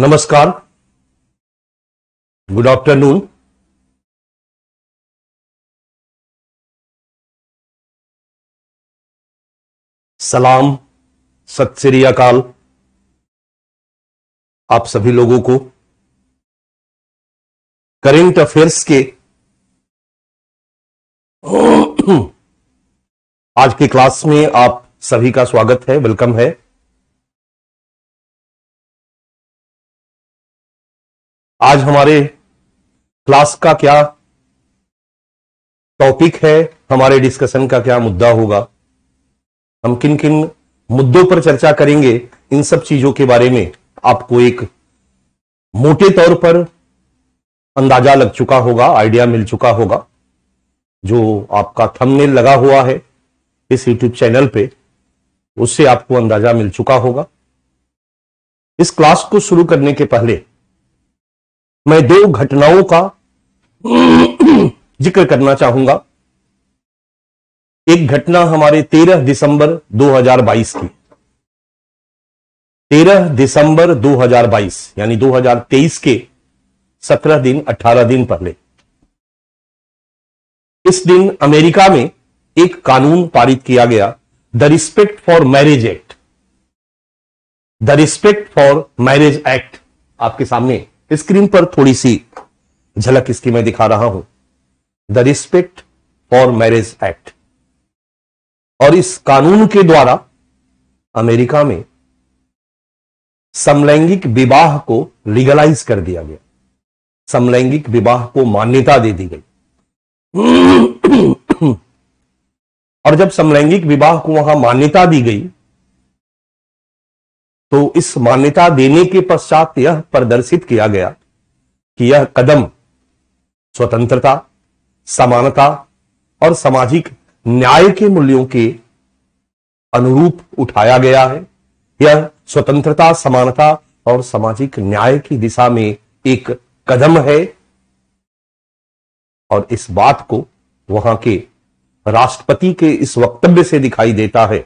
नमस्कार good afternoon सलाम सत श्री अकाल आप सभी लोगों को करेंट अफेयर्स के आज की क्लास में आप सभी का स्वागत है वेलकम है आज हमारे क्लास का क्या टॉपिक है हमारे डिस्कशन का क्या मुद्दा होगा हम किन किन मुद्दों पर चर्चा करेंगे इन सब चीजों के बारे में आपको एक मोटे तौर पर अंदाजा लग चुका होगा आइडिया मिल चुका होगा जो आपका थंबनेल लगा हुआ है इस यूट्यूब चैनल पे उससे आपको अंदाजा मिल चुका होगा इस क्लास को शुरू करने के पहले मैं दो घटनाओं का जिक्र करना चाहूंगा एक घटना हमारे 13 दिसंबर 2022 की 13 दिसंबर 2022 यानी 2023 के 17 दिन 18 दिन पहले इस दिन अमेरिका में एक कानून पारित किया गया the respect for marriage act the respect for marriage act आपके सामने स्क्रीन पर थोड़ी सी झलक इसकी मैं दिखा रहा हूं the respect for marriage act और इस कानून के द्वारा अमेरिका में समलैंगिक विवाह को लीगलाइज कर दिया गया समलैंगिक विवाह को मान्यता दे दी गई और जब समलैंगिक विवाह को वहां मान्यता दी गई तो इस मान्यता देने के पश्चात यह प्रदर्शित किया गया कि यह कदम स्वतंत्रता समानता और सामाजिक न्याय के मूल्यों के अनुरूप उठाया गया है यह स्वतंत्रता समानता और सामाजिक न्याय की दिशा में एक कदम है और इस बात को वहां के राष्ट्रपति के इस वक्तव्य से दिखाई देता है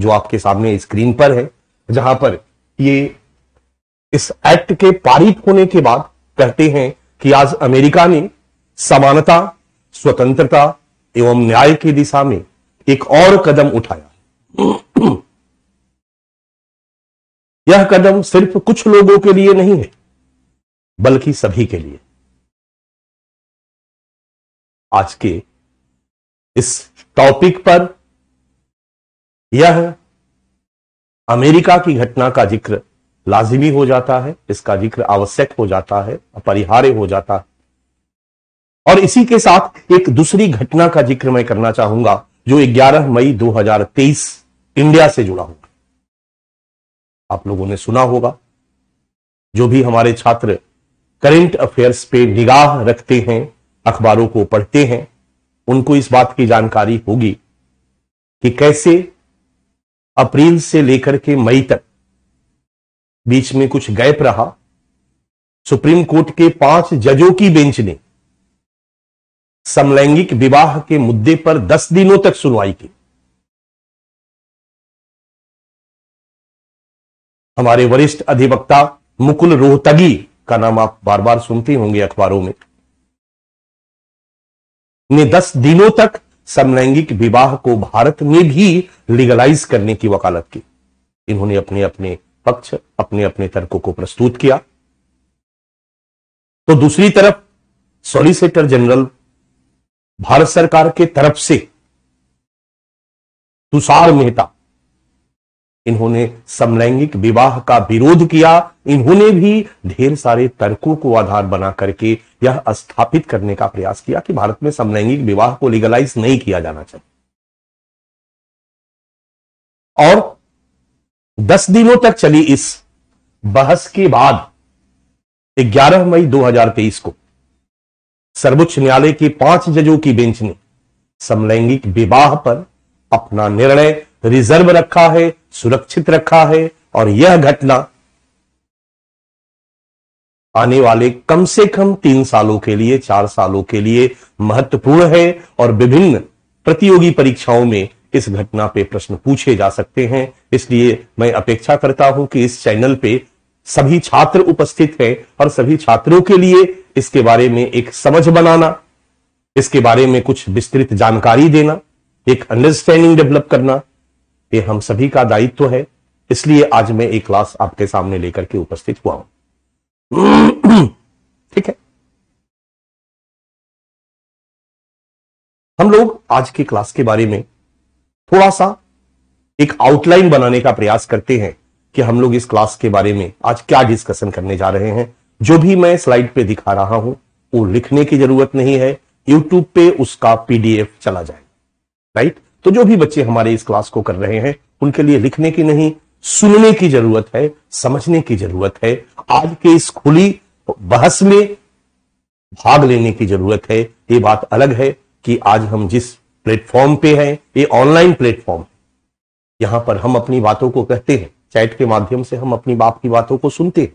जो आपके सामने स्क्रीन पर है जहां पर ये इस एक्ट के पारित होने के बाद कहते हैं कि आज अमेरिका ने समानता स्वतंत्रता एवं न्याय की दिशा में एक और कदम उठाया यह कदम सिर्फ कुछ लोगों के लिए नहीं है बल्कि सभी के लिए आज के इस टॉपिक पर यह अमेरिका की घटना का जिक्र लाजिमी हो जाता है इसका जिक्र आवश्यक हो जाता है अपरिहार्य हो जाता है और इसी के साथ एक दूसरी घटना का जिक्र मैं करना चाहूंगा जो 11 मई 2023 इंडिया से जुड़ा होगा आप लोगों ने सुना होगा जो भी हमारे छात्र करंट अफेयर्स पे निगाह रखते हैं अखबारों को पढ़ते हैं उनको इस बात की जानकारी होगी कि कैसे अप्रैल से लेकर के मई तक बीच में कुछ गैप रहा सुप्रीम कोर्ट के पांच जजों की बेंच ने समलैंगिक विवाह के मुद्दे पर दस दिनों तक सुनवाई की हमारे वरिष्ठ अधिवक्ता मुकुल रोहतगी का नाम आप बार बार सुनते होंगे अखबारों में ने दस दिनों तक समलैंगिक विवाह को भारत में भी लीगलाइज करने की वकालत की इन्होंने अपने अपने पक्ष अपने अपने तर्कों को प्रस्तुत किया तो दूसरी तरफ सॉलिसिटर जनरल भारत सरकार के तरफ से तुषार मेहता इन्होंने समलैंगिक विवाह का विरोध किया इन्होंने भी ढेर सारे तर्कों को आधार बना करके यह स्थापित करने का प्रयास किया कि भारत में समलैंगिक विवाह को लीगलाइज नहीं किया जाना चाहिए और दस दिनों तक चली इस बहस के बाद 11 मई 2023 को सर्वोच्च न्यायालय के पांच जजों की बेंच ने समलैंगिक विवाह पर अपना निर्णय रिजर्व रखा है सुरक्षित रखा है और यह घटना आने वाले कम से कम तीन सालों के लिए चार सालों के लिए महत्वपूर्ण है और विभिन्न प्रतियोगी परीक्षाओं में इस घटना पे प्रश्न पूछे जा सकते हैं इसलिए मैं अपेक्षा करता हूं कि इस चैनल पे सभी छात्र उपस्थित हैं और सभी छात्रों के लिए इसके बारे में एक समझ बनाना इसके बारे में कुछ विस्तृत जानकारी देना एक अंडरस्टैंडिंग डेवलप करना ये हम सभी का दायित्व है इसलिए आज मैं एक क्लास आपके सामने लेकर के उपस्थित हुआ हूं ठीक है हम लोग आज की क्लास के बारे में थोड़ा सा एक आउटलाइन बनाने का प्रयास करते हैं कि हम लोग इस क्लास के बारे में आज क्या डिस्कशन करने जा रहे हैं जो भी मैं स्लाइड पे दिखा रहा हूं वो लिखने की जरूरत नहीं है यूट्यूब पे उसका पीडीएफ चला जाए राइट तो जो भी बच्चे हमारे इस क्लास को कर रहे हैं उनके लिए लिखने की नहीं सुनने की जरूरत है समझने की जरूरत है आज के इस खुली बहस में भाग लेने की जरूरत है ये बात अलग है कि आज हम जिस प्लेटफॉर्म पे हैं ये ऑनलाइन प्लेटफॉर्म है यहां पर हम अपनी बातों को कहते हैं चैट के माध्यम से हम अपनी बाप की बातों को सुनते हैं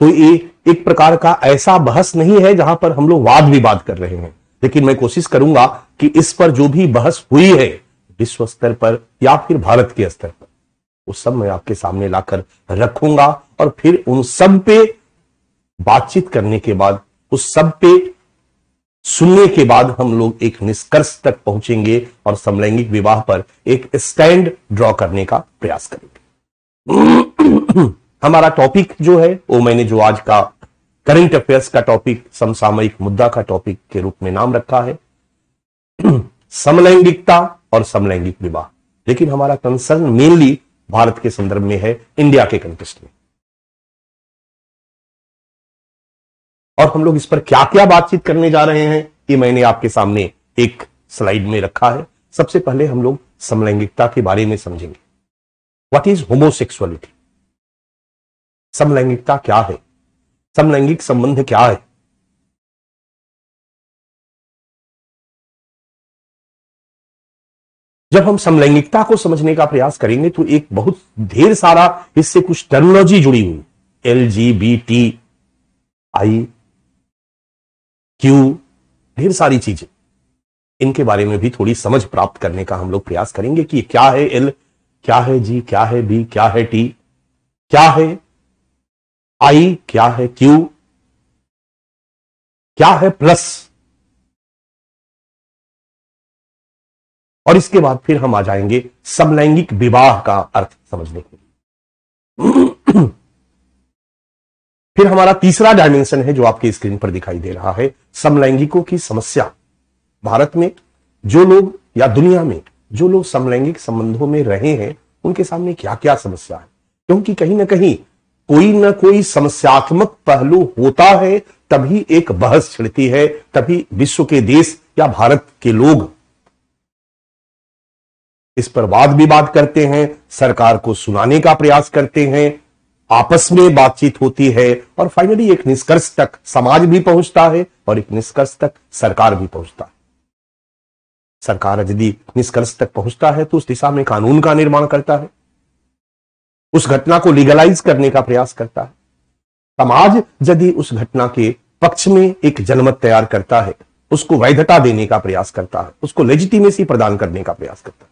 तो ये एक प्रकार का ऐसा बहस नहीं है जहां पर हम लोग वाद विवाद कर रहे हैं लेकिन मैं कोशिश करूंगा कि इस पर जो भी बहस हुई है विश्व स्तर पर या फिर भारत के स्तर पर उस सब मैं आपके सामने लाकर रखूंगा और फिर उन सब पे बातचीत करने के बाद उस सब पे सुनने के बाद हम लोग एक निष्कर्ष तक पहुंचेंगे और समलैंगिक विवाह पर एक स्टैंड ड्रॉ करने का प्रयास करेंगे हमारा टॉपिक जो है वो मैंने जो आज का करंट अफेयर्स का टॉपिक समसामयिक मुद्दा का टॉपिक के रूप में नाम रखा है समलैंगिकता और समलैंगिक विवाह लेकिन हमारा कंसर्न मेनली भारत के संदर्भ में है इंडिया के कंटेस्ट में और हम लोग इस पर क्या क्या बातचीत करने जा रहे हैं ये मैंने आपके सामने एक स्लाइड में रखा है सबसे पहले हम लोग समलैंगिकता के बारे में समझेंगे व्हाट इज होमोसेक्सुअलिटी समलैंगिकता क्या है समलैंगिक संबंध क्या है जब हम समलैंगिकता को समझने का प्रयास करेंगे तो एक बहुत ढेर सारा इससे कुछ टर्मोलॉजी जुड़ी हुई L G B T I Q ढेर सारी चीजें इनके बारे में भी थोड़ी समझ प्राप्त करने का हम लोग प्रयास करेंगे कि क्या है एल क्या है जी क्या है बी क्या है टी क्या है आई क्या है क्यू क्या है प्लस और इसके बाद फिर हम आ जाएंगे समलैंगिक विवाह का अर्थ समझने के लिए फिर हमारा तीसरा डायमेंशन है जो आपकी स्क्रीन पर दिखाई दे रहा है समलैंगिकों की समस्या भारत में जो लोग या दुनिया में जो लोग समलैंगिक संबंधों में रहे हैं उनके सामने क्या क्या समस्या है क्योंकि कहीं ना कहीं कोई ना कोई समस्यात्मक पहलू होता है तभी एक बहस छिड़ती है तभी विश्व के देश या भारत के लोग इस पर वाद विवाद करते हैं सरकार को सुनाने का प्रयास करते हैं आपस में बातचीत होती है और फाइनली एक निष्कर्ष तक समाज भी पहुंचता है और एक निष्कर्ष तक सरकार भी पहुंचता है सरकार यदि निष्कर्ष तक पहुंचता है तो उस दिशा में कानून का निर्माण करता है उस घटना को लीगलाइज करने का प्रयास करता है समाज यदि उस घटना के पक्ष में एक जनमत तैयार करता है उसको वैधता देने का प्रयास करता है उसको लेजिटिमेसी प्रदान करने का प्रयास करता है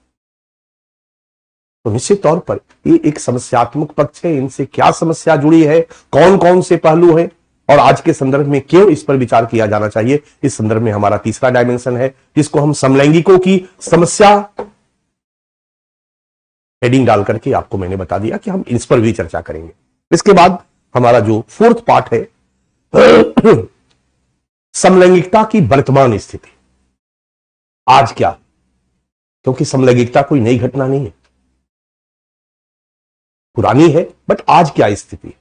तो निश्चित तौर पर ये एक समस्यात्मक पक्ष है इनसे क्या समस्या जुड़ी है कौन कौन से पहलू हैं और आज के संदर्भ में क्यों इस पर विचार किया जाना चाहिए इस संदर्भ में हमारा तीसरा डायमेंशन है जिसको हम समलैंगिकों की समस्या हेडिंग डाल करके आपको मैंने बता दिया कि हम इस पर भी चर्चा करेंगे इसके बाद हमारा जो फोर्थ पार्ट है समलैंगिकता की वर्तमान स्थिति आज क्या क्योंकि समलैंगिकता कोई नई घटना नहीं है पुरानी है बट आज क्या स्थिति है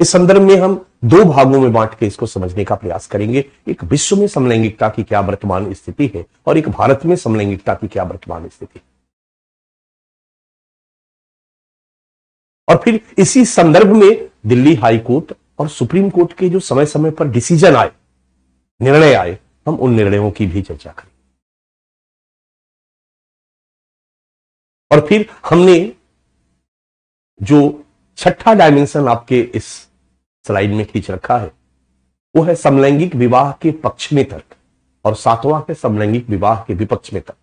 इस संदर्भ में हम दो भागों में बांट के इसको समझने का प्रयास करेंगे एक विश्व में समलैंगिकता की क्या वर्तमान स्थिति है और एक भारत में समलैंगिकता की क्या वर्तमान स्थिति है और फिर इसी संदर्भ में दिल्ली हाई कोर्ट और सुप्रीम कोर्ट के जो समय समय पर डिसीजन आए निर्णय आए हम उन निर्णयों की भी चर्चा करें और फिर हमने जो छठा डायमेंशन आपके इस स्लाइड में खींच रखा है वो है समलैंगिक विवाह के पक्ष में तर्क और सातवां है समलैंगिक विवाह के विपक्ष में तर्क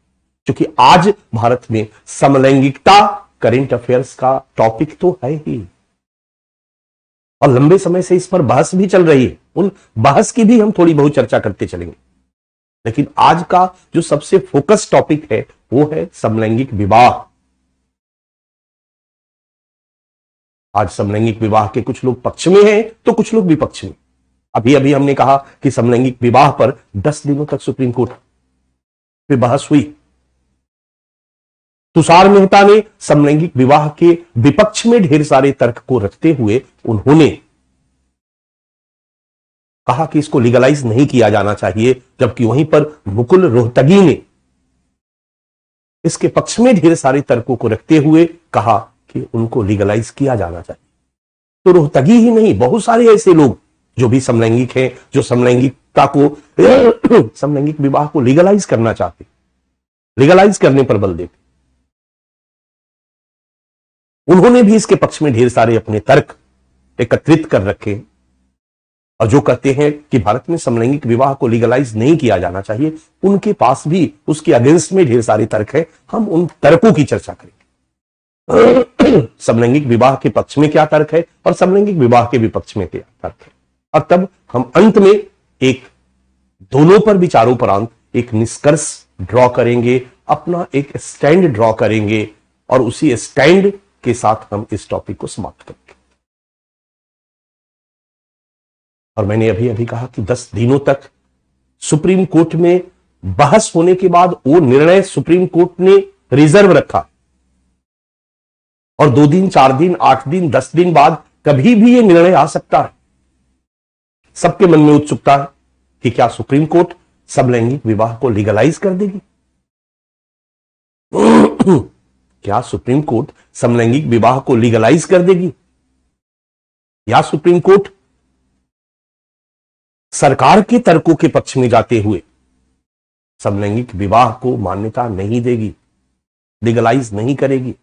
क्योंकि आज भारत में समलैंगिकता करेंट अफेयर्स का टॉपिक तो है ही और लंबे समय से इस पर बहस भी चल रही है उन बहस की भी हम थोड़ी बहुत चर्चा करते चलेंगे लेकिन आज का जो सबसे फोकस टॉपिक है वो है समलैंगिक विवाह आज समलैंगिक विवाह के कुछ लोग पक्ष में हैं तो कुछ लोग विपक्ष में अभी अभी हमने कहा कि समलैंगिक विवाह पर दस दिनों तक सुप्रीम कोर्ट पे बहस हुई तुषार मेहता ने समलैंगिक विवाह के विपक्ष में ढेर सारे तर्क को रखते हुए उन्होंने कहा कि इसको लीगलाइज नहीं किया जाना चाहिए जबकि वहीं पर मुकुल रोहतगी ने इसके पक्ष में ढेर सारे तर्कों को रखते हुए कहा कि उनको लीगलाइज किया जाना चाहिए तो रोहतगी ही नहीं बहुत सारे ऐसे लोग जो भी समलैंगिक हैं जो समलैंगिकता को समलैंगिक विवाह को लीगलाइज करना चाहते लीगलाइज करने पर बल देते उन्होंने भी इसके पक्ष में ढेर सारे अपने तर्क एकत्रित कर रखे और जो कहते हैं कि भारत में समलैंगिक विवाह को लीगलाइज नहीं किया जाना चाहिए उनके पास भी उसके अगेंस्ट में ढेर सारे तर्क है हम उन तर्कों की चर्चा करें समलैंगिक विवाह के पक्ष में क्या तर्क है और समलैंगिक विवाह के विपक्ष में क्या तर्क है और तब हम अंत में एक दोनों पर विचारों उपरांत एक निष्कर्ष ड्रॉ करेंगे अपना एक स्टैंड ड्रॉ करेंगे और उसी स्टैंड के साथ हम इस टॉपिक को समाप्त करेंगे और मैंने अभी अभी कहा कि 10 दिनों तक सुप्रीम कोर्ट में बहस होने के बाद वो निर्णय सुप्रीम कोर्ट ने रिजर्व रखा और दो दिन चार दिन आठ दिन दस दिन बाद कभी भी ये निर्णय आ सकता है सबके मन में उत्सुकता है कि क्या सुप्रीम कोर्ट समलैंगिक विवाह को लीगलाइज कर देगी क्या सुप्रीम कोर्ट समलैंगिक विवाह को लीगलाइज कर देगी या सुप्रीम कोर्ट सरकार के तर्कों के पक्ष में जाते हुए समलैंगिक विवाह को मान्यता नहीं देगी लीगलाइज नहीं करेगी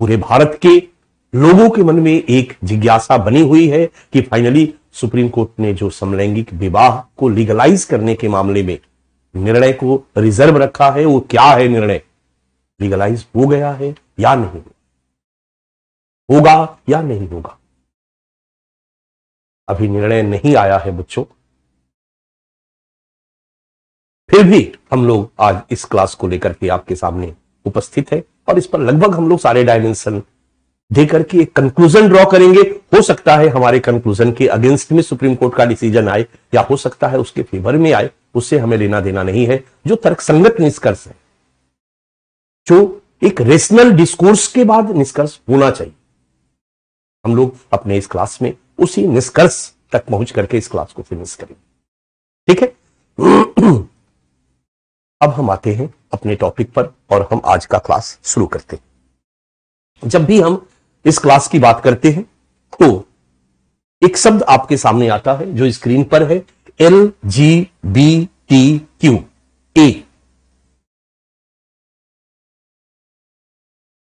पूरे भारत के लोगों के मन में एक जिज्ञासा बनी हुई है कि फाइनली सुप्रीम कोर्ट ने जो समलैंगिक विवाह को लीगलाइज करने के मामले में निर्णय को रिजर्व रखा है वो क्या है निर्णय लीगलाइज हो गया है या नहीं होगा या नहीं होगा अभी निर्णय नहीं आया है बच्चों फिर भी हम लोग आज इस क्लास को लेकर के आपके सामने उपस्थित है और इस पर लगभग हम लोग सारे डायमेंशन देकर के एक कंक्लूजन ड्रॉ करेंगे हो सकता है हमारे कंक्लूजन के अगेंस्ट में सुप्रीम कोर्ट का डिसीजन आए या हो सकता है उसके फेवर में आए उससे हमें लेना देना नहीं है जो तर्कसंगत निष्कर्ष है जो एक रेशनल डिस्कोर्स के बाद निष्कर्ष होना चाहिए हम लोग अपने इस क्लास में उसी निष्कर्ष तक पहुंच करके इस क्लास को फिनिश करेंगे ठीक है अब हम आते हैं अपने टॉपिक पर और हम आज का क्लास शुरू करते हैं जब भी हम इस क्लास की बात करते हैं तो एक शब्द आपके सामने आता है जो स्क्रीन पर है L G B T Q A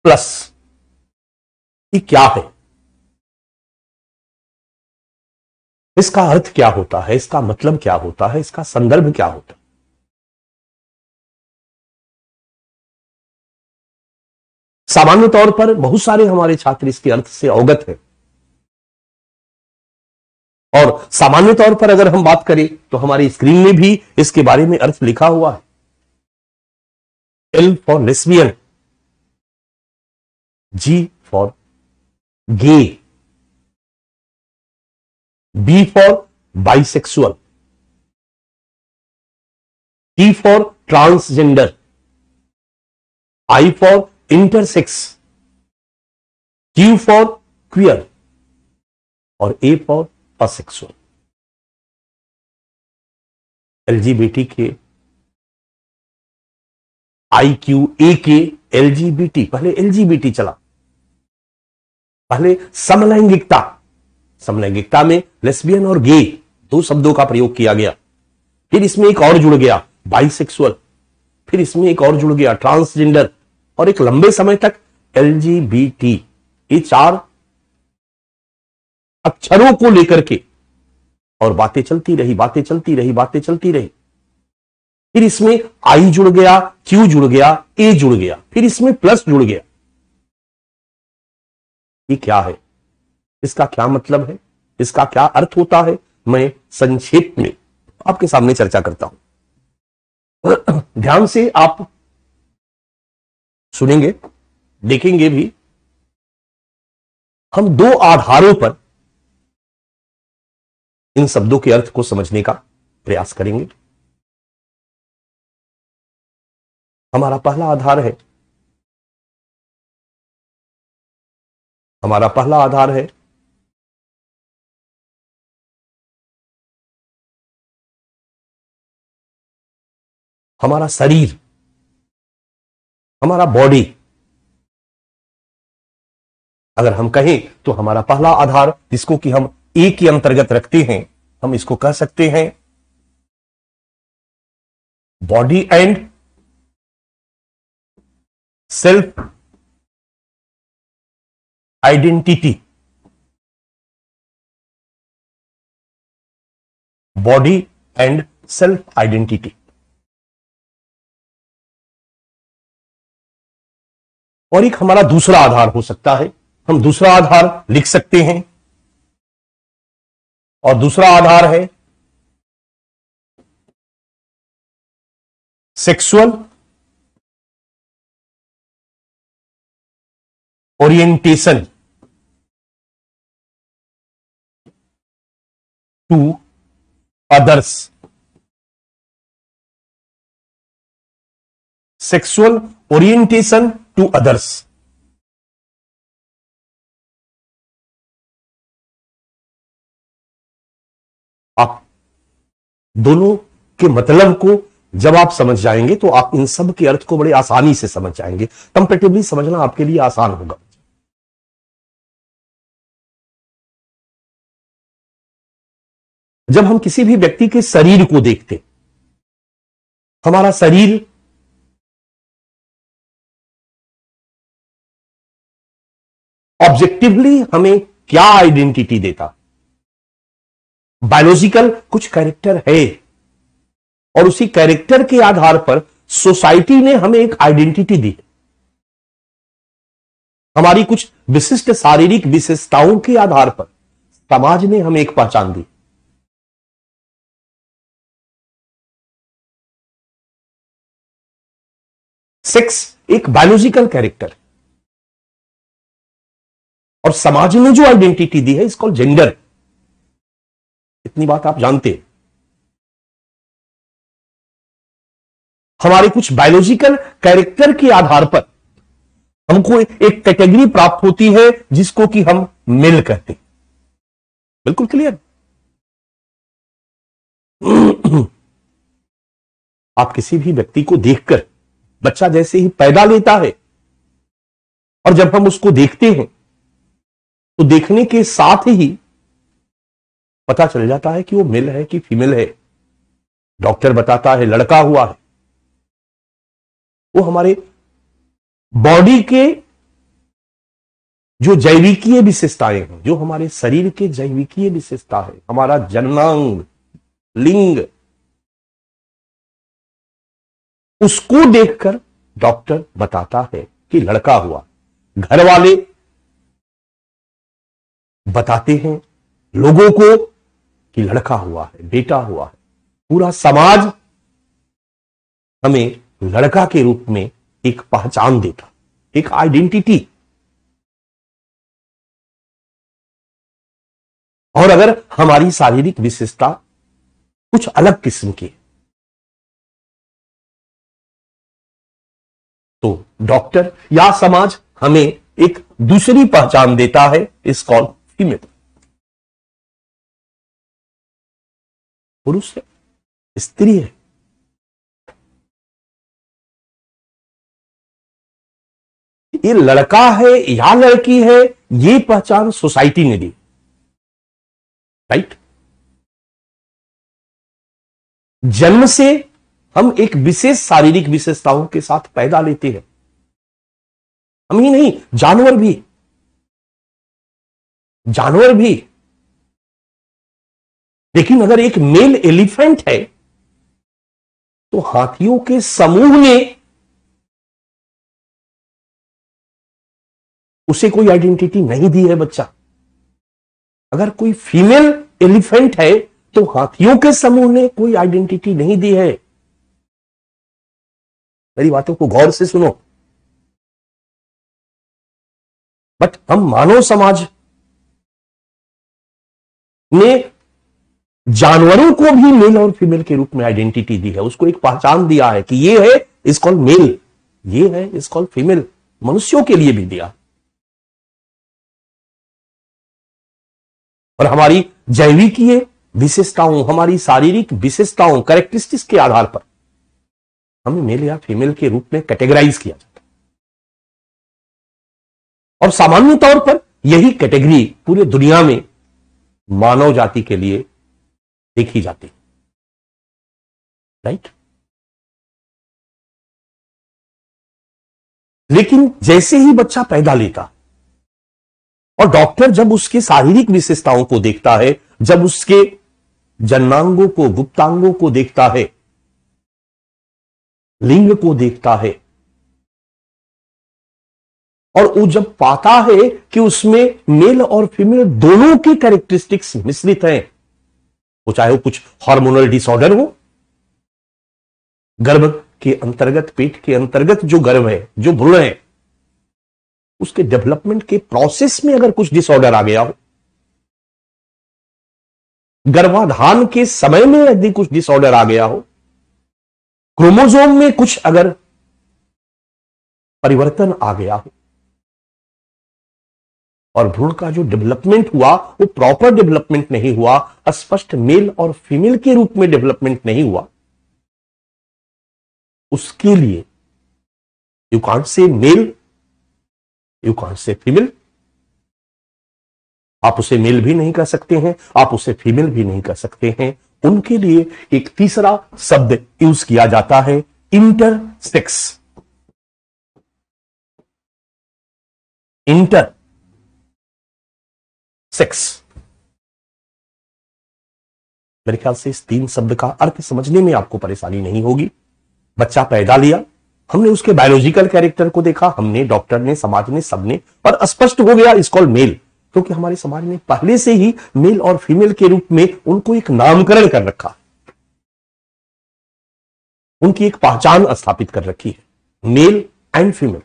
plus ये क्या है इसका अर्थ क्या होता है इसका मतलब क्या होता है इसका संदर्भ क्या होता है सामान्य तौर पर बहुत सारे हमारे छात्र इसके अर्थ से अवगत हैं और सामान्य तौर पर अगर हम बात करें तो हमारी स्क्रीन में भी इसके बारे में अर्थ लिखा हुआ है L for lesbian G for gay B for bisexual T for transgender I for intersex Q for queer और ए फॉर असेक्सुअल एलजीबीटी के आई क्यू ए के एलजीबीटी पहले एलजीबीटी चला पहले समलैंगिकता समलैंगिकता में लेस्बियन और गे दो शब्दों का प्रयोग किया गया फिर इसमें एक और जुड़ गया बाइसेक्सुअल फिर इसमें एक और जुड़ गया ट्रांसजेंडर और एक लंबे समय तक एल ये चार अक्षरों को लेकर के और बातें चलती रही बातें चलती रही बातें चलती रही फिर इसमें आई जुड़ गया क्यू जुड़ गया ए जुड़ गया फिर इसमें प्लस जुड़ गया ये क्या है इसका क्या मतलब है इसका क्या अर्थ होता है मैं संक्षेप में आपके सामने चर्चा करता हूं ध्यान से आप सुनेंगे देखेंगे भी हम दो आधारों पर इन शब्दों के अर्थ को समझने का प्रयास करेंगे हमारा पहला आधार है हमारा पहला आधार है हमारा शरीर हमारा बॉडी अगर हम कहें तो हमारा पहला आधार जिसको कि हम ए के अंतर्गत रखते हैं हम इसको कह सकते हैं body and self identity body and self identity और एक हमारा दूसरा आधार हो सकता है हम दूसरा आधार लिख सकते हैं और दूसरा आधार है sexual orientation to others sexual orientation to others. आप दोनों के मतलब को जब आप समझ जाएंगे तो आप इन सब के अर्थ को बड़े आसानी से समझ जाएंगे कंपेटिवली समझना आपके लिए आसान होगा जब हम किसी भी व्यक्ति के शरीर को देखते हमारा शरीर ऑब्जेक्टिवली हमें क्या आइडेंटिटी देता बायोलॉजिकल कुछ कैरेक्टर है और उसी कैरेक्टर के आधार पर सोसाइटी ने हमें एक आइडेंटिटी दी हमारी कुछ विशिष्ट शारीरिक विशेषताओं के आधार पर समाज ने हमें एक पहचान दी सेक्स एक बायोलॉजिकल कैरेक्टर है और समाज ने जो आइडेंटिटी दी है इस कॉल जेंडर इतनी बात आप जानते हैं हमारे कुछ बायोलॉजिकल कैरेक्टर के आधार पर हमको एक कैटेगरी प्राप्त होती है जिसको कि हम मेल कहते हैं बिल्कुल क्लियर आप किसी भी व्यक्ति को देखकर बच्चा जैसे ही पैदा लेता है और जब हम उसको देखते हैं तो देखने के साथ ही पता चल जाता है कि वो मेल है कि फीमेल है डॉक्टर बताता है लड़का हुआ है वो हमारे बॉडी के जो जैविकीय विशेषताएं हैं जो हमारे शरीर के जैविकीय विशेषता है हमारा जन्मांग लिंग उसको देखकर डॉक्टर बताता है कि लड़का हुआ घर वाले बताते हैं लोगों को कि लड़का हुआ है बेटा हुआ है पूरा समाज हमें लड़का के रूप में एक पहचान देता एक आइडेंटिटी और अगर हमारी शारीरिक विशेषता कुछ अलग किस्म की तो डॉक्टर या समाज हमें एक दूसरी पहचान देता है इस कॉल Именно. पुरुष है स्त्री है ये लड़का है या लड़की है ये पहचान सोसाइटी ने दी राइट जन्म से हम एक विशेष शारीरिक विशेषताओं के साथ पैदा लेते हैं हम ही नहीं जानवर भी जानवर भी लेकिन अगर एक मेल एलिफेंट है तो हाथियों के समूह ने उसे कोई आइडेंटिटी नहीं दी है बच्चा अगर कोई फीमेल एलिफेंट है तो हाथियों के समूह ने कोई आइडेंटिटी नहीं दी है मेरी बातों को गौर से सुनो बट हम मानव समाज ने जानवरों को भी मेल और फीमेल के रूप में आइडेंटिटी दी है उसको एक पहचान दिया है कि ये है इस कॉल मेल ये है इस कॉल फीमेल मनुष्यों के लिए भी दिया और हमारी जैविकीय विशेषताओं हमारी शारीरिक विशेषताओं करेक्टरिस्टिक्स के आधार पर हमें मेल या फीमेल के रूप में कैटेगराइज किया जाता है और सामान्य तौर पर यही कैटेगरी पूरे दुनिया में मानव जाति के लिए देखी जाती राइट लेकिन जैसे ही बच्चा पैदा लेता और डॉक्टर जब उसके शारीरिक विशेषताओं को देखता है जब उसके जन्मांगों को गुप्तांगों को देखता है लिंग को देखता है और वो जब पाता है कि उसमें मेल और फीमेल दोनों की कैरेक्टरिस्टिक्स मिश्रित हैं वो चाहे वो कुछ हार्मोनल डिसऑर्डर हो गर्भ के अंतर्गत पेट के अंतर्गत जो गर्भ है जो भ्रूण है उसके डेवलपमेंट के प्रोसेस में अगर कुछ डिसऑर्डर आ गया हो गर्भाधान के समय में यदि कुछ डिसऑर्डर आ गया हो क्रोमोजोम में कुछ अगर परिवर्तन आ गया हो और भ्रूण का जो डेवलपमेंट हुआ वो प्रॉपर डेवलपमेंट नहीं हुआ स्पष्ट मेल और फीमेल के रूप में डेवलपमेंट नहीं हुआ उसके लिए यू कान से मेल यू कान से फीमेल आप उसे मेल भी नहीं कह सकते हैं आप उसे फीमेल भी नहीं कह सकते हैं उनके लिए एक तीसरा शब्द यूज किया जाता है इंटरसेक्स इंटर सिक्स मेरे ख्याल से इस तीन शब्द का अर्थ समझने में आपको परेशानी नहीं होगी बच्चा पैदा लिया हमने उसके बायोलॉजिकल कैरेक्टर को देखा हमने डॉक्टर ने समाज ने सबने और स्पष्ट हो गया इस कॉल मेल क्योंकि हमारे समाज ने पहले से ही मेल और फीमेल के रूप में उनको एक नामकरण कर रखा उनकी एक पहचान स्थापित कर रखी है मेल एंड फीमेल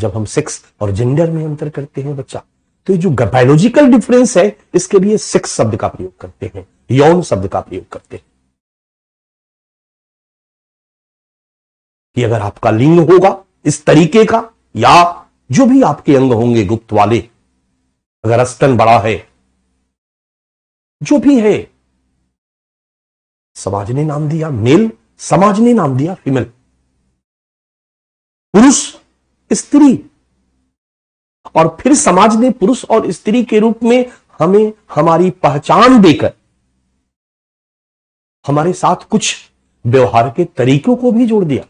जब हम सेक्स और जेंडर में अंतर करते हैं बच्चा तो ये जो बायोलॉजिकल डिफरेंस है इसके लिए सेक्स शब्द का प्रयोग करते हैं यौन शब्द का प्रयोग करते हैं कि अगर आपका लिंग होगा इस तरीके का या जो भी आपके अंग होंगे गुप्त वाले अगर अस्तन बड़ा है जो भी है समाज ने नाम दिया मेल समाज ने नाम दिया फीमेल पुरुष स्त्री और फिर समाज ने पुरुष और स्त्री के रूप में हमें हमारी पहचान देकर हमारे साथ कुछ व्यवहार के तरीकों को भी जोड़ दिया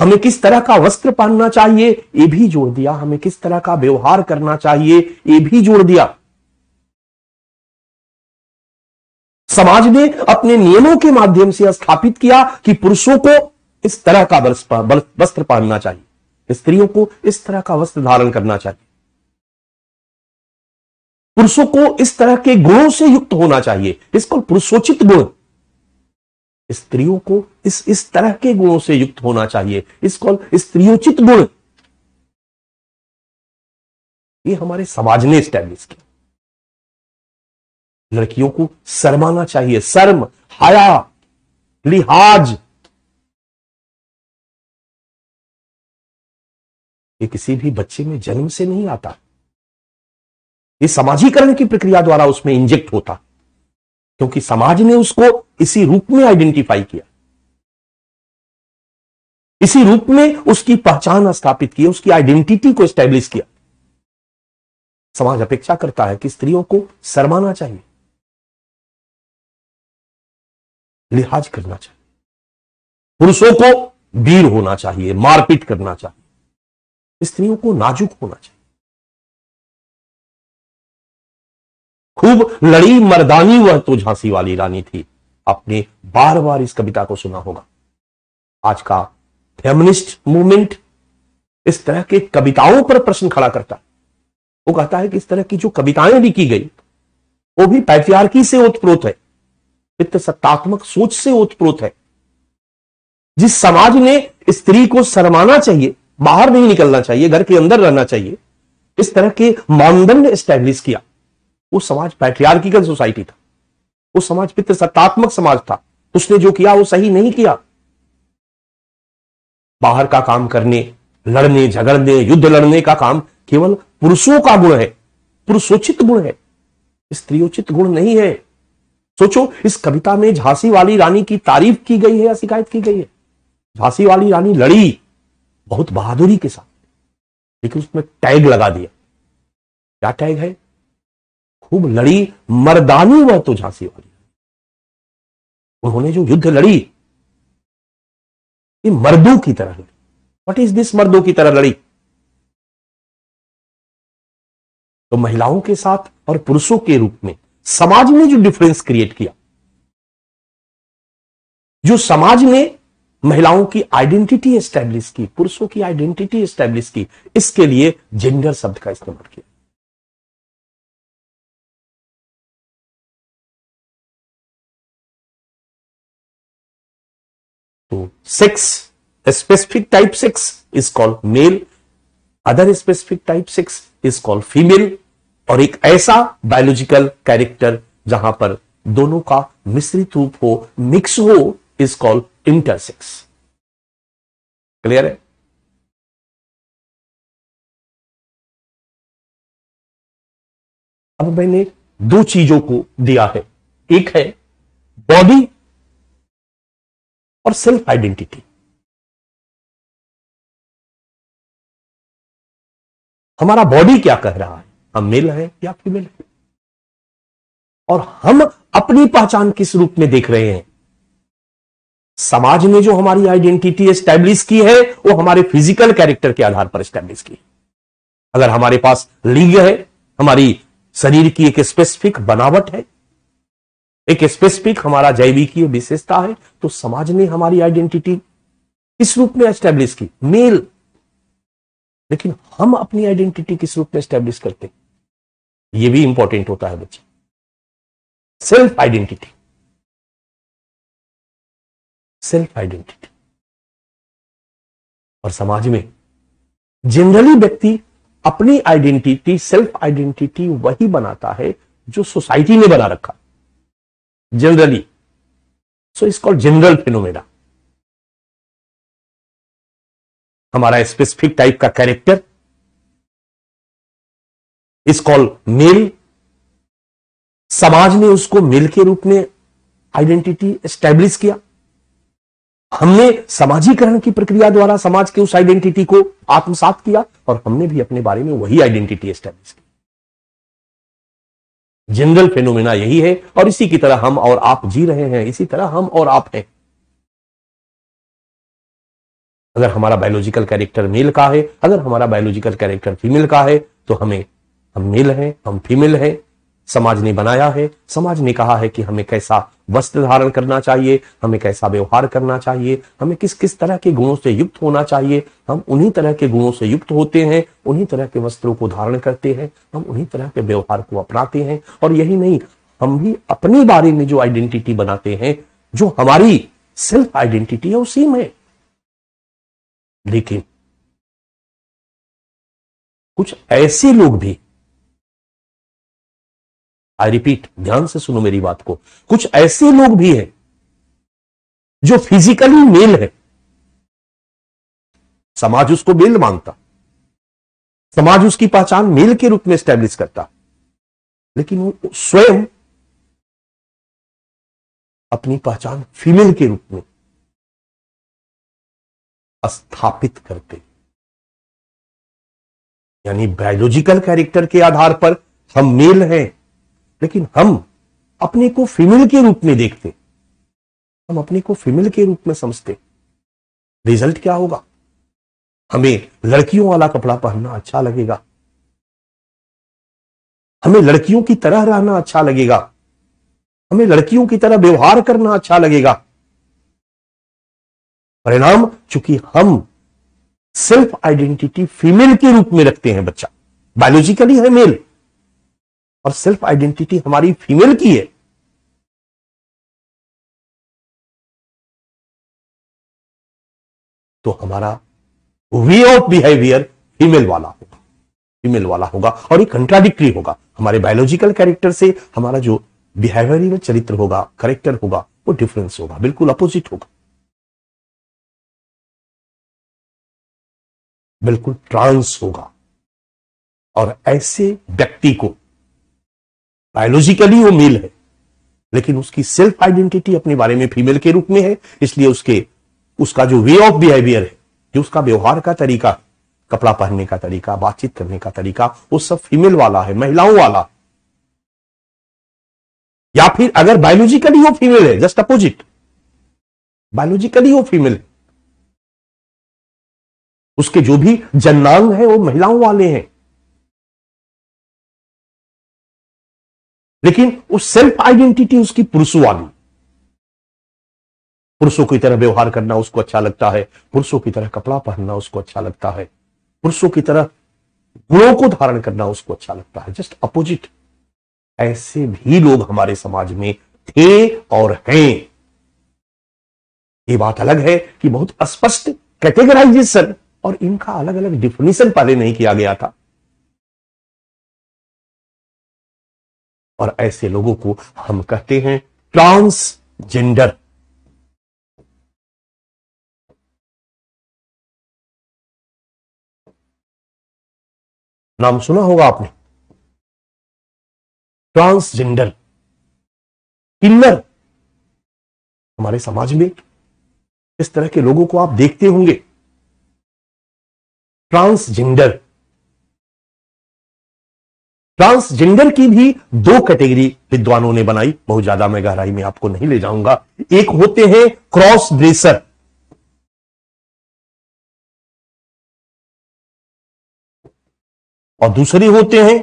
हमें किस तरह का वस्त्र पहनना चाहिए ये भी जोड़ दिया हमें किस तरह का व्यवहार करना चाहिए ये भी जोड़ दिया समाज ने अपने नियमों के माध्यम से स्थापित किया कि पुरुषों को इस तरह का वस्त्र पहनना चाहिए स्त्रियों को इस तरह का वस्त्र धारण करना चाहिए पुरुषों को इस तरह के गुणों से युक्त होना चाहिए इसको पुरुषोचित गुण स्त्रियों को इस इस तरह के गुणों से युक्त होना चाहिए इसको स्त्रियोचित गुण ये हमारे समाज ने स्टैब्लिश किया लड़कियों को शर्माना चाहिए शर्म हया लिहाज ये किसी भी बच्चे में जन्म से नहीं आता ये समाजीकरण की प्रक्रिया द्वारा उसमें इंजेक्ट होता क्योंकि समाज ने उसको इसी रूप में आइडेंटिफाई किया इसी रूप में उसकी पहचान स्थापित की उसकी आइडेंटिटी को स्टैब्लिश किया समाज अपेक्षा करता है कि स्त्रियों को शर्माना चाहिए लिहाज करना चाहिए पुरुषों को वीर होना चाहिए मारपीट करना चाहिए स्त्रियों को नाजुक होना चाहिए खूब लड़ी मर्दानी वह तो झांसी वाली रानी थी आपने बार बार इस कविता को सुना होगा आज का फेमिनिस्ट मूवमेंट इस तरह के कविताओं पर प्रश्न खड़ा करता है वो कहता है कि इस तरह की जो कविताएं लिखी गई वो भी पैथियार्की से ओतप्रोत है पित्त सत्तात्मक सोच से ओतप्रोत है जिस समाज ने स्त्री को शरमाना चाहिए बाहर नहीं निकलना चाहिए घर के अंदर रहना चाहिए इस तरह के मानदंड स्टैब्लिश किया वो समाज पैट्रियार्किकल सोसाइटी था वो समाज पित्र सत्तात्मक समाज था उसने जो किया वो सही नहीं किया बाहर का काम करने लड़ने झगड़ने युद्ध लड़ने का काम केवल पुरुषों का गुण है पुरुषोचित गुण है स्त्रियोचित गुण नहीं है सोचो इस कविता में झांसी वाली रानी की तारीफ की गई है या शिकायत की गई है झांसी वाली रानी लड़ी बहुत बहादुरी के साथ लेकिन उसमें टैग लगा दिया क्या टैग है खूब लड़ी मर्दानी वह तो झांसी वाली उन्होंने जो युद्ध लड़ी ये मर्दों की तरह लड़ी वट इज दिस मर्दों की तरह लड़ी तो महिलाओं के साथ और पुरुषों के रूप में समाज ने जो डिफरेंस क्रिएट किया जो समाज ने महिलाओं की आइडेंटिटी एस्टैब्लिश की पुरुषों की आइडेंटिटी एस्टैब्लिश की इसके लिए जेंडर शब्द का इस्तेमाल किया तो sex specific type sex is called male other specific type sex is called female और एक ऐसा बायोलॉजिकल कैरेक्टर जहां पर दोनों का मिश्रित रूप हो मिक्स हो इज कॉल्ड इंटरसेक्स क्लियर है अब मैंने दो चीजों को दिया है एक है बॉडी और सेल्फ आइडेंटिटी हमारा बॉडी क्या कह रहा है हम मेल हैं या फीमेल हैं और हम अपनी पहचान किस रूप में देख रहे हैं समाज ने जो हमारी आइडेंटिटी एस्टैब्लिश की है वो हमारे फिजिकल कैरेक्टर के आधार पर स्टैब्लिश की अगर हमारे पास लिंग है हमारी शरीर की एक स्पेसिफिक बनावट है एक स्पेसिफिक हमारा जैविकीय विशेषता है तो समाज ने हमारी आइडेंटिटी किस रूप में एस्टैब्लिश की मेल लेकिन हम अपनी आइडेंटिटी किस रूप में एस्टैब्लिश करते हैं ये भी इंपॉर्टेंट होता है बच्चे सेल्फ आइडेंटिटी सेल्फ आइडेंटिटी और समाज में जनरली व्यक्ति अपनी आइडेंटिटी सेल्फ आइडेंटिटी वही बनाता है जो सोसाइटी ने बना रखा generally so is call general phenomena हमारा स्पेसिफिक टाइप का कैरेक्टर इस कॉल मेल समाज ने उसको मेल के रूप में आइडेंटिटी एस्टेब्लिश किया हमने समाजीकरण की प्रक्रिया द्वारा समाज के उस आइडेंटिटी को आत्मसात किया और हमने भी अपने बारे में वही आइडेंटिटी एस्टेब्लिश की जनरल फेनोमिना यही है और इसी की तरह हम और आप जी रहे हैं इसी तरह हम और आप हैं अगर हमारा बायोलॉजिकल कैरेक्टर मेल का है अगर हमारा बायोलॉजिकल कैरेक्टर फीमेल का है तो हमें हम मेल हैं हम फीमेल हैं समाज ने बनाया है समाज ने कहा है कि हमें कैसा वस्त्र धारण करना चाहिए हमें कैसा व्यवहार करना चाहिए हमें किस किस तरह के गुणों से युक्त होना चाहिए हम उन्हीं तरह के गुणों से युक्त होते हैं उन्हीं तरह के वस्त्रों को धारण करते हैं हम उन्हीं तरह के व्यवहार को अपनाते हैं और यही नहीं हम भी अपने बारे में जो आइडेंटिटी बनाते हैं जो हमारी सेल्फ आइडेंटिटी है उसी में लेकिन कुछ ऐसे लोग भी आई रिपीट ध्यान से सुनो मेरी बात को कुछ ऐसे लोग भी हैं जो फिजिकली मेल है समाज उसको मेल मानता समाज उसकी पहचान मेल के रूप में स्टैब्लिश करता लेकिन वो स्वयं अपनी पहचान फीमेल के रूप में स्थापित करते यानी बायोलॉजिकल कैरेक्टर के आधार पर हम मेल हैं लेकिन हम अपने को फीमेल के रूप में देखते हम अपने को फीमेल के रूप में समझते रिजल्ट क्या होगा हमें लड़कियों वाला कपड़ा पहनना अच्छा लगेगा हमें लड़कियों की तरह रहना अच्छा लगेगा हमें लड़कियों की तरह व्यवहार करना अच्छा लगेगा परिणाम चूंकि हम सेल्फ आइडेंटिटी फीमेल के रूप में रखते हैं बच्चा बायोलॉजिकली है मेल और सेल्फ आइडेंटिटी हमारी फीमेल की है तो हमारा वे ऑफ बिहेवियर फीमेल वाला होगा फीमेल वाला होगा और ये कंट्राडिक्टी होगा हमारे बायोलॉजिकल कैरेक्टर से हमारा जो बिहेवियरल चरित्र होगा करेक्टर होगा वो डिफरेंस होगा बिल्कुल अपोजिट होगा बिल्कुल ट्रांस होगा और ऐसे व्यक्ति को बायोलॉजिकली वो मेल है लेकिन उसकी सेल्फ आइडेंटिटी अपने बारे में फीमेल के रूप में है इसलिए उसके उसका जो वे ऑफ बिहेवियर है जो उसका व्यवहार का तरीका कपड़ा पहनने का तरीका बातचीत करने का तरीका वो सब फीमेल वाला है महिलाओं वाला या फिर अगर बायोलॉजिकली वो फीमेल है जस्ट अपोजिट बायोलॉजिकली वो फीमेल है उसके जो भी जन्नांग है वो महिलाओं वाले हैं लेकिन वो सेल्फ आइडेंटिटी उसकी पुरुषवादी वाली पुरुषों की तरह व्यवहार करना उसको अच्छा लगता है पुरुषों की तरह कपड़ा पहनना उसको अच्छा लगता है पुरुषों की तरह गुणों को धारण करना उसको अच्छा लगता है जस्ट अपोजिट ऐसे भी लोग हमारे समाज में थे और हैं ये बात अलग है कि बहुत स्पष्ट कैटेगराइजेशन और इनका अलग अलग डिफिनेशन पहले नहीं किया गया था और ऐसे लोगों को हम कहते हैं ट्रांसजेंडर नाम सुना होगा आपने ट्रांसजेंडर किन्नर हमारे समाज में इस तरह के लोगों को आप देखते होंगे ट्रांसजेंडर ट्रांसजेंडर की भी दो कैटेगरी विद्वानों ने बनाई बहुत ज्यादा मैं गहराई में आपको नहीं ले जाऊंगा एक होते हैं क्रॉस ड्रेसर और दूसरे होते हैं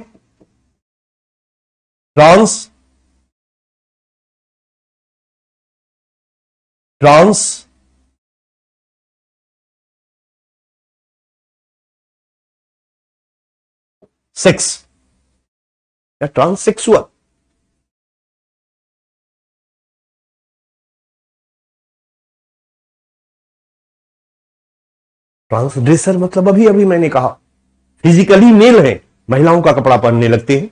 ट्रांस ट्रांस सेक्स या ट्रांससेक्सुअल ट्रांसड्रेसर मतलब अभी अभी मैंने कहा फिजिकली मेल है महिलाओं का कपड़ा पहनने लगते हैं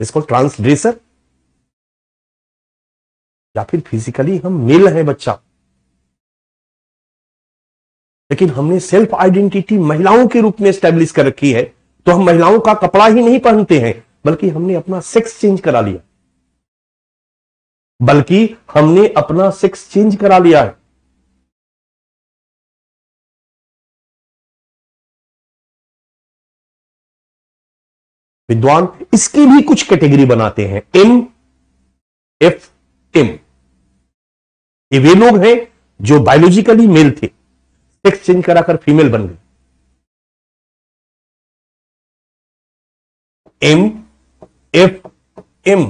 इसको ट्रांसड्रेसर या फिर फिजिकली हम मेल हैं बच्चा लेकिन हमने सेल्फ आइडेंटिटी महिलाओं के रूप में स्टेब्लिश कर रखी है तो हम महिलाओं का कपड़ा ही नहीं पहनते हैं बल्कि हमने अपना सेक्स चेंज करा लिया बल्कि हमने अपना सेक्स चेंज करा लिया है विद्वान इसकी भी कुछ कैटेगरी बनाते हैं एम एफ एम ये वे लोग हैं जो बायोलॉजिकली मेल थे सेक्स चेंज कराकर फीमेल बन गए M F M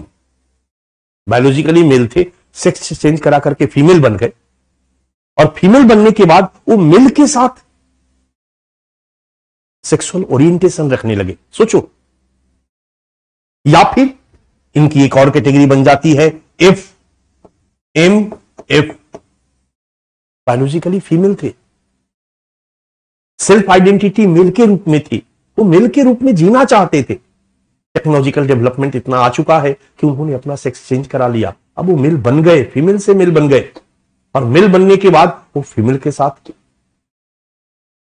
biologically male थे सेक्स चेंज करा करके फीमेल बन गए और फीमेल बनने के बाद वो मेल के साथ सेक्सुअल ओरिएंटेशन रखने लगे सोचो या फिर इनकी एक और कैटेगरी बन जाती है F M F biologically female थे सेल्फ आइडेंटिटी मेल के रूप में थी वो मेल के रूप में जीना चाहते थे टेक्नोलॉजिकल डेवलपमेंट इतना आ चुका है कि उन्होंने अपना सेक्स चेंज करा लिया अब वो मिल बन गए फीमेल से मिल बन गए और मिल बनने के बाद वो फीमेल के साथ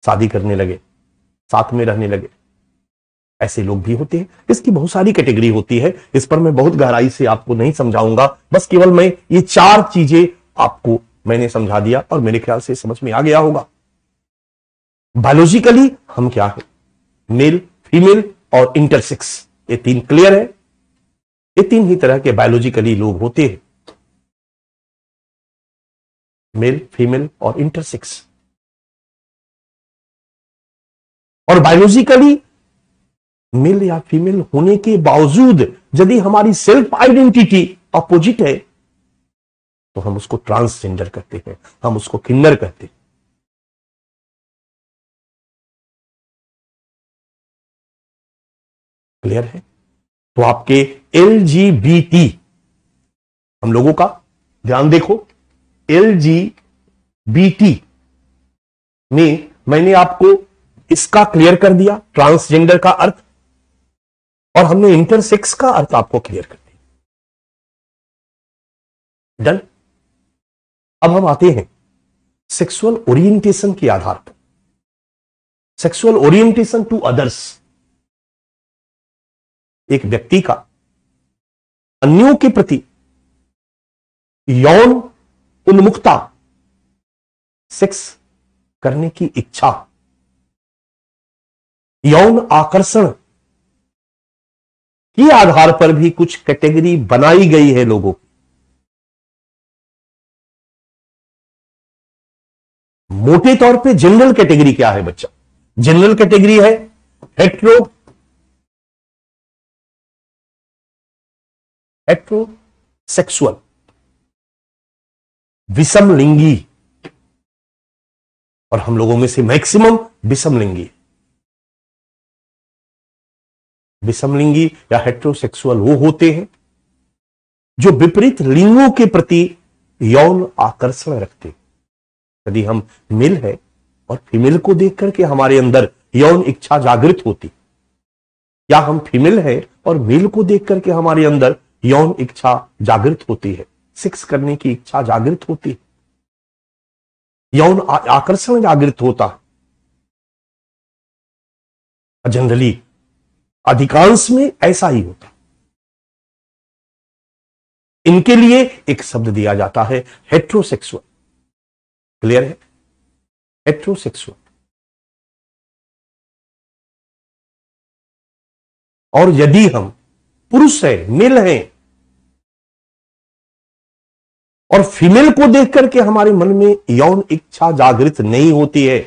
शादी करने लगे साथ में रहने लगे ऐसे लोग भी होते हैं इसकी बहुत सारी कैटेगरी होती है इस पर मैं बहुत गहराई से आपको नहीं समझाऊंगा बस केवल मैं ये चार चीजें आपको मैंने समझा दिया और मेरे ख्याल से समझ में आ गया होगा बायोलॉजिकली हम क्या है मेल फीमेल और इंटरसेक्स ये तीन क्लियर है ये तीन ही तरह के बायोलॉजिकली लोग होते हैं मेल फीमेल और इंटरसेक्स और बायोलॉजिकली मेल या फीमेल होने के बावजूद यदि हमारी सेल्फ आइडेंटिटी अपोजिट है तो हम उसको ट्रांसजेंडर कहते हैं हम उसको किन्नर कहते हैं क्लियर है तो आपके एल जी बी टी हम लोगों का ध्यान देखो एल जी बी टी में मैंने आपको इसका क्लियर कर दिया ट्रांसजेंडर का अर्थ और हमने इंटरसेक्स का अर्थ आपको क्लियर कर दिया डन अब हम आते हैं सेक्सुअल ओरिएंटेशन के आधार पर सेक्सुअल ओरिएंटेशन टू अदर्स एक व्यक्ति का अन्यों के प्रति यौन उन्मुखता सेक्स करने की इच्छा यौन आकर्षण के आधार पर भी कुछ कैटेगरी बनाई गई है लोगों की मोटे तौर पे जनरल कैटेगरी क्या है बच्चा जनरल कैटेगरी है हेट्रो हेट्रोसेक्सुअल विषम लिंगी और हम लोगों में से मैक्सिमम विषम लिंगी विषम लिंगी या हेट्रोसेक्सुअल वो होते हैं जो विपरीत लिंगों के प्रति यौन आकर्षण रखते यदि हम मेल है और फीमेल को देख करके हमारे अंदर यौन इच्छा जागृत होती या हम फीमेल है और मेल को देख करके हमारे अंदर यौन इच्छा जागृत होती है सेक्स करने की इच्छा जागृत होती है यौन आकर्षण जागृत होता है जनरली अधिकांश में ऐसा ही होता इनके लिए एक शब्द दिया जाता है हेट्रोसेक्सुअल क्लियर है हेट्रोसेक्सुअल और यदि हम पुरुष हैं मेल हैं और फीमेल को देख करके हमारे मन में यौन इच्छा जागृत नहीं होती है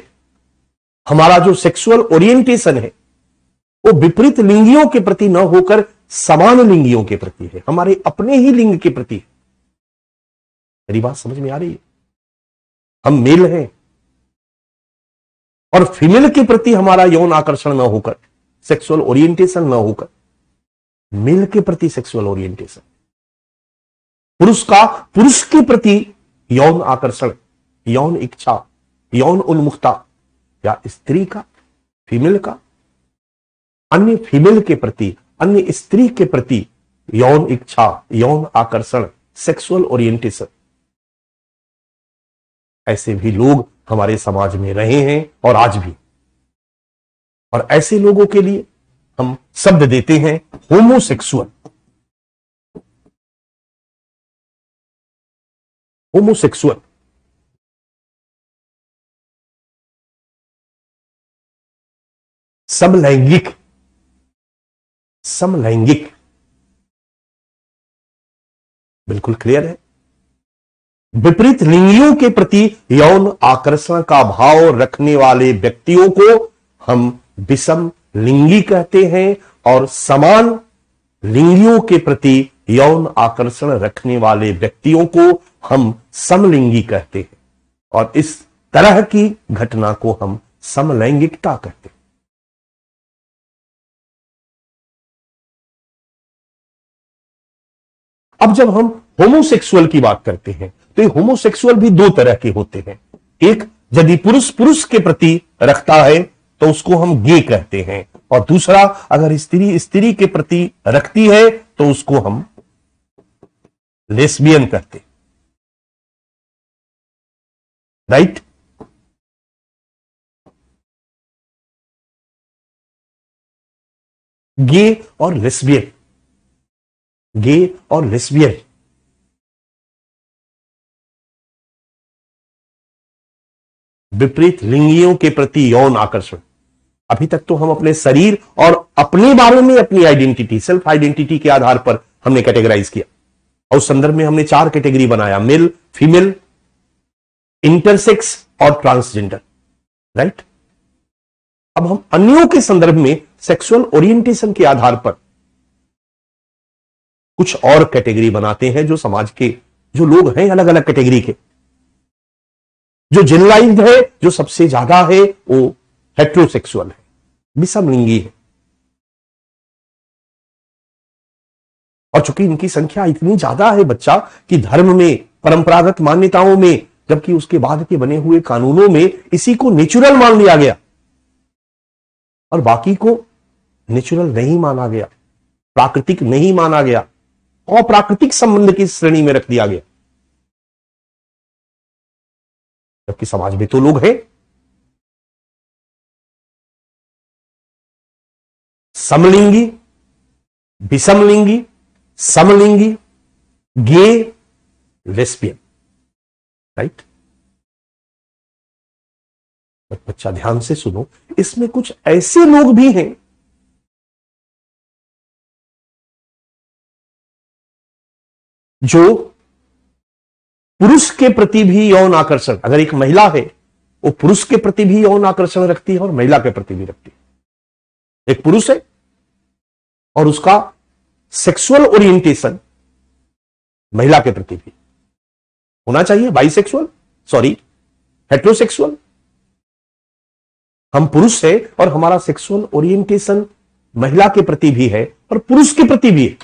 हमारा जो सेक्सुअल ओरिएंटेशन है वो विपरीत लिंगियों के प्रति न होकर समान लिंगियों के प्रति है हमारे अपने ही लिंग के प्रति मेरी बात समझ में आ रही है हम मेल हैं और फीमेल के प्रति हमारा यौन आकर्षण न होकर सेक्सुअल ओरिएंटेशन न होकर मेल के प्रति सेक्सुअल ओरिएंटेशन पुरुष का पुरुष के प्रति यौन आकर्षण यौन इच्छा यौन उन्मुखता या स्त्री का फीमेल का अन्य फीमेल के प्रति अन्य स्त्री के प्रति यौन इच्छा यौन आकर्षण सेक्सुअल ओरिएंटेशन ऐसे भी लोग हमारे समाज में रहे हैं और आज भी और ऐसे लोगों के लिए हम शब्द देते हैं होमोसेक्सुअल homosexual समलैंगिक समलैंगिक बिल्कुल क्लियर है विपरीत लिंगियों के प्रति यौन आकर्षण का भाव रखने वाले व्यक्तियों को हम विषम लिंगी कहते हैं और समान लिंगियों के प्रति यौन आकर्षण रखने वाले व्यक्तियों को हम समलिंगी कहते हैं और इस तरह की घटना को हम समलैंगिकता कहते हैं अब जब हम होमोसेक्सुअल की बात करते हैं तो ये होमोसेक्सुअल भी दो तरह के होते हैं एक यदि पुरुष पुरुष के प्रति रखता है तो उसको हम गे कहते हैं और दूसरा अगर स्त्री स्त्री के प्रति रखती है तो उसको हम लेस्बियन करते राइट गे और लेस्बियन गे और लेस्बियन विपरीत लिंगियों के प्रति यौन आकर्षण अभी तक तो हम अपने शरीर और अपने बारे में अपनी आइडेंटिटी सेल्फ आइडेंटिटी के आधार पर हमने कैटेगराइज किया और उस संदर्भ में हमने चार कैटेगरी बनाया मेल फीमेल इंटरसेक्स और ट्रांसजेंडर राइट अब हम अन्यों के संदर्भ में सेक्सुअल ओरिएंटेशन के आधार पर कुछ और कैटेगरी बनाते हैं जो समाज के जो लोग हैं अलग अलग कैटेगरी के जो जनरलाइज है जो सबसे ज्यादा है वो हेट्रोसेक्सुअल है विषमलिंगी है और चूंकि इनकी संख्या इतनी ज्यादा है बच्चा कि धर्म में परंपरागत मान्यताओं में जबकि उसके बाद के बने हुए कानूनों में इसी को नेचुरल मान लिया गया और बाकी को नेचुरल नहीं माना गया प्राकृतिक नहीं माना गया और प्राकृतिक संबंध की श्रेणी में रख दिया गया जबकि समाज में तो लोग हैं समलिंगी विषमलिंगी समलिंगी गे लेस्बियन राइट बच्चा ध्यान से सुनो इसमें कुछ ऐसे लोग भी हैं जो पुरुष के प्रति भी यौन आकर्षण अगर एक महिला है वो पुरुष के प्रति भी यौन आकर्षण रखती है और महिला के प्रति भी रखती है एक पुरुष है और उसका सेक्सुअल ओरिएंटेशन महिला के प्रति भी होना चाहिए बाई सॉरी हेट्रोसेक्सुअल हम पुरुष है और हमारा सेक्सुअल ओरिएंटेशन महिला के प्रति भी है और पुरुष के प्रति भी है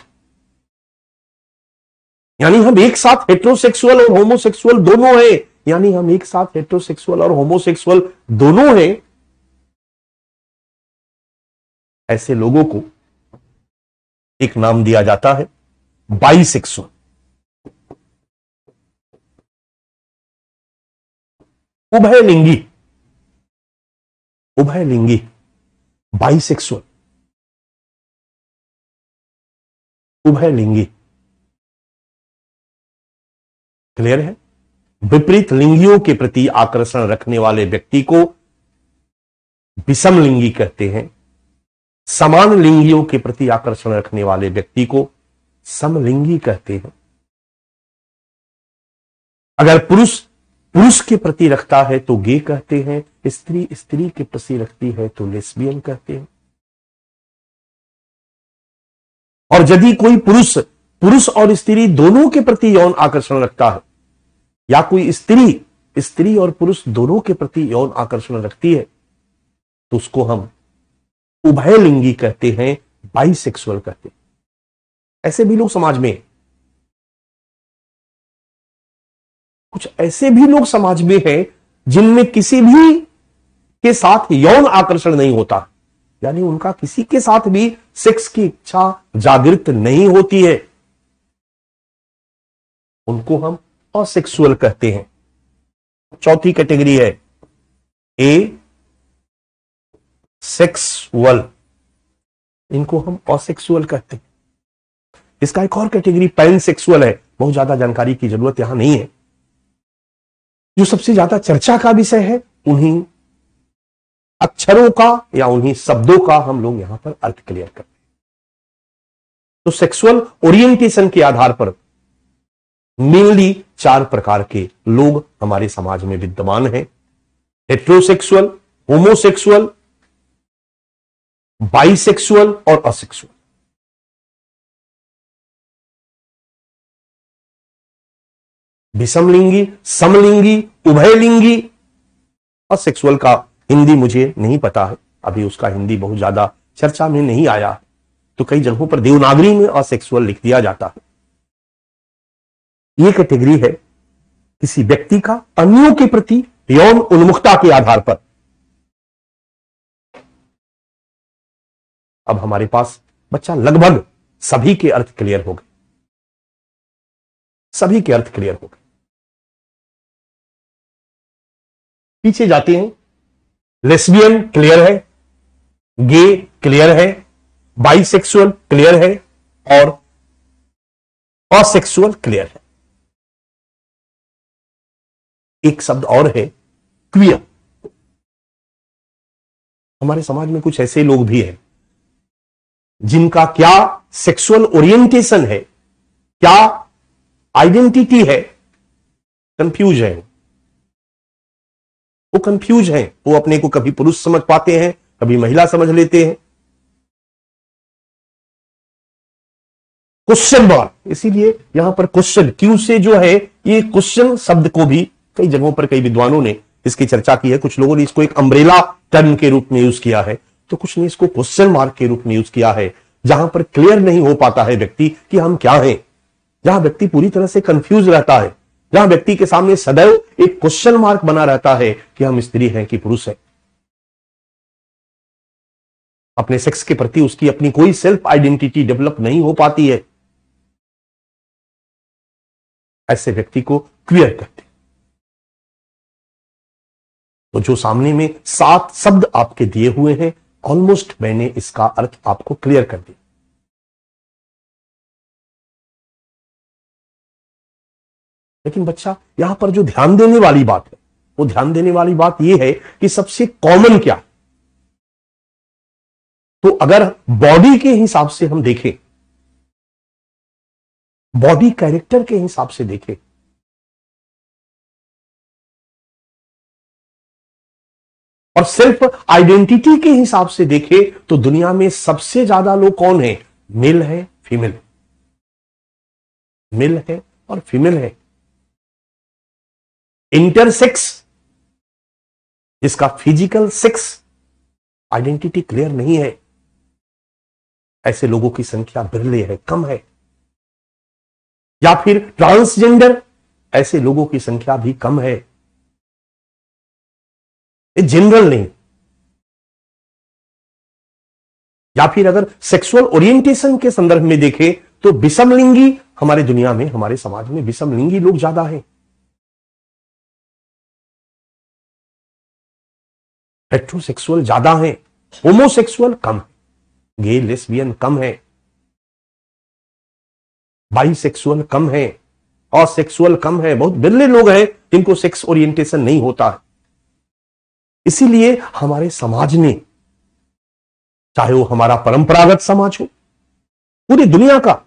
यानी हम एक साथ हेट्रोसेक्सुअल और होमोसेक्सुअल दोनों है यानी हम एक साथ हेट्रोसेक्सुअल और होमोसेक्सुअल दोनों हैं ऐसे लोगों को एक नाम दिया जाता है बाईसेक्सुअल उभय लिंगी उभय लिंगी बाईसेक्सुअल उभय लिंगी क्लियर है विपरीत लिंगियों के प्रति आकर्षण रखने वाले व्यक्ति को विषम लिंगी कहते हैं समान लिंगियों के प्रति आकर्षण रखने वाले व्यक्ति को समलिंगी कहते हैं अगर पुरुष पुरुष के प्रति रखता है तो गे कहते हैं स्त्री स्त्री के प्रति रखती है तो लेस्बियन कहते हैं और यदि कोई पुरुष पुरुष और स्त्री दोनों के प्रति यौन आकर्षण रखता है या कोई स्त्री स्त्री और पुरुष दोनों के प्रति यौन आकर्षण रखती है तो उसको हम उभयलिंगी कहते हैं बाइसेक्सुअल कहते हैं ऐसे भी लोग समाज में कुछ ऐसे भी लोग समाज में हैं जिनमें किसी भी के साथ यौन आकर्षण नहीं होता यानी उनका किसी के साथ भी सेक्स की इच्छा जागृत नहीं होती है उनको हम असेक्सुअल कहते हैं चौथी कैटेगरी है ए सेक्सुअल इनको हम असेक्सुअल कहते हैं इसका एक और कैटेगरी पैन सेक्सुअल है बहुत ज्यादा जानकारी की जरूरत यहां नहीं है जो सबसे ज्यादा चर्चा का विषय है उन्हीं अक्षरों का या उन्हीं शब्दों का हम लोग यहां पर अर्थ क्लियर करते हैं तो सेक्सुअल ओरिएंटेशन के आधार पर मेनली चार प्रकार के लोग हमारे समाज में विद्यमान हैं हेट्रोसेक्सुअल होमोसेक्सुअल बाइसेक्सुअल और असेक्सुअल विषमलिंगी समलिंगी उभयलिंगी असेक्सुअल का हिंदी मुझे नहीं पता है अभी उसका हिंदी बहुत ज्यादा चर्चा में नहीं आया तो कई जगहों पर देवनागरी में असेक्सुअल लिख दिया जाता है ये कैटेगरी है किसी व्यक्ति का अन्यों के प्रति यौन उन्मुखता के आधार पर अब हमारे पास बच्चा लगभग सभी के अर्थ क्लियर हो गए सभी के अर्थ क्लियर हो गए पीछे जाते हैं लेस्बियन क्लियर है गे क्लियर है बाइसेक्सुअल क्लियर है और असेक्सुअल क्लियर है एक शब्द और है क्वियर हमारे समाज में कुछ ऐसे लोग भी हैं जिनका क्या सेक्सुअल ओरिएंटेशन है क्या आइडेंटिटी है कंफ्यूज है वो कंफ्यूज है वो अपने को कभी पुरुष समझ पाते हैं कभी महिला समझ लेते हैं क्वेश्चन बार इसीलिए यहां पर क्वेश्चन क्यू से जो है ये क्वेश्चन शब्द को भी कई जगहों पर कई विद्वानों ने इसकी चर्चा की है कुछ लोगों ने इसको एक अम्ब्रेला टर्म के रूप में यूज किया है तो कुछ ने इसको क्वेश्चन मार्क के रूप में यूज किया है जहां पर क्लियर नहीं हो पाता है व्यक्ति कि हम क्या हैं जहां व्यक्ति पूरी तरह से कंफ्यूज रहता है जहां व्यक्ति के सामने सदैव एक क्वेश्चन मार्क बना रहता है कि हम स्त्री हैं कि पुरुष है अपने सेक्स के प्रति उसकी अपनी कोई सेल्फ आइडेंटिटी डेवलप नहीं हो पाती है ऐसे व्यक्ति को क्वियर कहते तो जो सामने में सात शब्द आपके दिए हुए हैं ऑलमोस्ट मैंने इसका अर्थ आपको क्लियर कर दिया लेकिन बच्चा यहां पर जो ध्यान देने वाली बात है वो ध्यान देने वाली बात यह है कि सबसे कॉमन क्या तो अगर बॉडी के हिसाब से हम देखें बॉडी कैरेक्टर के हिसाब से देखें और सिर्फ आइडेंटिटी के हिसाब से देखे तो दुनिया में सबसे ज्यादा लोग कौन है मेल है फीमेल मेल है और फीमेल है इंटरसेक्स जिसका फिजिकल सेक्स आइडेंटिटी क्लियर नहीं है ऐसे लोगों की संख्या बिरले है कम है या फिर ट्रांसजेंडर ऐसे लोगों की संख्या भी कम है ये जनरल नहीं या फिर अगर सेक्सुअल ओरिएंटेशन के संदर्भ में देखें तो विषमलिंगी हमारे दुनिया में हमारे समाज में विषमलिंगी लोग ज्यादा हैं हेट्रोसेक्सुअल ज्यादा हैं होमोसेक्सुअल कम है गे लेस्बियन कम है बाइसेक्सुअल कम है और सेक्सुअल कम है बहुत बिरले लोग हैं जिनको सेक्स ओरिएंटेशन नहीं होता है इसीलिए हमारे समाज ने चाहे वो हमारा परंपरागत समाज हो पूरी दुनिया का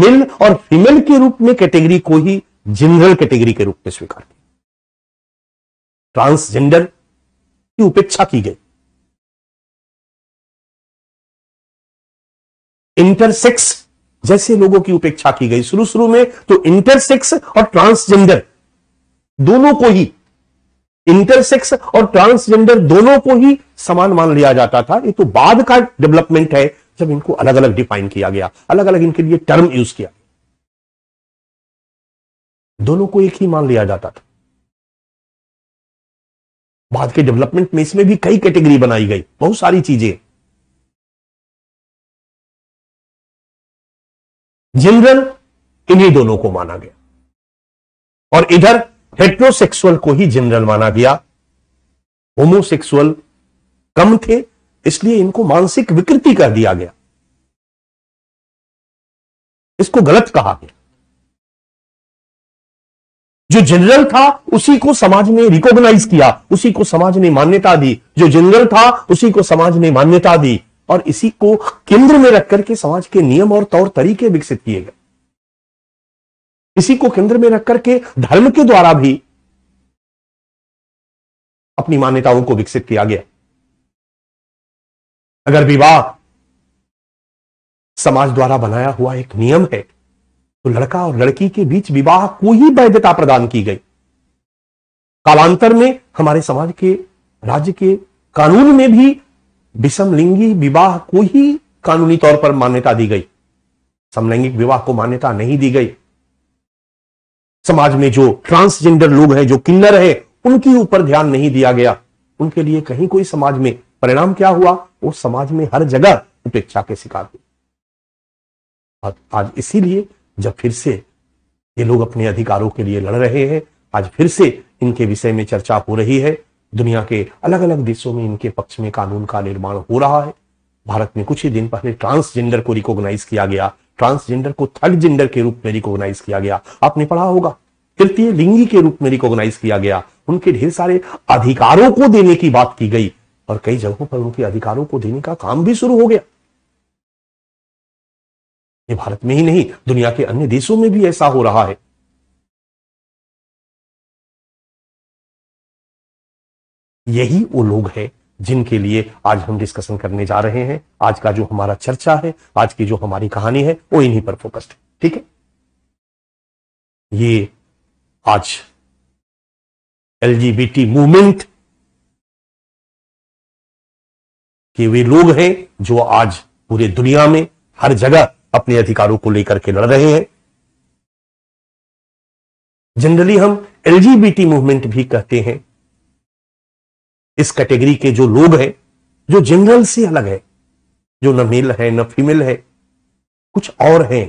मेल और फीमेल के रूप में कैटेगरी को ही जनरल कैटेगरी के रूप में स्वीकार किया ट्रांसजेंडर की उपेक्षा की गई इंटरसेक्स जैसे लोगों की उपेक्षा की गई शुरू शुरू में तो इंटरसेक्स और ट्रांसजेंडर दोनों को ही इंटरसेक्स और ट्रांसजेंडर दोनों को ही समान मान लिया जाता था ये तो बाद का डेवलपमेंट है जब इनको अलग अलग डिफाइन किया गया अलग अलग इनके लिए टर्म यूज किया दोनों को एक ही मान लिया जाता था बाद के डेवलपमेंट में इसमें भी कई कैटेगरी बनाई गई बहुत सारी चीजें जनरल इन्हीं दोनों को माना गया और इधर हेट्रोसेक्सुअल को ही जनरल माना गया होमोसेक्सुअल कम थे इसलिए इनको मानसिक विकृति कर दिया गया इसको गलत कहा गया जो जनरल था उसी को समाज ने रिकॉग्नाइज किया उसी को समाज ने मान्यता दी जो जनरल था उसी को समाज ने मान्यता दी और इसी को केंद्र में रख करके समाज के नियम और तौर तरीके विकसित किए गए इसी को केंद्र में रख करके धर्म के द्वारा भी अपनी मान्यताओं को विकसित किया गया अगर विवाह समाज द्वारा बनाया हुआ एक नियम है तो लड़का और लड़की के बीच विवाह को ही वैधता प्रदान की गई कालांतर में हमारे समाज के राज्य के कानून में भी विषमलिंगी विवाह को ही कानूनी तौर पर मान्यता दी गई समलैंगिक विवाह को मान्यता नहीं दी गई समाज में जो ट्रांसजेंडर लोग हैं जो किन्नर है उनके ऊपर ध्यान नहीं दिया गया उनके लिए कहीं कोई समाज में परिणाम क्या हुआ वो समाज में हर जगह उपेक्षा के शिकार हुए आज इसीलिए जब फिर से ये लोग अपने अधिकारों के लिए लड़ रहे हैं आज फिर से इनके विषय में चर्चा हो रही है दुनिया के अलग अलग देशों में इनके पक्ष में कानून का निर्माण हो रहा है भारत में कुछ ही दिन पहले ट्रांसजेंडर को रिकॉग्नाइज किया गया ट्रांसजेंडर को थर्ड जेंडर के रूप में रिकॉग्नाइज किया गया आपने पढ़ा होगा तृतीय लिंगी के रूप में रिकॉग्नाइज किया गया उनके ढेर सारे अधिकारों को देने की बात की गई और कई जगहों पर उनके अधिकारों को देने का काम भी शुरू हो गया ये भारत में ही नहीं दुनिया के अन्य देशों में भी ऐसा हो रहा है यही वो लोग हैं जिनके लिए आज हम डिस्कशन करने जा रहे हैं आज का जो हमारा चर्चा है आज की जो हमारी कहानी है वो इन्हीं पर फोकस्ड है ठीक है ये आज एलजीबीटी मूवमेंट के वे लोग हैं जो आज पूरे दुनिया में हर जगह अपने अधिकारों को लेकर के लड़ रहे हैं जनरली हम एलजीबीटी मूवमेंट भी कहते हैं इस कैटेगरी के जो लोग हैं जो जनरल से अलग है जो न मेल है न फीमेल है कुछ और हैं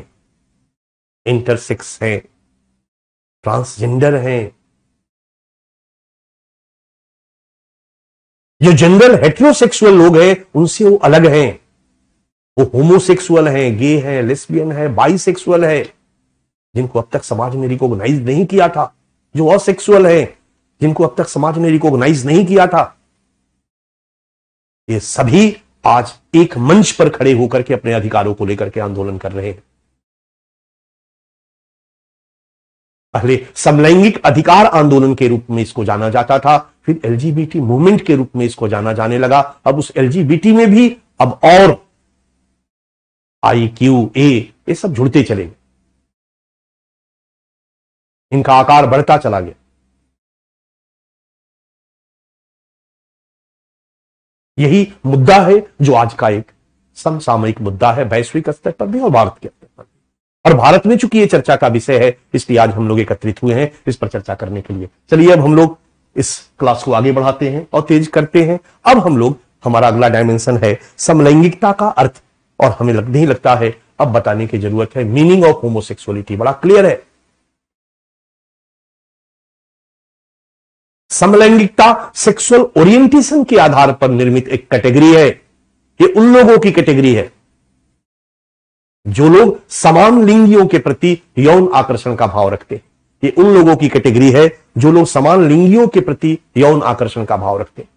इंटरसेक्स हैं ट्रांसजेंडर हैं जो जनरल हेट्रोसेक्सुअल लोग हैं उनसे वो अलग हैं वो होमोसेक्सुअल हैं गे हैं लेस्बियन है बाइसेक्सुअल है जिनको अब तक समाज ने रिकॉग्नाइज नहीं किया था जो असेक्सुअल हैं जिनको अब तक समाज ने रिकॉग्नाइज नहीं किया था ये सभी आज एक मंच पर खड़े होकर के अपने अधिकारों को लेकर के आंदोलन कर रहे हैं पहले समलैंगिक अधिकार आंदोलन के रूप में इसको जाना जाता था फिर एलजीबीटी मूवमेंट के रूप में इसको जाना जाने लगा अब उस एलजीबीटी में भी अब और आई क्यू ए ये सब जुड़ते चले गए इनका आकार बढ़ता चला गया यही मुद्दा है जो आज का एक समसामयिक मुद्दा है वैश्विक स्तर पर भी और भारत के स्तर पर भी और भारत में चूंकि ये चर्चा का विषय है इसलिए आज हम लोग एकत्रित हुए हैं इस पर चर्चा करने के लिए चलिए अब हम लोग इस क्लास को आगे बढ़ाते हैं और तेज करते हैं अब हम लोग हमारा अगला डायमेंशन है समलैंगिकता का अर्थ और हमें लग नहीं लगता है अब बताने की जरूरत है मीनिंग ऑफ होमोसेक्सुअलिटी बड़ा क्लियर है समलैंगिकता सेक्सुअल ओरिएंटेशन के आधार पर निर्मित एक कैटेगरी है ये उन लोगों की कैटेगरी है जो लोग समान लिंगियों के प्रति यौन आकर्षण का भाव रखते हैं ये उन लोगों की कैटेगरी है जो लोग समान लिंगियों के प्रति यौन आकर्षण का भाव रखते हैं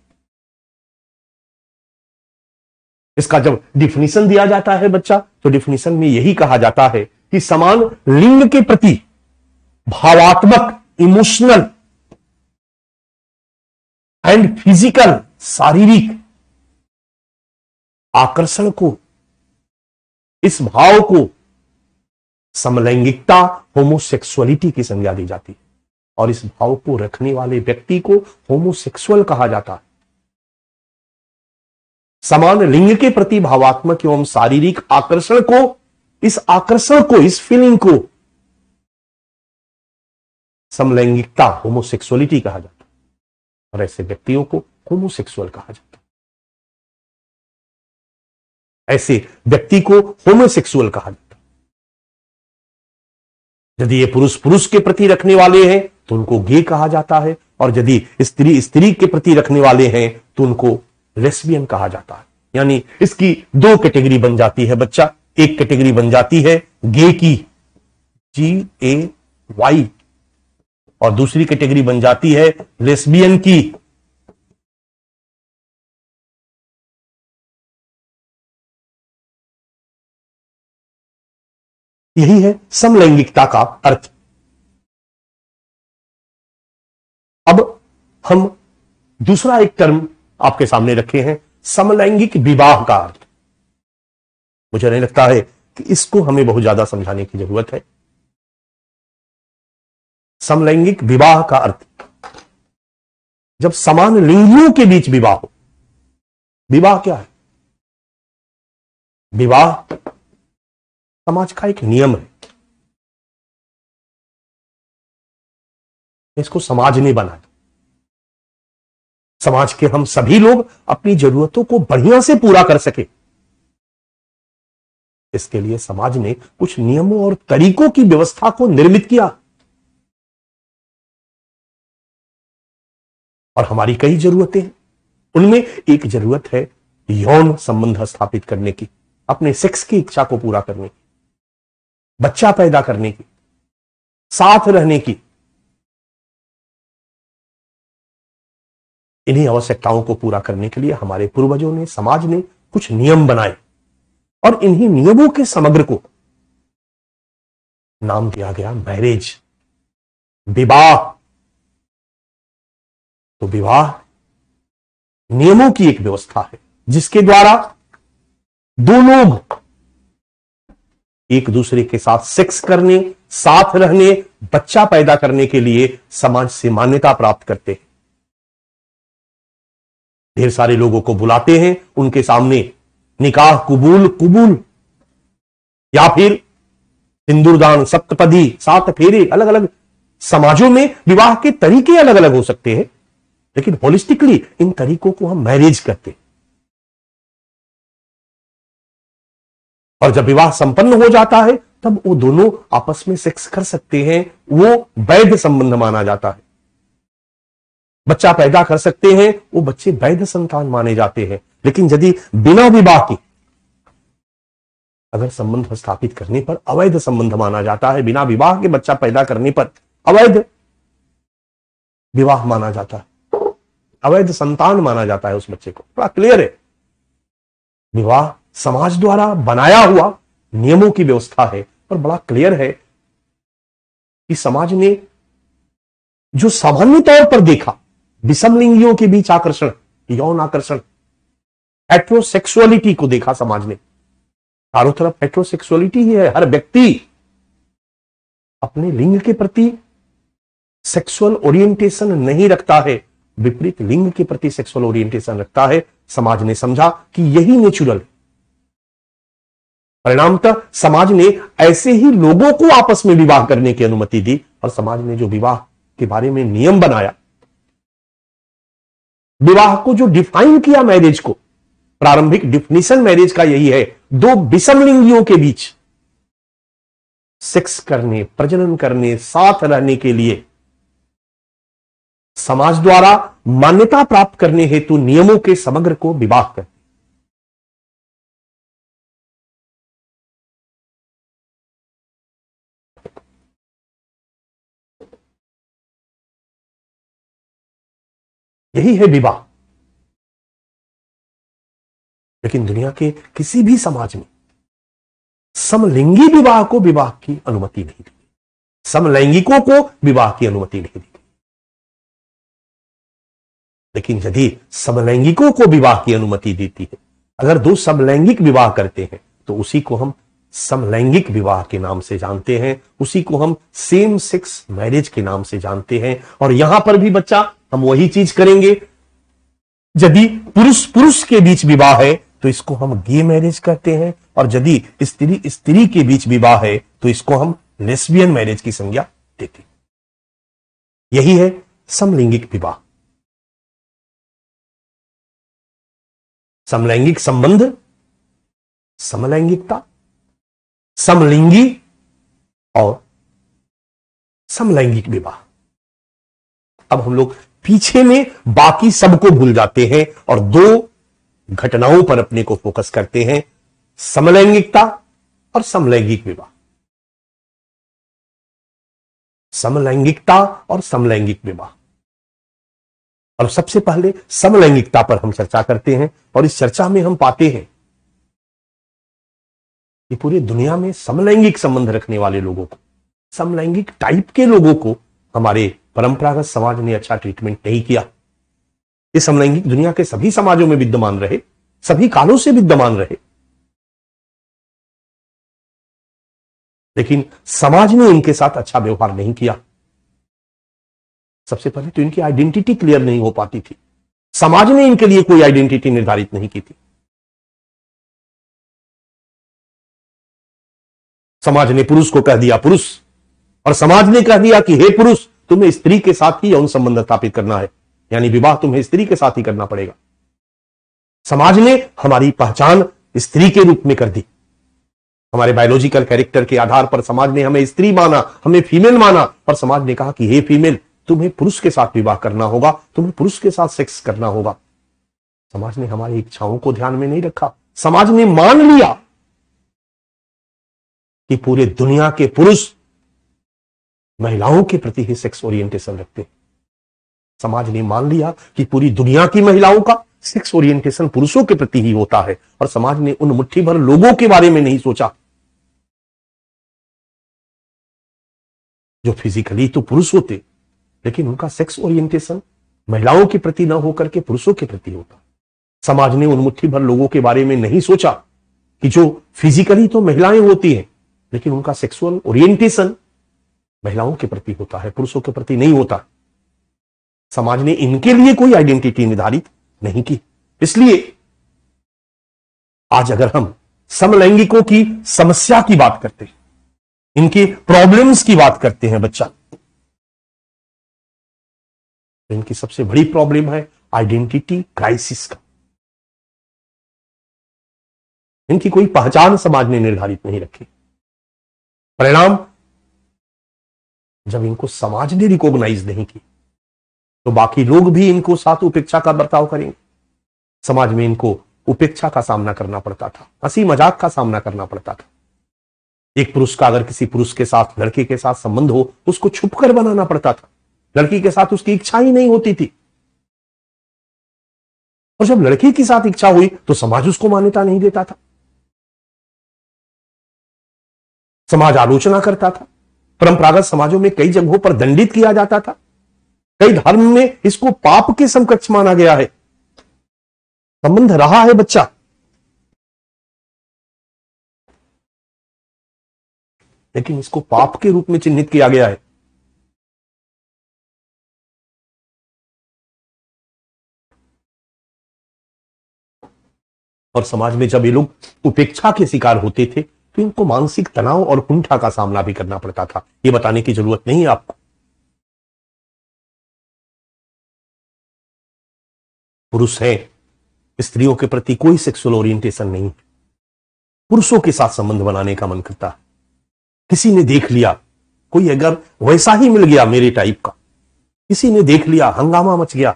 इसका जब डिफिनेशन दिया जाता है बच्चा तो डिफिनेशन में यही कहा जाता है कि समान लिंग के प्रति भावात्मक इमोशनल एंड फिजिकल शारीरिक आकर्षण को इस भाव को समलैंगिकता होमोसेक्सुअलिटी की संज्ञा दी जाती है और इस भाव को रखने वाले व्यक्ति को होमोसेक्सुअल कहा जाता है समान लिंग के प्रति भावात्मक एवं शारीरिक आकर्षण को इस आकर्षण को इस फीलिंग को समलैंगिकता होमोसेक्सुअलिटी कहा जाता है और ऐसे व्यक्तियों को होमोसेक्सुअल कहा जाता है ऐसे व्यक्ति को होमोसेक्सुअल कहा जाता है यदि ये पुरुष पुरुष के प्रति रखने वाले हैं तो उनको गे कहा जाता है और यदि स्त्री स्त्री के प्रति रखने वाले हैं तो उनको लेस्बियन कहा जाता है यानी इसकी दो कैटेगरी बन जाती है बच्चा एक कैटेगरी बन जाती है गे की जी ए वाई और दूसरी कैटेगरी बन जाती है लेस्बियन की यही है समलैंगिकता का अर्थ अब हम दूसरा एक टर्म आपके सामने रखे हैं समलैंगिक विवाह का अर्थ मुझे नहीं लगता है कि इसको हमें बहुत ज्यादा समझाने की जरूरत है समलैंगिक विवाह का अर्थ जब समान लिंगों के बीच विवाह हो विवाह क्या है विवाह समाज का एक नियम है इसको समाज ने बनाया समाज के हम सभी लोग अपनी जरूरतों को बढ़िया से पूरा कर सके इसके लिए समाज ने कुछ नियमों और तरीकों की व्यवस्था को निर्मित किया और हमारी कई जरूरतें हैं उनमें एक जरूरत है यौन संबंध स्थापित करने की अपने सेक्स की इच्छा को पूरा करने की बच्चा पैदा करने की साथ रहने की इन्हीं आवश्यकताओं को पूरा करने के लिए हमारे पूर्वजों ने समाज ने कुछ नियम बनाए और इन्हीं नियमों के समग्र को नाम दिया गया मैरिज विवाह तो विवाह नियमों की एक व्यवस्था है जिसके द्वारा दो लोग एक दूसरे के साथ सेक्स करने साथ रहने बच्चा पैदा करने के लिए समाज से मान्यता प्राप्त करते हैं ढेर सारे लोगों को बुलाते हैं उनके सामने निकाह कुबूल कुबूल या फिर सिंदूरदान सप्तपदी सात फेरे अलग अलग समाजों में विवाह के तरीके अलग अलग हो सकते हैं लेकिन होलिस्टिकली इन तरीकों को हम मैनेज करते और जब विवाह संपन्न हो जाता है तब वो दोनों आपस में सेक्स कर सकते हैं वो वैध संबंध माना जाता है बच्चा पैदा कर सकते हैं वो बच्चे वैध संतान माने जाते हैं लेकिन यदि बिना विवाह के अगर संबंध स्थापित करने पर अवैध संबंध माना जाता है बिना विवाह के बच्चा पैदा करने पर अवैध विवाह माना जाता है अवैध संतान माना जाता है उस बच्चे को बड़ा क्लियर है विवाह समाज द्वारा बनाया हुआ नियमों की व्यवस्था है और बड़ा क्लियर है कि समाज ने जो सामान्य तौर पर देखा विषमलिंगियों के बीच आकर्षण यौन आकर्षण हेट्रोसेक्सुअलिटी को देखा समाज ने चारों तरफ हेट्रोसेक्सुअलिटी ही है हर व्यक्ति अपने लिंग के प्रति सेक्सुअल ओरिएंटेशन नहीं रखता है विपरीत लिंग के प्रति सेक्सुअल ओरिएंटेशन रखता है समाज ने समझा कि यही नेचुरल परिणामतः समाज ने ऐसे ही लोगों को आपस में विवाह करने की अनुमति दी और समाज ने जो विवाह के बारे में नियम बनाया विवाह को जो डिफाइन किया मैरिज को प्रारंभिक डिफिनेशन मैरिज का यही है दो विषमलिंगियों के बीच सेक्स करने प्रजनन करने साथ रहने के लिए समाज द्वारा मान्यता प्राप्त करने हेतु नियमों के समग्र को विवाह कर यही है विवाह लेकिन दुनिया के किसी भी समाज में समलिंगी विवाह को विवाह की अनुमति नहीं दी समलैंगिकों को विवाह की अनुमति नहीं दी लेकिन यदि समलैंगिकों को विवाह की अनुमति देती है अगर दो समलैंगिक विवाह करते हैं तो उसी को हम समलैंगिक विवाह के नाम से जानते हैं उसी को हम सेम सेक्स मैरिज के नाम से जानते हैं और यहां पर भी बच्चा हम वही चीज करेंगे यदि पुरुष पुरुष के बीच विवाह है तो इसको हम गे मैरिज कहते हैं और यदि स्त्री स्त्री के बीच विवाह है तो इसको हम लेस्बियन मैरिज की संज्ञा देते हैं यही है समलैंगिक विवाह समलैंगिक संबंध समलैंगिकता समलिंगी और समलैंगिक विवाह अब हम लोग पीछे में बाकी सबको भूल जाते हैं और दो घटनाओं पर अपने को फोकस करते हैं समलैंगिकता और समलैंगिक विवाह समलैंगिकता और समलैंगिक विवाह और सबसे पहले समलैंगिकता पर हम चर्चा करते हैं और इस चर्चा में हम पाते हैं कि पूरी दुनिया में समलैंगिक संबंध रखने वाले लोगों को समलैंगिक टाइप के लोगों को हमारे परंपरागत समाज ने अच्छा ट्रीटमेंट नहीं किया ये समलैंगिक दुनिया के सभी समाजों में विद्यमान रहे सभी कालों से विद्यमान रहे लेकिन समाज ने इनके साथ अच्छा व्यवहार नहीं किया सबसे पहले तो इनकी आइडेंटिटी क्लियर नहीं हो पाती थी समाज ने इनके लिए कोई आइडेंटिटी निर्धारित नहीं की थी समाज ने पुरुष को कह दिया पुरुष और समाज ने कह दिया कि हे पुरुष तुम्हें स्त्री के साथ ही यौन संबंध स्थापित करना है यानी विवाह तुम्हें स्त्री के साथ ही करना पड़ेगा समाज ने हमारी पहचान स्त्री के रूप में कर दी हमारे बायोलॉजिकल कैरेक्टर के आधार पर समाज ने हमें स्त्री माना हमें फीमेल माना और समाज ने कहा कि हे फीमेल तुम्हें पुरुष के साथ विवाह करना होगा तुम्हें पुरुष के साथ सेक्स करना होगा समाज ने हमारी इच्छाओं को ध्यान में नहीं रखा समाज ने मान लिया कि पूरे दुनिया के पुरुष महिलाओं के प्रति ही सेक्स ओरिएंटेशन रखते समाज ने मान लिया कि पूरी दुनिया की महिलाओं का सेक्स ओरिएंटेशन पुरुषों के प्रति ही होता है और समाज ने उन मुट्ठी भर लोगों के बारे में नहीं सोचा जो फिजिकली तो पुरुष होते लेकिन उनका सेक्स ओरिएंटेशन महिलाओं के प्रति ना होकर के पुरुषों के प्रति होता समाज ने उन मुट्ठी भर लोगों के बारे में नहीं सोचा कि जो फिजिकली तो महिलाएं होती हैं लेकिन उनका सेक्सुअल ओरिएंटेशन महिलाओं के प्रति होता है पुरुषों के प्रति नहीं होता समाज ने इनके लिए कोई आइडेंटिटी निर्धारित नहीं की इसलिए आज अगर हम समलैंगिकों की समस्या की बात करते हैं इनके प्रॉब्लम्स की बात करते हैं बच्चा तो इनकी सबसे बड़ी प्रॉब्लम है आइडेंटिटी क्राइसिस का इनकी कोई पहचान समाज ने निर्धारित नहीं रखी परिणाम जब इनको समाज ने रिकॉग्नाइज नहीं की तो बाकी लोग भी इनको साथ उपेक्षा का बर्ताव करेंगे समाज में इनको उपेक्षा का सामना करना पड़ता था हंसी मजाक का सामना करना पड़ता था एक पुरुष का अगर किसी पुरुष के साथ लड़के के साथ संबंध हो उसको छुपकर बनाना पड़ता था लड़की के साथ उसकी इच्छा ही नहीं होती थी और जब लड़की के साथ इच्छा हुई तो समाज उसको मान्यता नहीं देता था समाज आलोचना करता था परंपरागत समाजों में कई जगहों पर दंडित किया जाता था कई धर्म में इसको पाप के समकक्ष माना गया है संबंध रहा है बच्चा लेकिन इसको पाप के रूप में चिन्हित किया गया है और समाज में जब ये लोग उपेक्षा के शिकार होते थे तो इनको मानसिक तनाव और कुंठा का सामना भी करना पड़ता था ये बताने की जरूरत नहीं है आपको पुरुष है स्त्रियों के प्रति कोई सेक्सुअल ओरिएंटेशन नहीं पुरुषों के साथ संबंध बनाने का मन करता किसी ने देख लिया कोई अगर वैसा ही मिल गया मेरे टाइप का किसी ने देख लिया हंगामा मच गया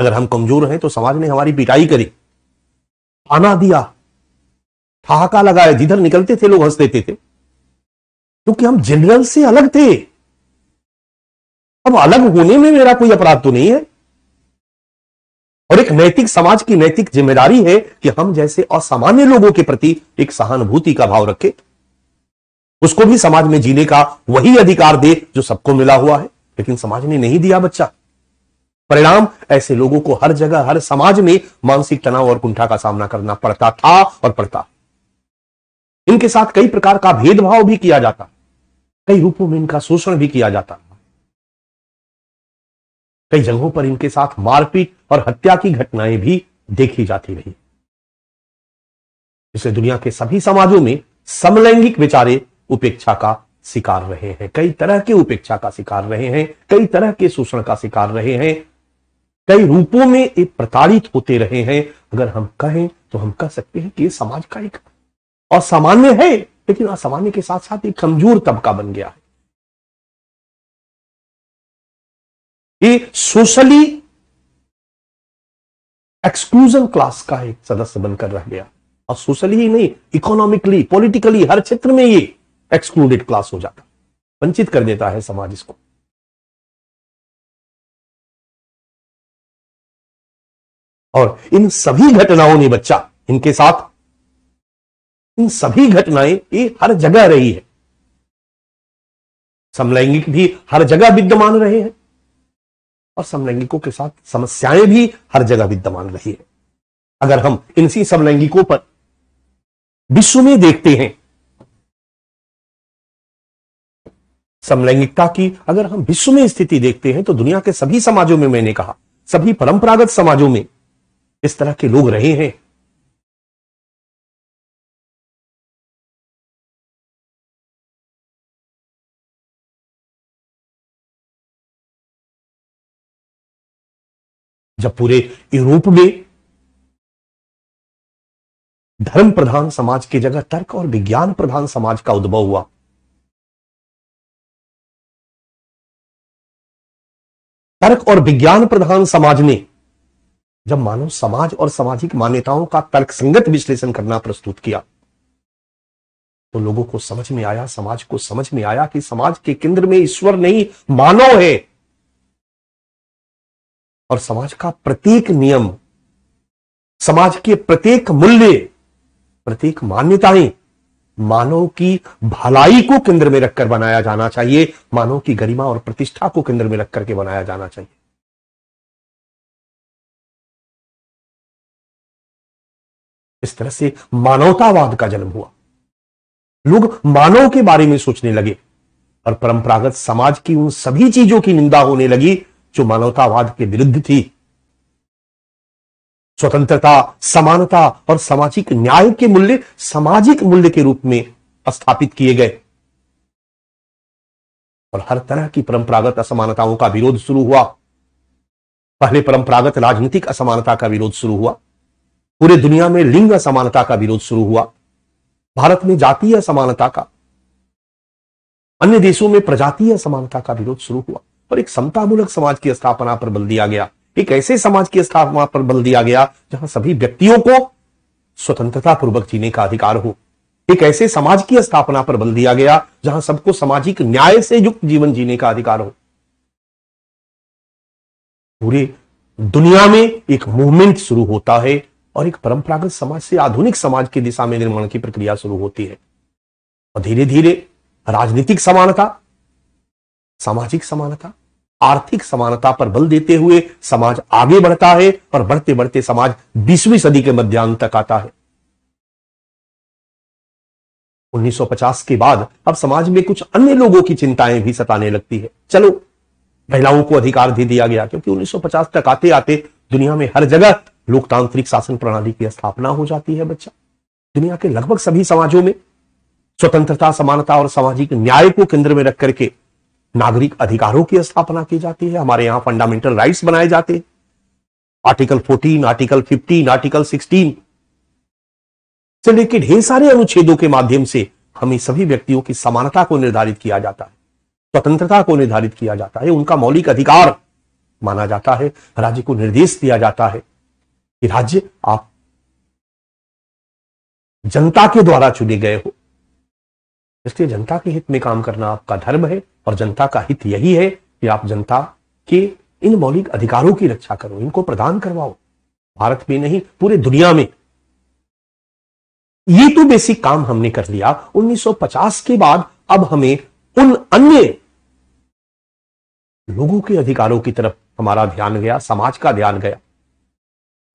अगर हम कमजोर हैं तो समाज ने हमारी पिटाई करी आना दिया ठहाका लगाया जिधर निकलते थे लोग हंस देते थे क्योंकि हम जनरल से अलग थे अब अलग होने में मेरा कोई अपराध तो नहीं है और एक नैतिक समाज की नैतिक जिम्मेदारी है कि हम जैसे असामान्य लोगों के प्रति एक सहानुभूति का भाव रखें उसको भी समाज में जीने का वही अधिकार दे जो सबको मिला हुआ है लेकिन समाज ने नहीं दिया बच्चा परिणाम ऐसे लोगों को हर जगह हर समाज में मानसिक तनाव और कुंठा का सामना करना पड़ता था और पड़ता इनके साथ कई प्रकार का भेदभाव भी किया जाता कई रूपों में इनका शोषण भी किया जाता कई जगहों पर इनके साथ मारपीट और हत्या की घटनाएं भी देखी जाती रही इसे दुनिया के सभी समाजों में समलैंगिक बेचारे उपेक्षा का शिकार रहे हैं कई तरह के उपेक्षा का शिकार रहे हैं कई तरह के शोषण का शिकार रहे हैं कई रूपों में प्रताड़ित होते रहे हैं अगर हम कहें तो हम कह सकते हैं कि ये समाज का एक असामान्य है लेकिन असामान्य के साथ साथ एक कमजोर तबका बन गया है ये सोशली एक्सक्लूजन क्लास का एक सदस्य बनकर रह गया और सोशली ही नहीं इकोनॉमिकली पॉलिटिकली हर क्षेत्र में ये एक्सक्लूडेड क्लास हो जाता वंचित कर देता है समाज इसको और इन सभी घटनाओं ने बच्चा इनके साथ इन सभी घटनाएं ये हर जगह रही है समलैंगिक भी हर जगह विद्यमान रहे हैं और समलैंगिकों के साथ समस्याएं भी हर जगह विद्यमान रही है अगर हम इनसी समलैंगिकों पर विश्व में देखते हैं समलैंगिकता की अगर हम विश्व में स्थिति देखते हैं तो दुनिया के सभी समाजों में मैंने कहा सभी परंपरागत समाजों में इस तरह के लोग रहे हैं जब पूरे यूरोप में धर्म प्रधान समाज की जगह तर्क और विज्ञान प्रधान समाज का उद्भव हुआ तर्क और विज्ञान प्रधान समाज ने जब मानव समाज और सामाजिक मान्यताओं का तर्कसंगत विश्लेषण करना प्रस्तुत किया तो लोगों को समझ में आया समाज को समझ में आया कि समाज के केंद्र में ईश्वर नहीं मानव है और समाज का प्रत्येक नियम समाज के प्रत्येक मूल्य प्रत्येक मान्यताएं मानव की भलाई को केंद्र में रखकर बनाया जाना चाहिए मानव की गरिमा और प्रतिष्ठा को केंद्र में रखकर के बनाया जाना चाहिए इस तरह से मानवतावाद का जन्म हुआ लोग मानव के बारे में सोचने लगे और परंपरागत समाज की उन सभी चीजों की निंदा होने लगी जो मानवतावाद के विरुद्ध थी स्वतंत्रता समानता और सामाजिक न्याय के मूल्य सामाजिक मूल्य के रूप में स्थापित किए गए और हर तरह की परंपरागत असमानताओं का विरोध शुरू हुआ पहले परंपरागत राजनीतिक असमानता का विरोध शुरू हुआ पूरे दुनिया में लिंग असमानता का विरोध शुरू हुआ भारत में जातीय असमानता का अन्य देशों में प्रजातीय असमानता का विरोध शुरू हुआ और एक समतामूलक समाज की स्थापना पर बल दिया गया एक ऐसे समाज की स्थापना पर बल दिया गया जहां सभी व्यक्तियों को स्वतंत्रता पूर्वक जीने का अधिकार हो एक ऐसे समाज की स्थापना पर बल दिया गया जहां सबको सामाजिक न्याय से युक्त जीवन जीने का अधिकार हो पूरे दुनिया में एक मूवमेंट शुरू होता है और एक परंपरागत समाज से आधुनिक समाज की दिशा में निर्माण की प्रक्रिया शुरू होती है और धीरे धीरे राजनीतिक समानता सामाजिक समानता आर्थिक समानता पर बल देते हुए समाज आगे बढ़ता है और बढ़ते बढ़ते समाज बीसवीं सदी के मध्यांत तक आता है 1950 के बाद अब समाज में कुछ अन्य लोगों की चिंताएं भी सताने लगती है चलो महिलाओं को अधिकार दे दिया गया क्योंकि 1950 तक आते आते दुनिया में हर जगह लोकतांत्रिक शासन प्रणाली की स्थापना हो जाती है बच्चा दुनिया के लगभग सभी समाजों में स्वतंत्रता समानता और सामाजिक न्याय को केंद्र में रख करके नागरिक अधिकारों की स्थापना की जाती है हमारे यहाँ फंडामेंटल राइट्स बनाए जाते हैं आर्टिकल 14, आर्टिकल 15, आर्टिकल 16 से लेकर ढेर सारे अनुच्छेदों के माध्यम से हमें सभी व्यक्तियों की समानता को निर्धारित किया जाता है स्वतंत्रता को निर्धारित किया जाता है उनका मौलिक अधिकार माना जाता है राज्य को निर्देश दिया जाता है कि राज्य आप जनता के द्वारा चुने गए हो इसलिए जनता के हित में काम करना आपका धर्म है और जनता का हित यही है कि आप जनता के इन मौलिक अधिकारों की रक्षा करो इनको प्रदान करवाओ भारत में नहीं पूरे दुनिया में ये तो बेसिक काम हमने कर लिया 1950 के बाद अब हमें उन अन्य लोगों के अधिकारों की तरफ हमारा ध्यान गया समाज का ध्यान गया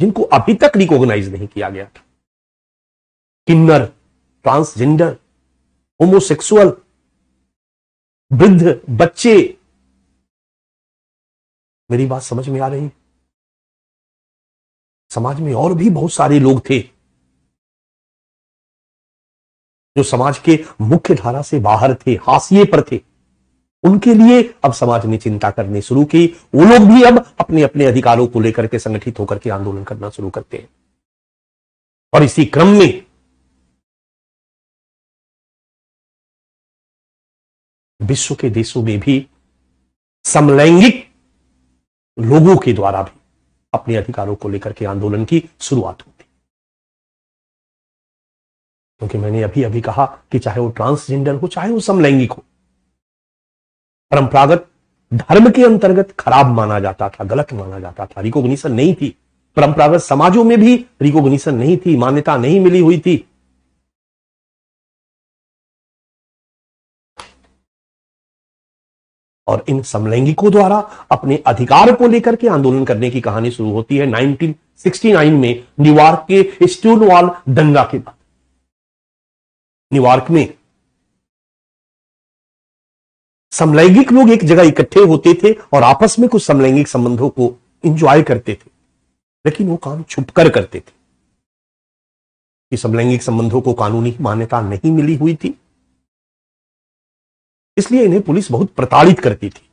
जिनको अभी तक रिकॉग्नाइज नहीं किया गया था किन्नर ट्रांसजेंडर होमोसेक्सुअल वृद्ध बच्चे मेरी बात समझ में आ रही समाज में और भी बहुत सारे लोग थे जो समाज के मुख्य धारा से बाहर थे हाशिए पर थे उनके लिए अब समाज ने चिंता करनी शुरू की वो लोग भी अब अपने अपने अधिकारों को लेकर के संगठित होकर के आंदोलन करना शुरू करते हैं और इसी क्रम में विश्व के देशों में भी समलैंगिक लोगों के द्वारा भी अपने अधिकारों को लेकर के आंदोलन की शुरुआत होती क्योंकि मैंने अभी अभी कहा कि चाहे वो ट्रांसजेंडर हो चाहे वो समलैंगिक हो परंपरागत धर्म के अंतर्गत खराब माना जाता था गलत माना जाता था रिकोगनीसन नहीं थी परंपरागत समाजों में भी रिकोगनीसन नहीं थी मान्यता नहीं मिली हुई थी और इन समलैंगिकों द्वारा अपने अधिकार को लेकर के आंदोलन करने की कहानी शुरू होती है 1969 में न्यूयॉर्क के स्टोनवाल दंगा के बाद न्यूयॉर्क में समलैंगिक लोग एक जगह इकट्ठे होते थे और आपस में कुछ समलैंगिक संबंधों को इंजॉय करते थे लेकिन वो काम छुपकर करते थे कि समलैंगिक संबंधों को कानूनी मान्यता नहीं मिली हुई थी इसलिए इन्हें पुलिस बहुत प्रताड़ित करती थी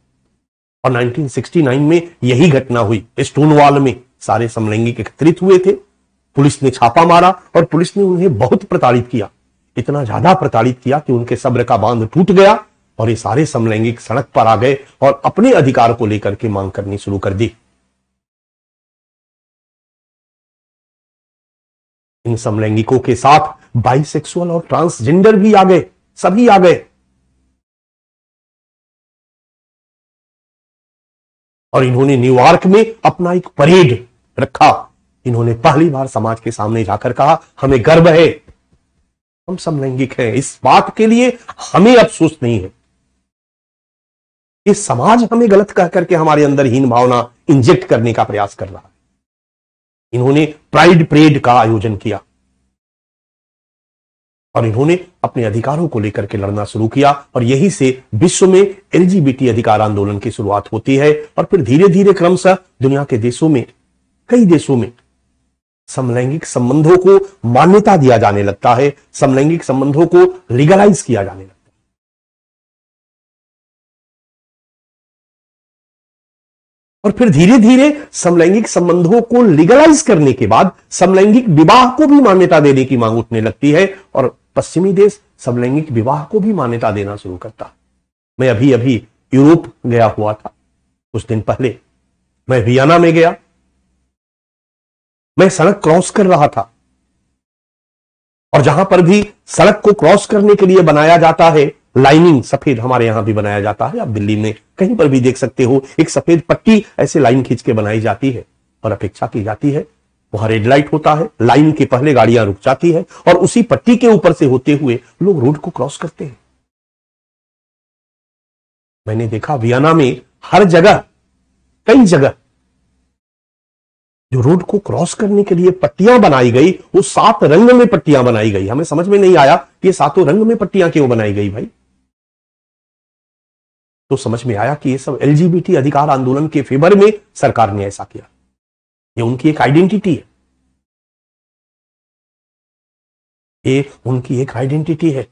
और 1969 में यही घटना हुई स्टोनवाल में सारे समलैंगिक एकत्रित हुए थे पुलिस ने छापा मारा और पुलिस ने उन्हें बहुत प्रताड़ित किया इतना ज्यादा प्रताड़ित किया कि उनके सब्र का बांध टूट गया और ये सारे समलैंगिक सड़क पर आ गए और अपने अधिकार को लेकर के मांग करनी शुरू कर दी इन समलैंगिकों के साथ बाइसेक्सुअल और ट्रांसजेंडर भी आ गए सभी आ गए और इन्होंने न्यूयॉर्क में अपना एक परेड रखा इन्होंने पहली बार समाज के सामने जाकर कहा हमें गर्व है हम समलैंगिक हैं इस बात के लिए हमें अफसोस नहीं है कि समाज हमें गलत कह करके हमारे अंदर हीन भावना इंजेक्ट करने का प्रयास कर रहा है इन्होंने प्राइड परेड का आयोजन किया और इन्होंने अपने अधिकारों को लेकर के लड़ना शुरू किया और यही से विश्व में एलजीबीटी अधिकार आंदोलन की शुरुआत होती है और फिर धीरे धीरे क्रमशः दुनिया के देशों में कई देशों में समलैंगिक संबंधों को मान्यता दिया जाने लगता है समलैंगिक संबंधों को लीगलाइज किया जाने लगता है और फिर धीरे धीरे समलैंगिक संबंधों को लीगलाइज करने के बाद समलैंगिक विवाह को भी मान्यता देने की मांग उठने लगती है और पश्चिमी देश समलैंगिक विवाह को भी मान्यता देना शुरू करता मैं अभी अभी यूरोप गया हुआ था कुछ दिन पहले मैं वियना में गया मैं सड़क क्रॉस कर रहा था और जहां पर भी सड़क को क्रॉस करने के लिए बनाया जाता है लाइनिंग सफेद हमारे यहां भी बनाया जाता है आप दिल्ली में कहीं पर भी देख सकते हो एक सफेद पट्टी ऐसे लाइन खींच के बनाई जाती है और अपेक्षा की जाती है वहां रेड लाइट होता है लाइन के पहले गाड़ियां रुक जाती है और उसी पट्टी के ऊपर से होते हुए लोग रोड को क्रॉस करते हैं मैंने देखा वियना में हर जगह कई जगह जो रोड को क्रॉस करने के लिए पट्टियां बनाई गई वो सात रंग में पट्टियां बनाई गई हमें समझ में नहीं आया कि सातों रंग में पट्टियां क्यों बनाई गई भाई तो समझ में आया कि ये सब एलजीबीटी अधिकार आंदोलन के फेवर में सरकार ने ऐसा किया ये उनकी एक आइडेंटिटी है ये उनकी एक आइडेंटिटी है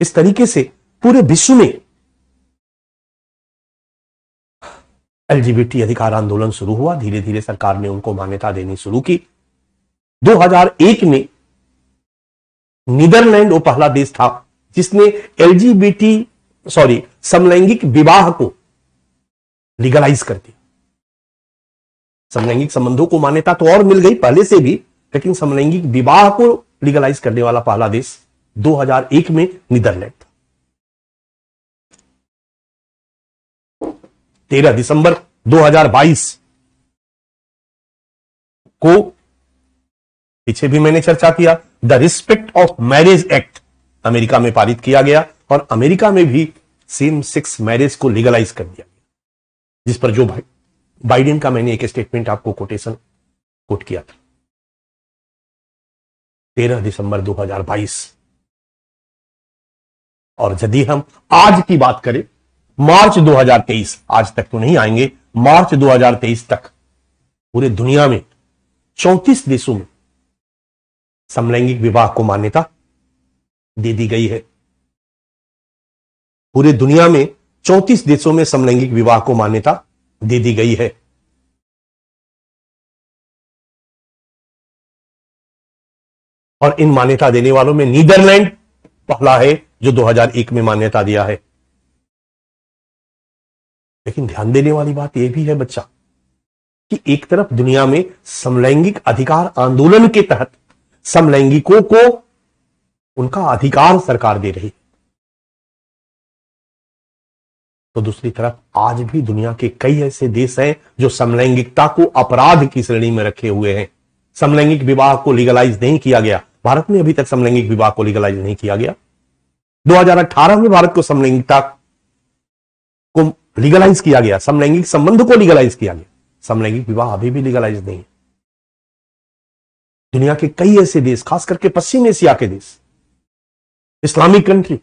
इस तरीके से पूरे विश्व में एलजीबीटी अधिकार आंदोलन शुरू हुआ धीरे धीरे सरकार ने उनको मान्यता देनी शुरू की 2001 में नीदरलैंड वो पहला देश था जिसने एलजीबीटी सॉरी समलैंगिक विवाह को लीगलाइज कर दिया समलैंगिक संबंधों को मान्यता तो और मिल गई पहले से भी लेकिन समलैंगिक विवाह को लीगलाइज करने वाला पहला देश 2001 में नीदरलैंड था तेरह दिसंबर 2022 को पीछे भी मैंने चर्चा किया the respect of marriage act America में पारित किया गया और अमेरिका में भी सेम सिक्स मैरिज को लीगलाइज कर दिया गया जिस पर जो भाई बाइडेन का मैंने एक स्टेटमेंट आपको कोटेशन कोट किया था तेरह दिसंबर 2022 और यदि हम आज की बात करें मार्च 2023 आज तक तो नहीं आएंगे मार्च 2023 तक पूरे दुनिया में चौंतीस देशों में समलैंगिक विवाह को मान्यता दे दी गई है पूरी दुनिया में 34 देशों में समलैंगिक विवाह को मान्यता दे दी गई है और इन मान्यता देने वालों में नीदरलैंड पहला है जो 2001 में मान्यता दिया है लेकिन ध्यान देने वाली बात यह भी है बच्चा कि एक तरफ दुनिया में समलैंगिक अधिकार आंदोलन के तहत समलैंगिकों को उनका अधिकार सरकार दे रही तो दूसरी तरफ आज भी दुनिया के कई ऐसे देश हैं जो समलैंगिकता को अपराध की श्रेणी में रखे हुए हैं समलैंगिक विवाह को लीगलाइज नहीं किया गया भारत में अभी तक समलैंगिक विवाह को लीगलाइज नहीं किया गया 2018 में भारत को समलैंगिकता को लीगलाइज किया गया समलैंगिक संबंध को लीगलाइज किया गया समलैंगिक विवाह अभी भी लीगलाइज नहीं है दुनिया के कई ऐसे देश खास करके पश्चिम एशिया के देश इस्लामिक कंट्री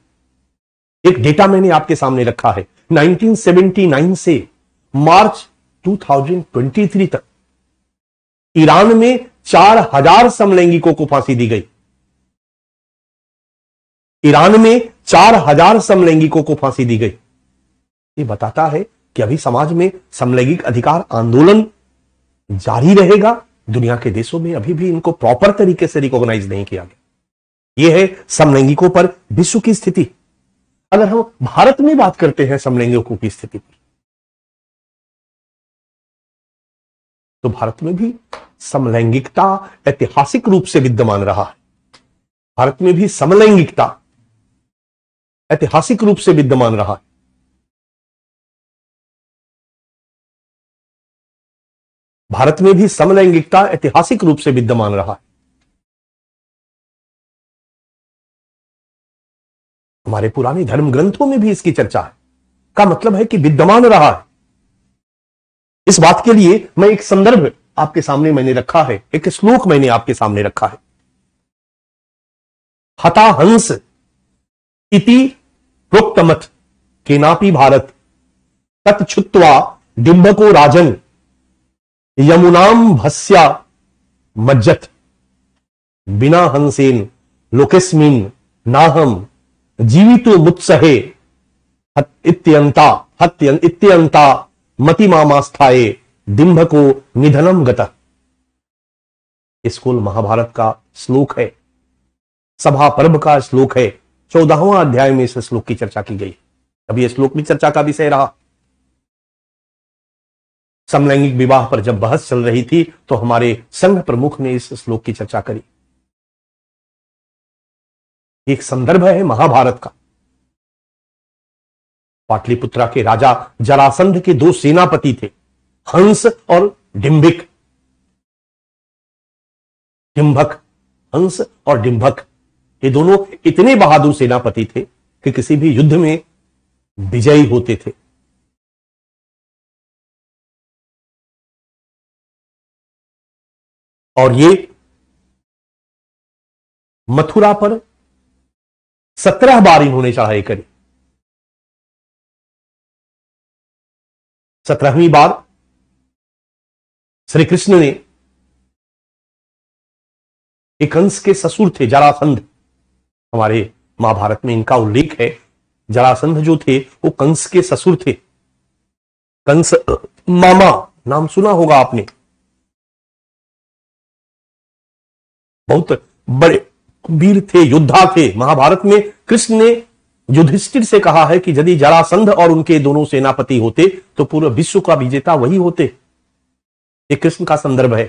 एक डेटा मैंने आपके सामने रखा है 1979 से मार्च 2023 तक ईरान में 4000 समलैंगिकों को फांसी दी गई ईरान में 4000 समलैंगिकों को फांसी दी गई ये बताता है कि अभी समाज में समलैंगिक अधिकार आंदोलन जारी रहेगा दुनिया के देशों में अभी भी इनको प्रॉपर तरीके से रिकॉग्नाइज नहीं किया गया यह है समलैंगिकों पर विश्व की स्थिति अगर हम भारत में बात करते हैं समलैंगिकों की स्थिति पर तो भारत में भी समलैंगिकता ऐतिहासिक रूप से विद्यमान रहा है भारत में भी समलैंगिकता ऐतिहासिक रूप से विद्यमान रहा है भारत में भी समलैंगिकता ऐतिहासिक रूप से विद्यमान रहा है हमारे पुराने धर्म ग्रंथों में भी इसकी चर्चा है का मतलब है कि विद्यमान रहा है इस बात के लिए मैं एक संदर्भ आपके सामने मैंने रखा है एक श्लोक मैंने आपके सामने रखा है हताहंस इति प्रोक्तमथ केनापी भारत तत्छुत्वा डिंबको राजन यमुनाम भस्या मज्जत बिना हंसेन लोकेस्मिन नाहम जीवित मुत्सहे इत्यंता हत्यं इत्यंता दिंभ को निधनम गत स्कूल महाभारत का श्लोक है सभा पर्व का श्लोक है चौदाहवा अध्याय में इस श्लोक की चर्चा की गई अभी यह श्लोक भी चर्चा का विषय रहा समलैंगिक विवाह पर जब बहस चल रही थी तो हमारे संघ प्रमुख ने इस श्लोक की चर्चा करी एक संदर्भ है महाभारत का पाटलिपुत्रा के राजा जरासंध के दो सेनापति थे हंस और डिंबिक डिम्भक हंस और डिम्भक ये दोनों इतने बहादुर सेनापति थे कि किसी भी युद्ध में विजयी होते थे और ये मथुरा पर सत्रह बार इन्होंने चढ़ाई करी सत्रहवीं बार श्री कृष्ण ने एक अंश के ससुर थे जरासंध हमारे महाभारत में इनका उल्लेख है जरासंध जो थे वो कंस के ससुर थे कंस मामा नाम सुना होगा आपने बहुत बड़े वीर थे योद्धा थे महाभारत में कृष्ण ने युधिष्ठिर से कहा है कि यदि जरासंध और उनके दोनों सेनापति होते तो पूरे विश्व का विजेता वही होते ये कृष्ण का संदर्भ है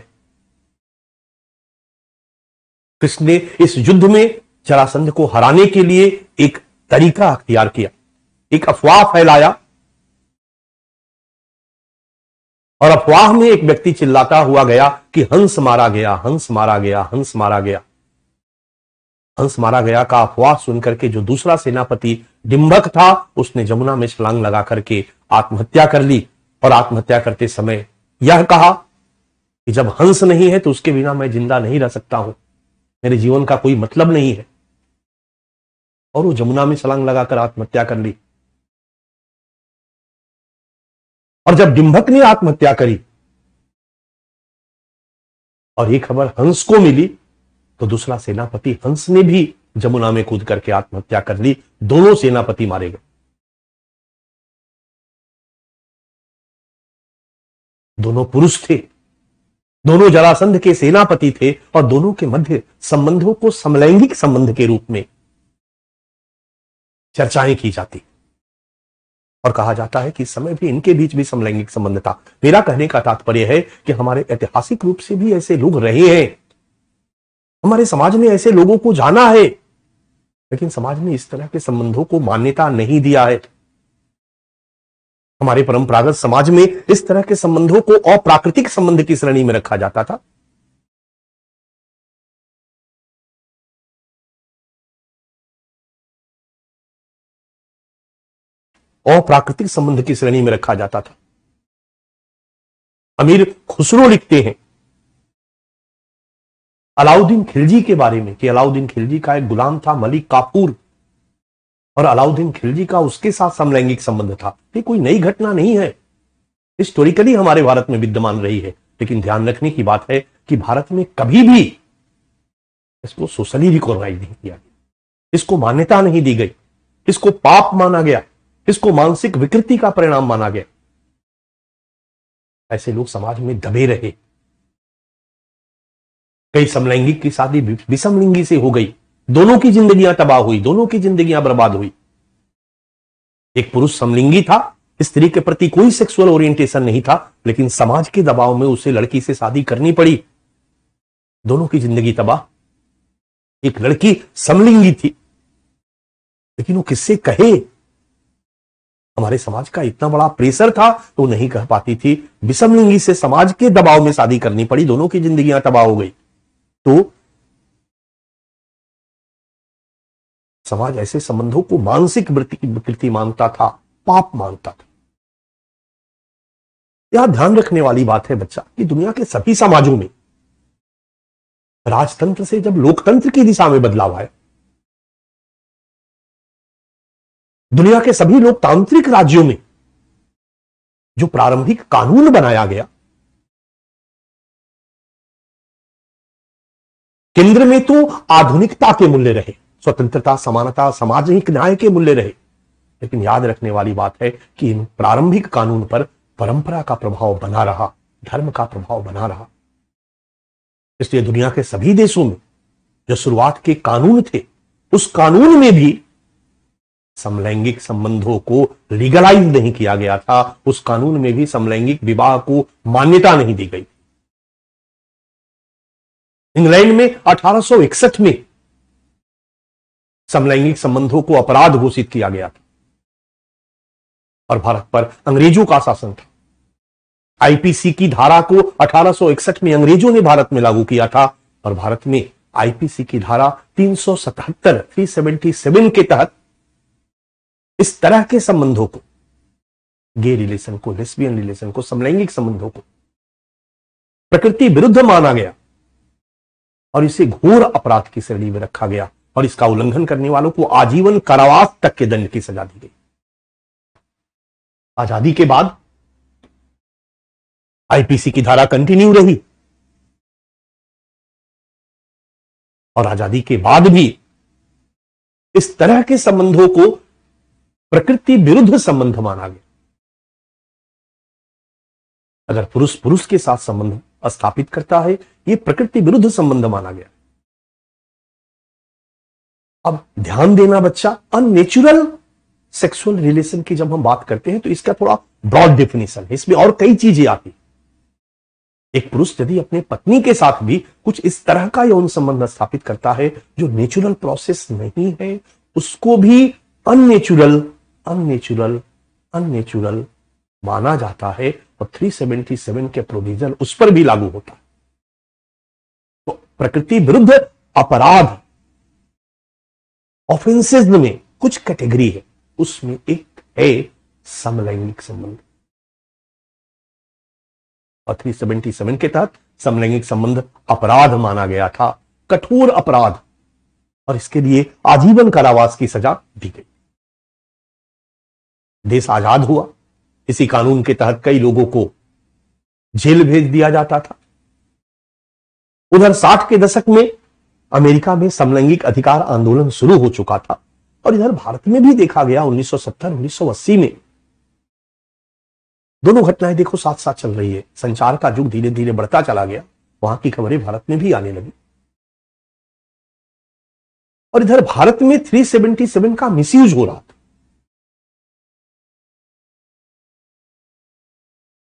कृष्ण ने इस युद्ध में जरासंध को हराने के लिए एक तरीका अख्तियार किया एक अफवाह फैलाया और अफवाह में एक व्यक्ति चिल्लाता हुआ गया कि हंस मारा गया हंस मारा गया हंस मारा गया हंस मारा गया का अफवाह सुनकर के जो दूसरा सेनापति डिम्बक था उसने जमुना में छलांग लगा करके आत्महत्या कर ली और आत्महत्या करते समय यह कहा कि जब हंस नहीं है तो उसके बिना मैं जिंदा नहीं रह सकता हूं मेरे जीवन का कोई मतलब नहीं है और वो जमुना में छलांग लगाकर आत्महत्या कर ली और जब डिंबक ने आत्महत्या करी और ये खबर हंस को मिली तो दूसरा सेनापति हंस ने भी जमुना में कूद करके आत्महत्या कर ली दोनों सेनापति मारे गए दोनों पुरुष थे दोनों जरासंध के सेनापति थे और दोनों के मध्य संबंधों को समलैंगिक संबंध के रूप में चर्चाएं की जाती और कहा जाता है कि इस समय भी इनके बीच भी समलैंगिक संबंध था मेरा कहने का तात्पर्य है कि हमारे ऐतिहासिक रूप से भी ऐसे लोग रहे हैं हमारे समाज ने ऐसे लोगों को जाना है लेकिन समाज ने इस तरह के संबंधों को मान्यता नहीं दिया है हमारे परंपरागत समाज में इस तरह के संबंधों को अप्राकृतिक संबंध की श्रेणी में रखा जाता था और प्राकृतिक संबंध की श्रेणी में रखा जाता था अमीर खुसरो लिखते हैं अलाउद्दीन खिलजी के बारे में कि अलाउद्दीन खिलजी का एक गुलाम था मलिक कापूर और अलाउद्दीन खिलजी का उसके साथ समलैंगिक संबंध था ये कोई नई घटना नहीं है हिस्टोरिकली हमारे भारत में विद्यमान रही है लेकिन ध्यान रखने की बात है कि भारत में कभी भी इसको सोशली रिकॉर्नाइज नहीं किया गया इसको मान्यता नहीं दी गई इसको पाप माना गया इसको मानसिक विकृति का परिणाम माना गया ऐसे लोग समाज में दबे रहे कई समलैंगिक की शादी विषमलिंगी से हो गई दोनों की जिंदगियां तबाह हुई दोनों की जिंदगियां बर्बाद हुई एक पुरुष समलिंगी था स्त्री के प्रति कोई सेक्सुअल ओरिएंटेशन नहीं था लेकिन समाज के दबाव में उसे लड़की से शादी करनी पड़ी दोनों की जिंदगी तबाह एक लड़की समलिंगी थी लेकिन वो किससे कहे हमारे समाज का इतना बड़ा प्रेशर था तो नहीं कह पाती थी विषमलिंगी से समाज के दबाव में शादी करनी पड़ी दोनों की जिंदगी तबाह हो गई तो समाज ऐसे संबंधों को मानसिक विकृति मानता था पाप मानता था यह ध्यान रखने वाली बात है बच्चा कि दुनिया के सभी समाजों में राजतंत्र से जब लोकतंत्र की दिशा में बदलाव आया दुनिया के सभी लोकतांत्रिक राज्यों में जो प्रारंभिक कानून बनाया गया केंद्र में तो आधुनिकता के मूल्य रहे स्वतंत्रता समानता सामाजिक न्याय के मूल्य रहे लेकिन याद रखने वाली बात है कि इन प्रारंभिक कानून पर परंपरा का प्रभाव बना रहा धर्म का प्रभाव बना रहा इसलिए दुनिया के सभी देशों में जो शुरुआत के कानून थे उस कानून में भी समलैंगिक संबंधों को लीगलाइज नहीं किया गया था उस कानून में भी समलैंगिक विवाह को मान्यता नहीं दी गई इंग्लैंड में 1861 में समलैंगिक संबंधों को अपराध घोषित किया गया था और भारत पर अंग्रेजों का शासन था आईपीसी की धारा को 1861 में अंग्रेजों ने भारत में लागू किया था और भारत में आईपीसी की धारा 377 377 के तहत इस तरह के संबंधों को गे रिलेशन को लेस्बियन रिलेशन को समलैंगिक संबंधों को प्रकृति विरुद्ध माना गया और इसे घोर अपराध की श्रेणी में रखा गया और इसका उल्लंघन करने वालों को आजीवन कारावास तक के दंड की सजा दी गई आजादी के बाद आईपीसी की धारा कंटिन्यू रही और आजादी के बाद भी इस तरह के संबंधों को प्रकृति विरुद्ध संबंध माना गया अगर पुरुष पुरुष के साथ संबंध स्थापित करता है यह प्रकृति विरुद्ध संबंध माना गया अब ध्यान देना बच्चा अननेचुरल सेक्सुअल रिलेशन की जब हम बात करते हैं तो इसका थोड़ा ब्रॉड डेफिनेशन है इसमें और कई चीजें आती एक पुरुष यदि अपने पत्नी के साथ भी कुछ इस तरह का यौन संबंध स्थापित करता है जो नेचुरल प्रोसेस नहीं है उसको भी अननेचुरल अननेचुरल अननेचुरल माना जाता है और 377 के प्रोविजन उस पर भी लागू होता है तो प्रकृति विरुद्ध अपराध ऑफेंसेज में कुछ कैटेगरी है उसमें एक है समलैंगिक संबंध और 377 के तहत समलैंगिक संबंध अपराध माना गया था कठोर अपराध और इसके लिए आजीवन कारावास की सजा दी गई देश आजाद हुआ इसी कानून के तहत कई लोगों को जेल भेज दिया जाता था उधर साठ के दशक में अमेरिका में समलैंगिक अधिकार आंदोलन शुरू हो चुका था और इधर भारत में भी देखा गया 1970 1980 में दोनों घटनाएं देखो साथ साथ चल रही है संचार का युग धीरे धीरे बढ़ता चला गया वहां की खबरें भारत में भी आने लगी और इधर भारत में 377 का मिसयूज हो रहा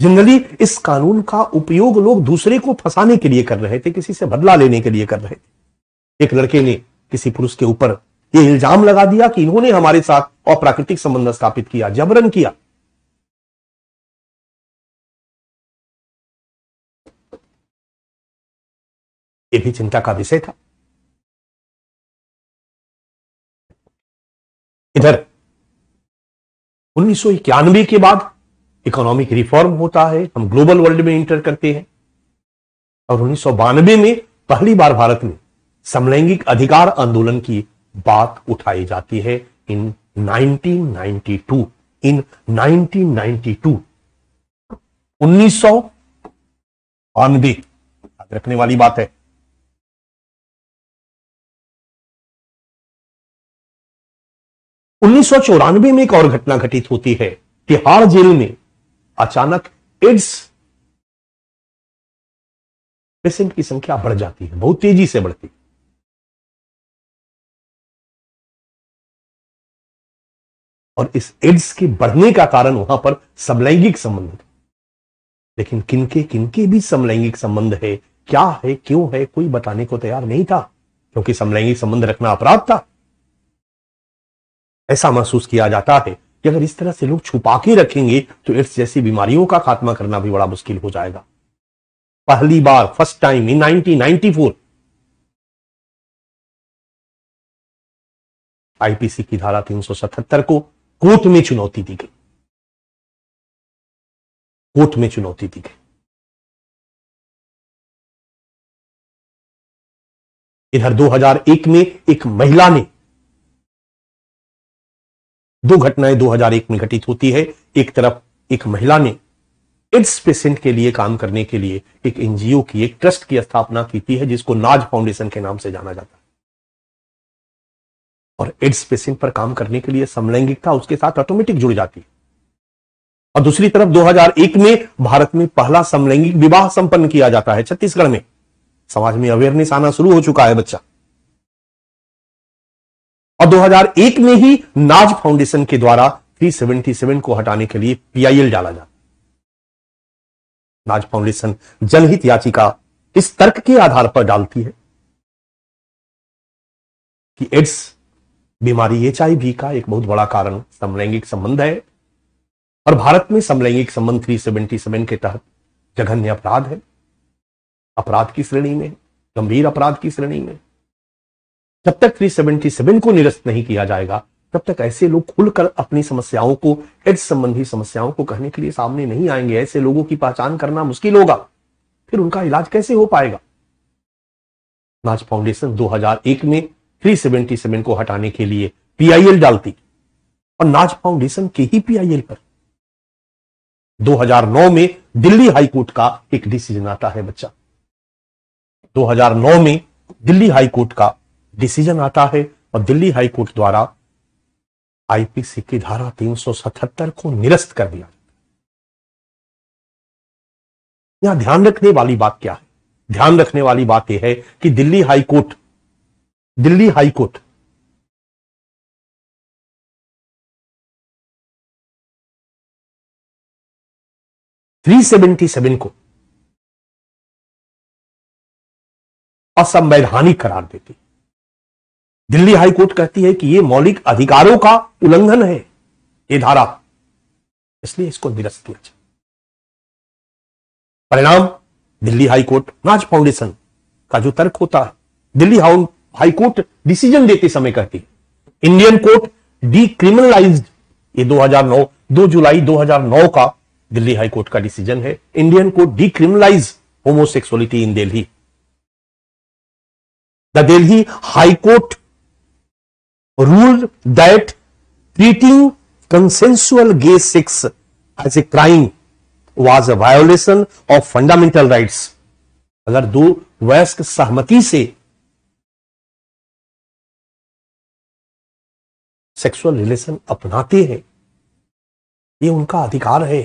जनरली इस कानून का उपयोग लोग दूसरे को फंसाने के लिए कर रहे थे किसी से बदला लेने के लिए कर रहे थे एक लड़के ने किसी पुरुष के ऊपर यह इल्जाम लगा दिया कि इन्होंने हमारे साथ अप्राकृतिक संबंध स्थापित किया जबरन किया ये भी चिंता का विषय था इधर उन्नीस के बाद इकोनॉमिक रिफॉर्म होता है हम ग्लोबल वर्ल्ड में इंटर करते हैं और उन्नीस में पहली बार भारत में समलैंगिक अधिकार आंदोलन की बात उठाई जाती है इन 1992 इन 1992 उन्नीस सौ याद रखने वाली बात है उन्नीस में एक और घटना घटित होती है तिहाड़ जेल में अचानक एड्स पेशेंट की संख्या बढ़ जाती है बहुत तेजी से बढ़ती है और इस एड्स के बढ़ने का कारण वहां पर समलैंगिक संबंध है लेकिन किनके किनके भी समलैंगिक संबंध है क्या है क्यों है कोई बताने को तैयार नहीं था क्योंकि समलैंगिक संबंध रखना अपराध था ऐसा महसूस किया जाता है कि अगर इस तरह से लोग छुपा के रखेंगे तो एड्स जैसी बीमारियों का खात्मा करना भी बड़ा मुश्किल हो जाएगा पहली बार फर्स्ट टाइम इन 1994 आईपीसी की धारा 377 को कोर्ट में चुनौती दी गई कोर्ट में चुनौती दी गई इधर 2001 में एक महिला ने दो घटनाएं 2001 में घटित होती है एक तरफ एक महिला ने एड्स पेशेंट के लिए काम करने के लिए एक एनजीओ की एक ट्रस्ट की स्थापना की थी है जिसको नाज फाउंडेशन के नाम से जाना जाता है और एड्स पेशेंट पर काम करने के लिए समलैंगिकता उसके साथ ऑटोमेटिक जुड़ जाती है और दूसरी तरफ 2001 में भारत में पहला समलैंगिक विवाह संपन्न किया जाता है छत्तीसगढ़ में समाज में अवेयरनेस आना शुरू हो चुका है बच्चा और 2001 में ही नाज फाउंडेशन के द्वारा 377 को हटाने के लिए पीआईएल डाला जाता नाज फाउंडेशन जनहित याचिका इस तर्क के आधार पर डालती है कि एड्स बीमारी एच का एक बहुत बड़ा कारण समलैंगिक संबंध है और भारत में समलैंगिक संबंध 377 के तहत जघन्य अपराध है अपराध की श्रेणी में गंभीर अपराध की श्रेणी में जब तक 377 को निरस्त नहीं किया जाएगा तब तक ऐसे लोग खुलकर अपनी समस्याओं को एड्स संबंधी समस्याओं को कहने के लिए सामने नहीं आएंगे ऐसे लोगों की पहचान करना मुश्किल होगा फिर उनका इलाज कैसे हो पाएगा नाच फाउंडेशन 2001 में 377 को हटाने के लिए पीआईएल डालती और नाच फाउंडेशन के ही पीआईएल पर 2009 में दिल्ली हाईकोर्ट का एक डिसीजन आता है बच्चा 2009 में दिल्ली हाईकोर्ट का डिसीजन आता है और दिल्ली हाईकोर्ट द्वारा आईपीसी की धारा 377 को निरस्त कर दिया यहां ध्यान रखने वाली बात क्या है ध्यान रखने वाली बात यह है कि Delhi high court Delhi high court three seventy seven को असंवैधानिक करार देती दिल्ली हाई कोर्ट कहती है कि यह मौलिक अधिकारों का उल्लंघन है ये धारा इसलिए इसको निरस्त किया जाए परिणाम Delhi high court Naz foundation का जो तर्क होता है दिल्ली हाई कोर्ट डिसीजन देते समय कहती है इंडियन कोर्ट क्रिमिनलाइज ये 2009 2 जुलाई 2009 का दिल्ली हाई कोर्ट का डिसीजन है Indian court decriminalise homosexuality in Delhi the Delhi high court ruled that treating consensual gay sex as a crime was a violation of fundamental rights अगर दो वयस्क सहमति से सेक्सुअल रिलेशन अपनाते हैं ये उनका अधिकार है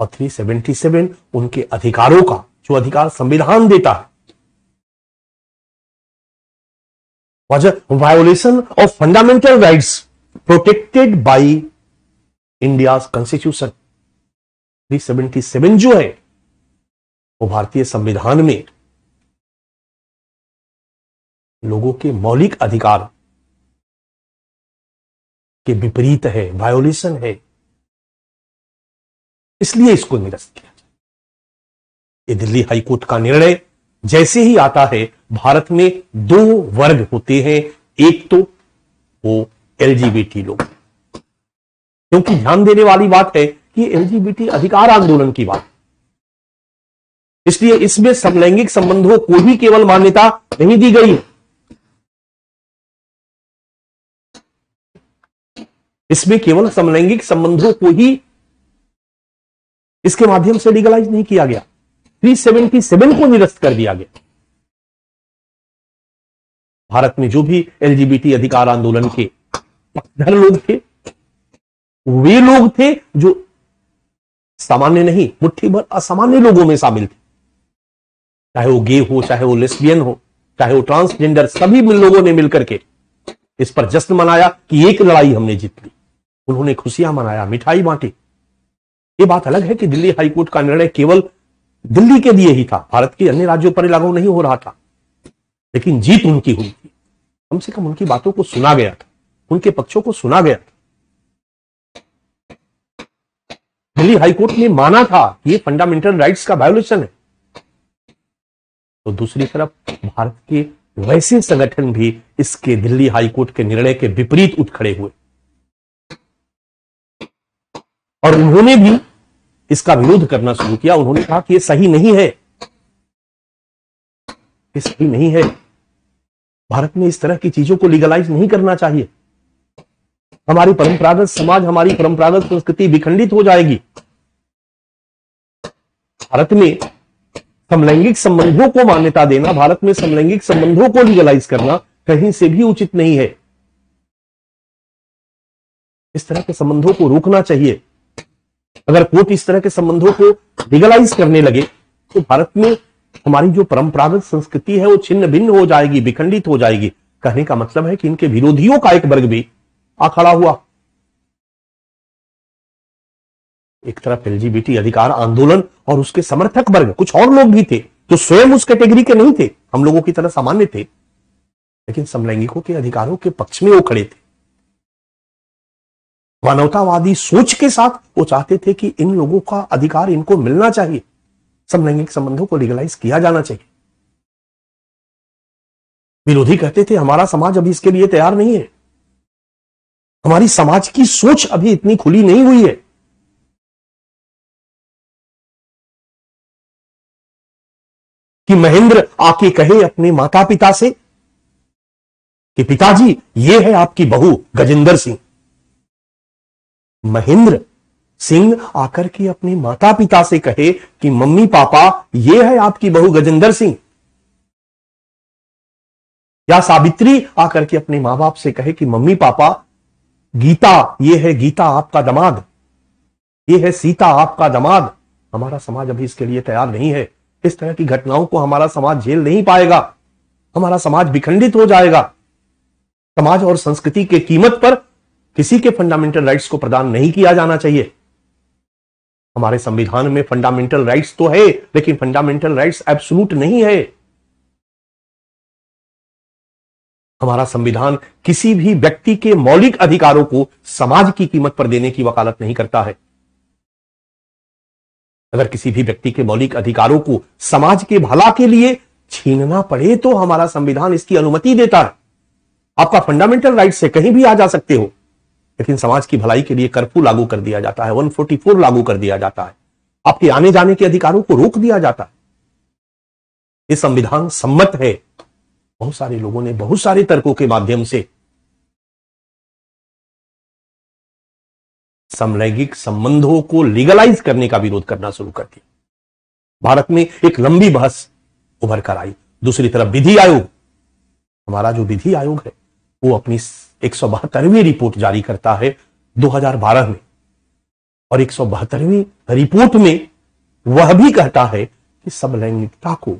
और 377 उनके अधिकारों का जो अधिकार संविधान देता है was a violation of fundamental rights protected by India constitution seven जो है वो भारतीय संविधान में लोगों के मौलिक अधिकार के विपरीत है वायोलेशन है इसलिए इसको निरस्त किया जाए ये दिल्ली हाईकोर्ट का निर्णय जैसे ही आता है भारत में दो वर्ग होते हैं एक तो वो एलजीबीटी लोग क्योंकि ध्यान देने वाली बात है कि एलजीबीटी अधिकार आंदोलन की बात इसलिए इसमें समलैंगिक संबंधों को भी केवल मान्यता नहीं दी गई इसमें केवल समलैंगिक संबंधों को ही इसके माध्यम से लीगलाइज नहीं किया गया 377 को निरस्त कर दिया गया भारत में जो भी एलजीबीटी अधिकार आंदोलन के पक्षधर लोग थे वे लोग थे जो सामान्य नहीं मुट्ठी भर असामान्य लोगों में शामिल थे चाहे वो गे हो चाहे वो लेस्बियन हो चाहे वो ट्रांसजेंडर सभी लोगों ने मिलकर के इस पर जश्न मनाया कि एक लड़ाई हमने जीत ली उन्होंने खुशियां मनाया मिठाई बांटी ये बात अलग है कि दिल्ली हाईकोर्ट का निर्णय केवल दिल्ली के लिए ही था भारत के अन्य राज्यों पर लागू नहीं हो रहा था लेकिन जीत उनकी हुई थी कम से कम उनकी बातों को सुना गया था उनके पक्षों को सुना गया था दिल्ली हाईकोर्ट ने माना था ये फंडामेंटल राइट्स का वायोलेशन है तो दूसरी तरफ भारत के वैसे संगठन भी इसके दिल्ली हाईकोर्ट के निर्णय के विपरीत उठ खड़े हुए और उन्होंने भी इसका विरोध करना शुरू किया उन्होंने कहा कि यह सही नहीं है सही नहीं है भारत में इस तरह की चीजों को लीगलाइज नहीं करना चाहिए हमारी परंपरागत समाज हमारी परंपरागत संस्कृति विखंडित हो जाएगी भारत में समलैंगिक संबंधों को मान्यता देना भारत में समलैंगिक संबंधों को लीगलाइज करना कहीं से भी उचित नहीं है इस तरह के संबंधों को रोकना चाहिए अगर कोर्ट इस तरह के संबंधों को लीगलाइज करने लगे तो भारत में हमारी जो परंपरागत संस्कृति है वो छिन्न भिन्न हो जाएगी विखंडित हो जाएगी कहने का मतलब है कि इनके विरोधियों का एक वर्ग भी आ खड़ा हुआ एक तरफ एलजीबीटी अधिकार आंदोलन और उसके समर्थक वर्ग कुछ और लोग भी थे जो स्वयं उस कैटेगरी के नहीं थे हम लोगों की तरह सामान्य थे लेकिन समलैंगिकों के अधिकारों के पक्ष में वो खड़े थे मानवतावादी सोच के साथ वो चाहते थे कि इन लोगों का अधिकार इनको मिलना चाहिए समलैंगिक संबंधों को लीगलाइज किया जाना चाहिए विरोधी कहते थे हमारा समाज अभी इसके लिए तैयार नहीं है हमारी समाज की सोच अभी इतनी खुली नहीं हुई है कि महेंद्र आके कहे अपने माता पिता से कि पिताजी ये है आपकी बहू गजेंद्र सिंह महेंद्र सिंह आकर के अपने माता पिता से कहे कि मम्मी पापा ये है आपकी बहू गजेंद्र सिंह या सावित्री आकर के अपने मां बाप से कहे कि मम्मी पापा गीता ये है गीता आपका दमाद ये है सीता आपका दमाद हमारा समाज अभी इसके लिए तैयार नहीं है इस तरह की घटनाओं को हमारा समाज झेल नहीं पाएगा हमारा समाज विखंडित हो जाएगा समाज और संस्कृति के कीमत पर किसी के फंडामेंटल राइट्स को प्रदान नहीं किया जाना चाहिए हमारे संविधान में फंडामेंटल राइट्स तो है लेकिन फंडामेंटल राइट्स एब्सोलूट नहीं है हमारा संविधान किसी भी व्यक्ति के मौलिक अधिकारों को समाज की कीमत पर देने की वकालत नहीं करता है अगर किसी भी व्यक्ति के मौलिक अधिकारों को समाज के भला के लिए छीनना पड़े तो हमारा संविधान इसकी अनुमति देता है आपका फंडामेंटल राइट से कहीं भी आ जा सकते हो लेकिन समाज की भलाई के लिए कर्फ्यू लागू कर दिया जाता है 144 लागू कर दिया जाता है आपके आने जाने के अधिकारों को रोक दिया जाता है ये संविधान सम्मत है बहुत सारे लोगों ने बहुत सारे तर्कों के माध्यम से समलैंगिक संबंधों को लीगलाइज करने का विरोध करना शुरू कर दिया भारत में एक लंबी बहस उभर कर आई दूसरी तरफ विधि आयोग हमारा जो विधि आयोग है वो अपनी एक रिपोर्ट जारी करता है 2012 में और एक रिपोर्ट में वह भी कहता है कि समलैंगिकता को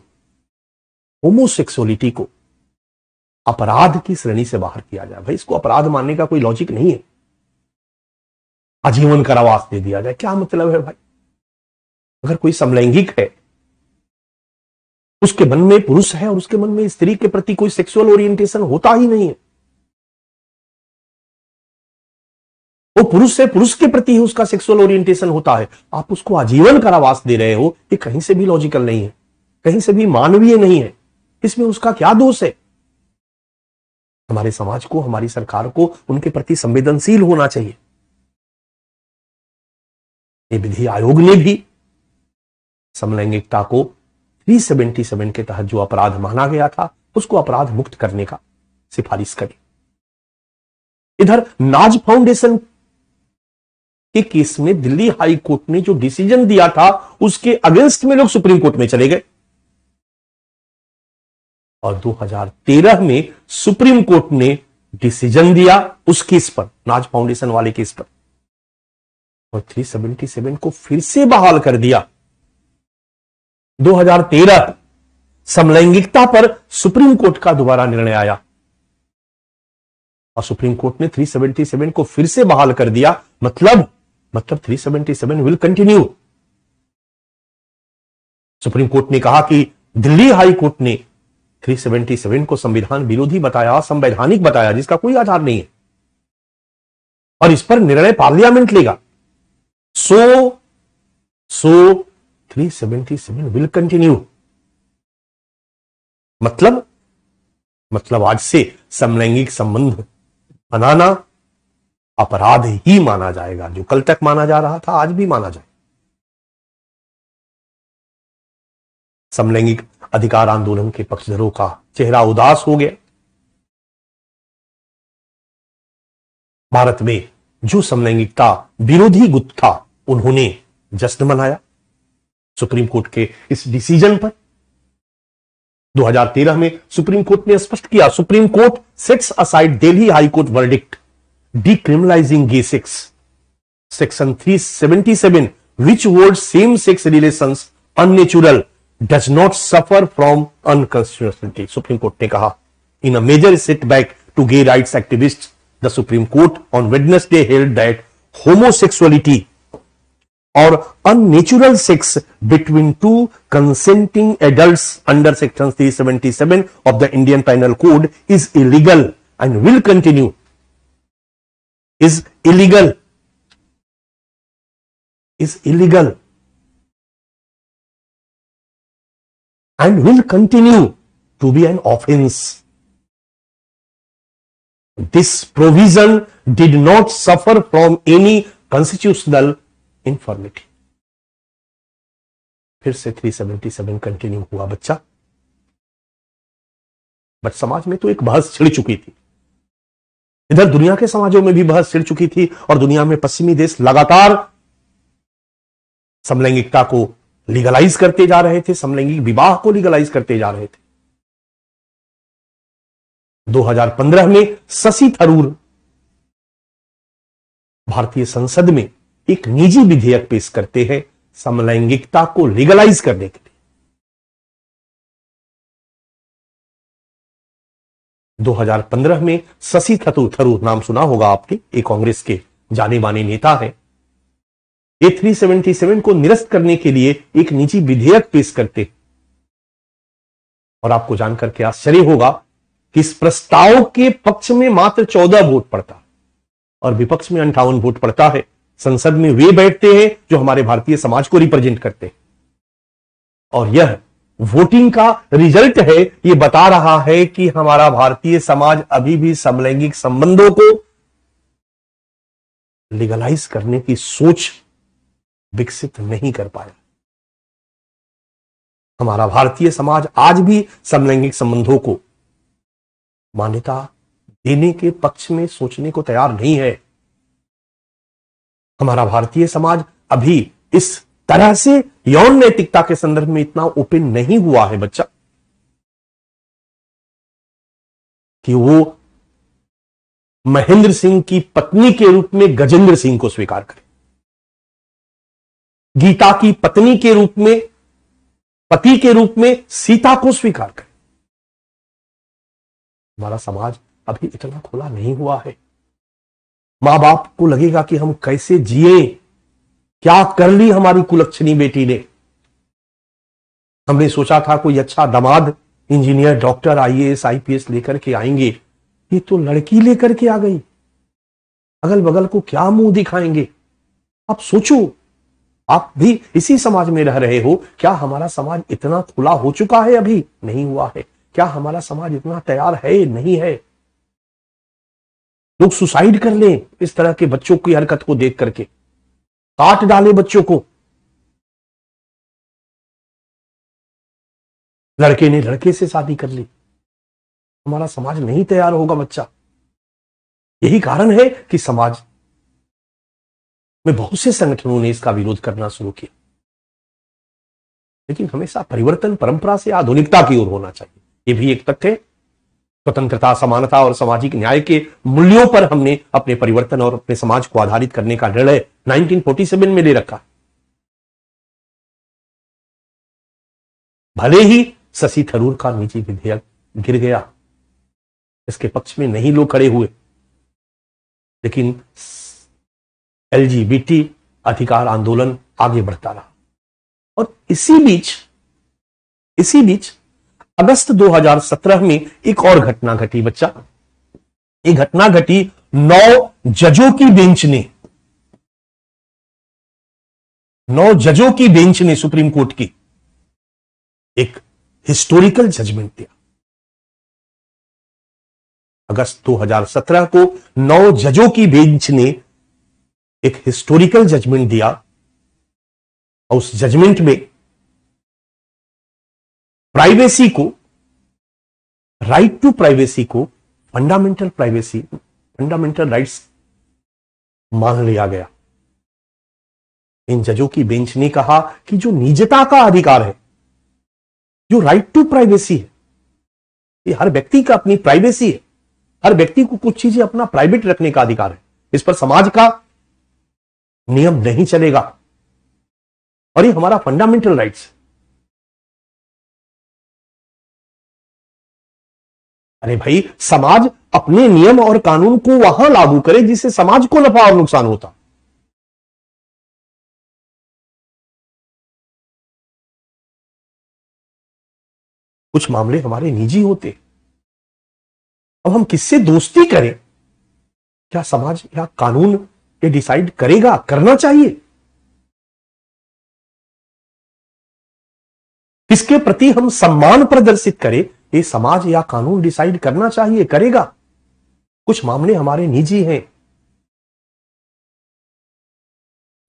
होमोसेक्सुअलिटी को अपराध की श्रेणी से बाहर किया जाए भाई इसको अपराध मानने का कोई लॉजिक नहीं है आजीवन कारावास दे दिया जाए क्या मतलब है भाई अगर कोई समलैंगिक है उसके मन में पुरुष है और उसके मन में स्त्री के प्रति कोई सेक्सुअल ओरिएंटेशन होता ही नहीं है वो पुरुष से पुरुष के प्रति ही उसका सेक्सुअल ओरिएंटेशन होता है आप उसको आजीवन कारावास दे रहे हो ये कहीं से भी लॉजिकल नहीं है कहीं से भी मानवीय नहीं है इसमें उसका क्या दोष है हमारे समाज को हमारी सरकार को उनके प्रति संवेदनशील होना चाहिए ये विधि आयोग ने भी समलैंगिकता को 377 के तहत जो अपराध माना गया था उसको अपराध मुक्त करने का सिफारिश करी इधर नाज फाउंडेशन के केस में दिल्ली हाई कोर्ट ने जो डिसीजन दिया था उसके अगेंस्ट में लोग सुप्रीम कोर्ट में चले गए और 2013 में सुप्रीम कोर्ट ने डिसीजन दिया उस केस पर नाज फाउंडेशन वाले केस पर और 377 को फिर से बहाल कर दिया 2013 समलैंगिकता पर सुप्रीम कोर्ट का दोबारा निर्णय आया और सुप्रीम कोर्ट ने 377 को फिर से बहाल कर दिया मतलब मतलब 377 विल कंटिन्यू सुप्रीम कोर्ट ने कहा कि दिल्ली हाई कोर्ट ने 377 को संविधान विरोधी बताया संवैधानिक बताया जिसका कोई आधार नहीं है और इस पर निर्णय पार्लियामेंट लेगा सो सो 377 विल कंटिन्यू मतलब मतलब आज से समलैंगिक संबंध बनाना अपराध ही माना जाएगा जो कल तक माना जा रहा था आज भी माना जाए समलैंगिक अधिकार आंदोलन के पक्षधरों का चेहरा उदास हो गया भारत में जो समलैंगिकता विरोधी गुट था उन्होंने जश्न मनाया सुप्रीम कोर्ट के इस डिसीजन पर 2013 में सुप्रीम कोर्ट ने स्पष्ट किया supreme court sets aside Delhi high court verdict decriminalizing gay sex. Section 377, which words same-sex relations unnatural does not suffer from unconstitutionality, Supreme Court ने कहा. In a major setback to gay rights activists, the Supreme Court on Wednesday held that homosexuality or unnatural sex between two consenting adults under section 377 of the Indian Penal Code is illegal and will continue is illegal is illegal and will continue to be an offence this provision did not suffer from any constitutional infirmity फिर से 377 continue हुआ बच्चा but समाज में तो एक बहस छिड़ चुकी थी इधर दुनिया के समाजों में भी बहस छिड़ चुकी थी और दुनिया में पश्चिमी देश लगातार समलैंगिकता को लीगलाइज करते जा रहे थे समलैंगिक विवाह को लीगलाइज करते जा रहे थे 2015 में शशि थरूर भारतीय संसद में एक निजी विधेयक पेश करते हैं समलैंगिकता को लीगलाइज करने के 2015 में शशि थतु थरू नाम सुना होगा आपके एक कांग्रेस के जाने माने नेता है ए 377 को निरस्त करने के लिए एक निजी विधेयक पेश करते और आपको जानकर के आश्चर्य होगा कि इस प्रस्ताव के पक्ष में मात्र 14 वोट पड़ता और विपक्ष में अंठावन वोट पड़ता है संसद में वे बैठते हैं जो हमारे भारतीय समाज को रिप्रेजेंट करते हैं और यह वोटिंग का रिजल्ट है ये बता रहा है कि हमारा भारतीय समाज अभी भी समलैंगिक संबंधों को लीगलाइज करने की सोच विकसित नहीं कर पाया हमारा भारतीय समाज आज भी समलैंगिक संबंधों को मान्यता देने के पक्ष में सोचने को तैयार नहीं है हमारा भारतीय समाज अभी इस तरह से यौन नैतिकता के संदर्भ में इतना ओपन नहीं हुआ है बच्चा कि वो महेंद्र सिंह की पत्नी के रूप में गजेंद्र सिंह को स्वीकार करे गीता की पत्नी के रूप में पति के रूप में सीता को स्वीकार करे हमारा समाज अभी इतना खुला नहीं हुआ है मां बाप को लगेगा कि हम कैसे जिए क्या कर ली हमारी कुलक्षणी बेटी ने हमने सोचा था कोई अच्छा दमाद इंजीनियर डॉक्टर आईएएस आईपीएस लेकर के आएंगे ये तो लड़की लेकर के आ गई अगल बगल को क्या मुंह दिखाएंगे आप सोचो आप भी इसी समाज में रह रहे हो क्या हमारा समाज इतना खुला हो चुका है अभी नहीं हुआ है क्या हमारा समाज इतना तैयार है नहीं है लोग सुसाइड कर लें इस तरह के बच्चों की हरकत को देख करके काट डाले बच्चों को लड़के ने लड़के से शादी कर ली हमारा समाज नहीं तैयार होगा बच्चा यही कारण है कि समाज में बहुत से संगठनों ने इसका विरोध करना शुरू किया लेकिन हमेशा परिवर्तन परंपरा से आधुनिकता की ओर होना चाहिए यह भी एक तथ्य स्वतंत्रता समानता और सामाजिक न्याय के मूल्यों पर हमने अपने परिवर्तन और अपने समाज को आधारित करने का निर्णय 1947 में ले रखा भले ही शशि थरूर का निजी विधेयक गिर गया इसके पक्ष में नहीं लोग खड़े हुए लेकिन एलजीबीटी अधिकार आंदोलन आगे बढ़ता रहा और इसी बीच इसी बीच अगस्त 2017 में एक और घटना घटी बच्चा ये घटना घटी नौ जजों की बेंच ने नौ जजों की बेंच ने सुप्रीम कोर्ट की एक हिस्टोरिकल जजमेंट दिया अगस्त 2017 को नौ जजों की बेंच ने एक हिस्टोरिकल जजमेंट दिया और उस जजमेंट में प्राइवेसी को राइट टू प्राइवेसी को फंडामेंटल प्राइवेसी फंडामेंटल राइट्स मान लिया गया इन जजों की बेंच ने कहा कि जो निजता का अधिकार है जो राइट टू प्राइवेसी है ये हर व्यक्ति का अपनी प्राइवेसी है हर व्यक्ति को कुछ चीजें अपना प्राइवेट रखने का अधिकार है इस पर समाज का नियम नहीं चलेगा और ये हमारा फंडामेंटल राइट्स है अरे भाई समाज अपने नियम और कानून को वहां लागू करे जिससे समाज को नफा और नुकसान होता कुछ मामले हमारे निजी होते अब हम किससे दोस्ती करें क्या समाज या कानून ये डिसाइड करेगा करना चाहिए किसके प्रति हम सम्मान प्रदर्शित करें ये समाज या कानून डिसाइड करना चाहिए करेगा कुछ मामले हमारे निजी हैं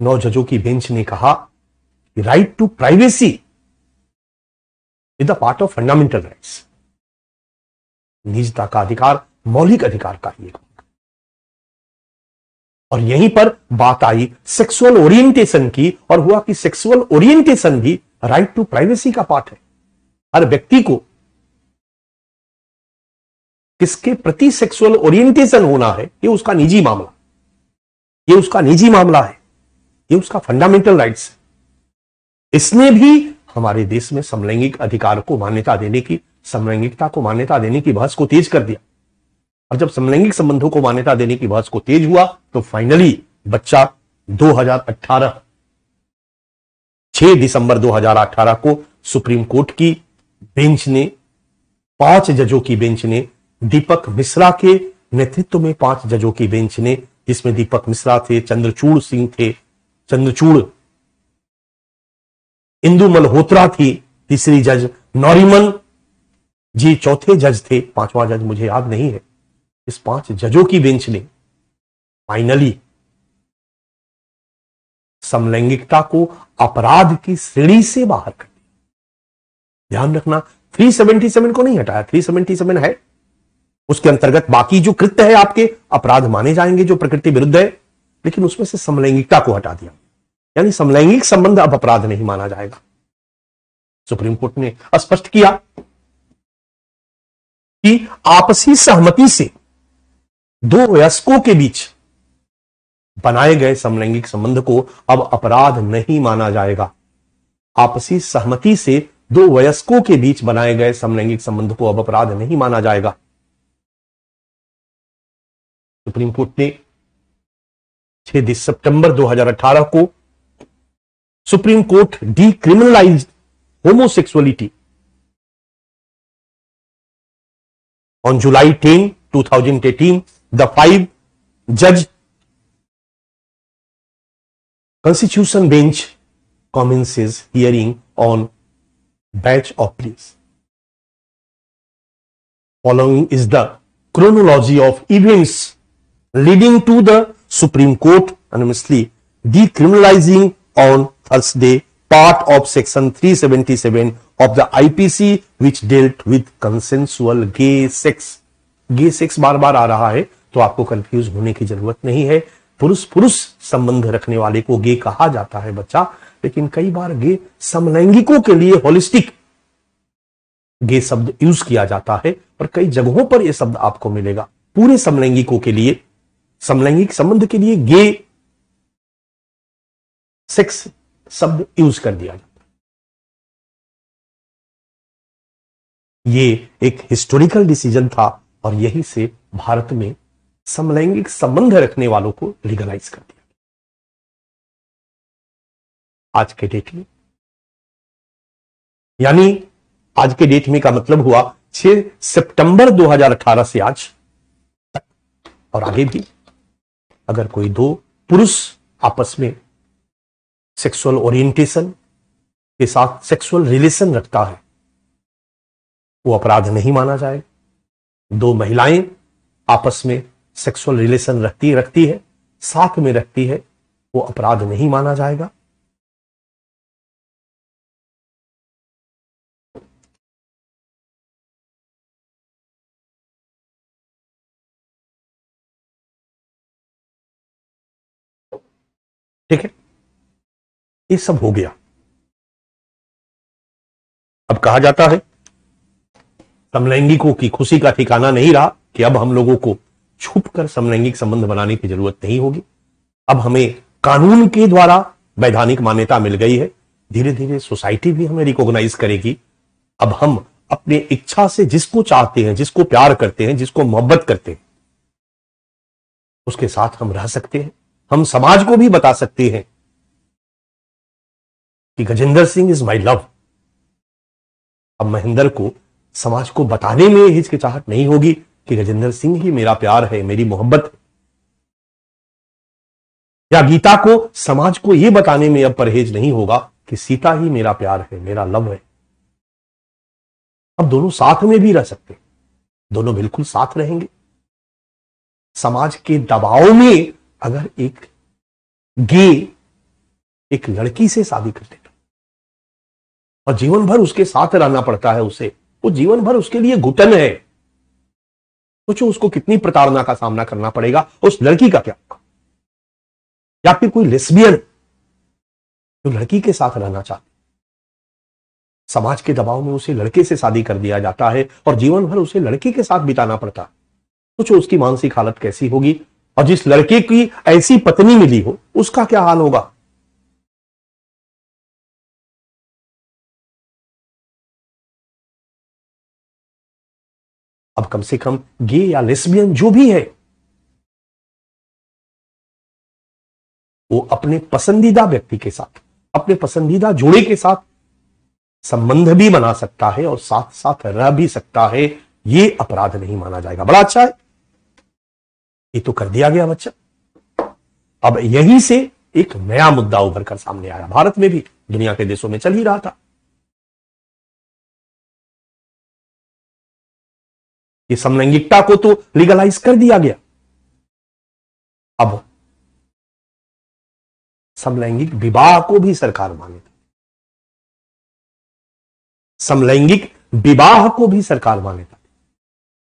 नौ जजों की बेंच ने कहा right to privacy is the part of fundamental rights निजता का अधिकार मौलिक अधिकार का ही एक और यहीं पर बात आई सेक्सुअल ओरिएंटेशन की और हुआ कि सेक्सुअल ओरिएंटेशन भी राइट टू प्राइवेसी का पार्ट है हर व्यक्ति को किसके प्रति सेक्सुअल ओरिएंटेशन होना है ये उसका निजी मामला ये उसका निजी मामला है ये उसका फंडामेंटल राइट्स है इसने भी हमारे देश में समलैंगिक अधिकार को मान्यता देने की समलैंगिकता को मान्यता देने की बहस को तेज कर दिया और जब समलैंगिक संबंधों को मान्यता देने की बहस को तेज हुआ तो फाइनली बच्चा 2018 6 दिसंबर 2018 को सुप्रीम कोर्ट की बेंच ने पांच जजों की बेंच ने दीपक मिश्रा के नेतृत्व में पांच जजों की बेंच ने जिसमें दीपक मिश्रा थे चंद्रचूड़ सिंह थे चंद्रचूड़ इंदु मल्होत्रा थी तीसरी जज नौरिमन जी चौथे जज थे पांचवा जज मुझे याद नहीं है इस पांच जजों की बेंच ने फाइनली समलैंगिकता को अपराध की श्रेणी से बाहर कर दिया ध्यान रखना 377 को नहीं हटाया 377 है उसके अंतर्गत बाकी जो कृत्य है आपके अपराध माने जाएंगे जो प्रकृति विरुद्ध है लेकिन उसमें से समलैंगिकता को हटा दिया यानी समलैंगिक संबंध अब अपराध नहीं माना जाएगा सुप्रीम कोर्ट ने स्पष्ट किया कि आपसी सहमति से दो वयस्कों के बीच बनाए गए समलैंगिक संबंध को अब अपराध नहीं माना जाएगा आपसी सहमति से दो वयस्कों के बीच बनाए गए समलैंगिक संबंध को अब अपराध नहीं माना जाएगा सुप्रीम कोर्ट ने 6 सितंबर 2018 को supreme court decriminalise homosexuality on July ten two thousand eighteen the five जज constitution bench commence is hearing on batch of pleas following is the chronology of events leading to the Supreme Court anonymously decriminalizing on Thursday part of section 377 of the IPC which dealt with consensual gay sex. Gay sex बार बार आ रहा है तो आपको confuse होने की जरूरत नहीं है पुरुष पुरुष संबंध रखने वाले को गे कहा जाता है बच्चा लेकिन कई बार गे समलैंगिकों के लिए होलिस्टिक गे शब्द यूज किया जाता है और कई जगहों पर यह शब्द आपको मिलेगा पूरे समलैंगिकों के लिए समलैंगिक संबंध के लिए गे सेक्स शब्द यूज कर दिया जाता ये एक हिस्टोरिकल डिसीजन था और यही से भारत में समलैंगिक संबंध रखने वालों को लीगलाइज कर दिया आज के डेट में यानी आज के डेट में का मतलब हुआ 6 सितंबर 2018 से आज तक और आगे भी अगर कोई दो पुरुष आपस में सेक्सुअल ओरिएंटेशन के साथ सेक्सुअल रिलेशन रखता है वो अपराध नहीं माना जाएगा दो महिलाएं आपस में सेक्सुअल रिलेशन रखती रखती है साथ में रखती है वो अपराध नहीं माना जाएगा ठीक है ये सब हो गया अब कहा जाता है समलैंगिकों की खुशी का ठिकाना नहीं रहा कि अब हम लोगों को छुप कर समलैंगिक संबंध बनाने की जरूरत नहीं होगी अब हमें कानून के द्वारा वैधानिक मान्यता मिल गई है धीरे धीरे सोसाइटी भी हमें रिकॉग्नाइज करेगी अब हम अपने इच्छा से जिसको चाहते हैं जिसको प्यार करते हैं जिसको मोहब्बत करते हैं उसके साथ हम रह सकते हैं हम समाज को भी बता सकते हैं कि Gajendra Singh is my love अब महेंद्र को समाज को बताने में हिचकिचाहट नहीं होगी कि गजेंद्र सिंह ही मेरा प्यार है मेरी मोहब्बत है या गीता को समाज को यह बताने में अब परहेज नहीं होगा कि सीता ही मेरा प्यार है मेरा लव है अब दोनों साथ में भी रह सकते दोनों बिल्कुल साथ रहेंगे समाज के दबाव में अगर एक गे एक लड़की से शादी कर लेना और जीवन भर उसके साथ रहना पड़ता है उसे वो जीवन भर उसके लिए घुटन है सोचो तो उसको कितनी प्रताड़ना का सामना करना पड़ेगा उस लड़की का क्या होगा या फिर कोई लेस्बियन जो लड़की के साथ रहना चाहती समाज के दबाव में उसे लड़के से शादी कर दिया जाता है और जीवन भर उसे लड़की के साथ बिताना पड़ता है सोचो उसकी मानसिक हालत कैसी होगी और जिस लड़के की ऐसी पत्नी मिली हो उसका क्या हाल होगा अब कम से कम गे या लेस्बियन जो भी है वो अपने पसंदीदा व्यक्ति के साथ अपने पसंदीदा जोड़े के साथ संबंध भी बना सकता है और साथ साथ रह भी सकता है ये अपराध नहीं माना जाएगा बड़ा अच्छा है ये तो कर दिया गया बच्चा अब यहीं से एक नया मुद्दा उभर कर सामने आया भारत में भी दुनिया के देशों में चल ही रहा था कि समलैंगिकता को तो लीगलाइज कर दिया गया अब समलैंगिक विवाह को भी सरकार माने समलैंगिक विवाह को भी सरकार मान्यता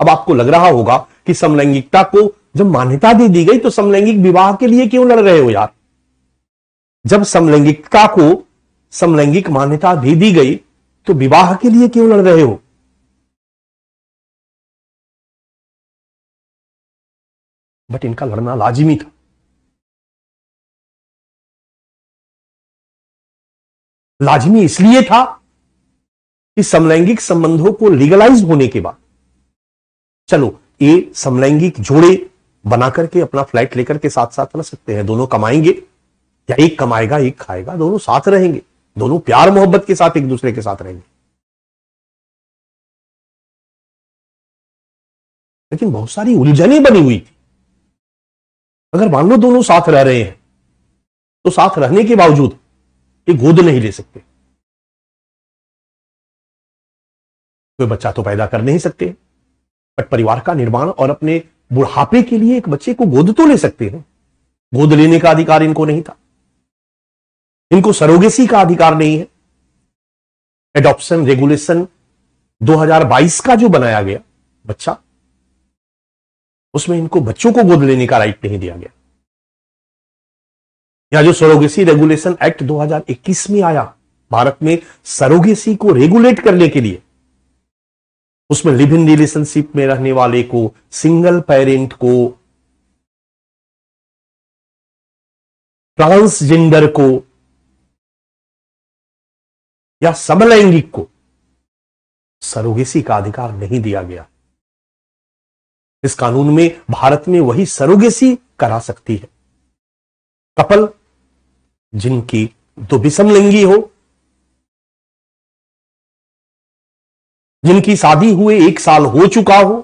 अब आपको लग रहा होगा कि समलैंगिकता को जब मान्यता दे दी गई तो समलैंगिक विवाह के लिए क्यों लड़ रहे हो यार जब समलैंगिकता को समलैंगिक मान्यता दे दी गई तो विवाह के लिए क्यों लड़ रहे हो बट इनका लड़ना लाजिमी था लाजिमी इसलिए था कि समलैंगिक संबंधों को लीगलाइज होने के बाद चलो ये समलैंगिक जोड़े बना करके अपना फ्लैट लेकर के साथ साथ रह सकते हैं दोनों कमाएंगे या एक कमाएगा एक खाएगा दोनों साथ रहेंगे दोनों प्यार मोहब्बत के साथ एक दूसरे के साथ रहेंगे लेकिन बहुत सारी उलझने बनी हुई थी अगर मान लो दोनों साथ रह रहे हैं तो साथ रहने के बावजूद ये गोद नहीं ले सकते कोई बच्चा तो पैदा कर नहीं सकते बट परिवार का निर्माण और अपने बुढ़ापे के लिए एक बच्चे को गोद तो ले सकते हैं गोद लेने का अधिकार इनको नहीं था इनको सरोगेसी का अधिकार नहीं है एडॉप्शन रेगुलेशन 2022 का जो बनाया गया बच्चा उसमें इनको बच्चों को गोद लेने का राइट नहीं दिया गया या जो सरोगेसी रेगुलेशन एक्ट 2021 में आया भारत में सरोगेसी को रेगुलेट करने के लिए उसमें लिव इन रिलेशनशिप में रहने वाले को सिंगल पेरेंट को ट्रांसजेंडर को या समलैंगिक को सरोगेसी का अधिकार नहीं दिया गया इस कानून में भारत में वही सरोगेसी करा सकती है कपल जिनकी दो विषमलिंगी हो जिनकी शादी हुए एक साल हो चुका हो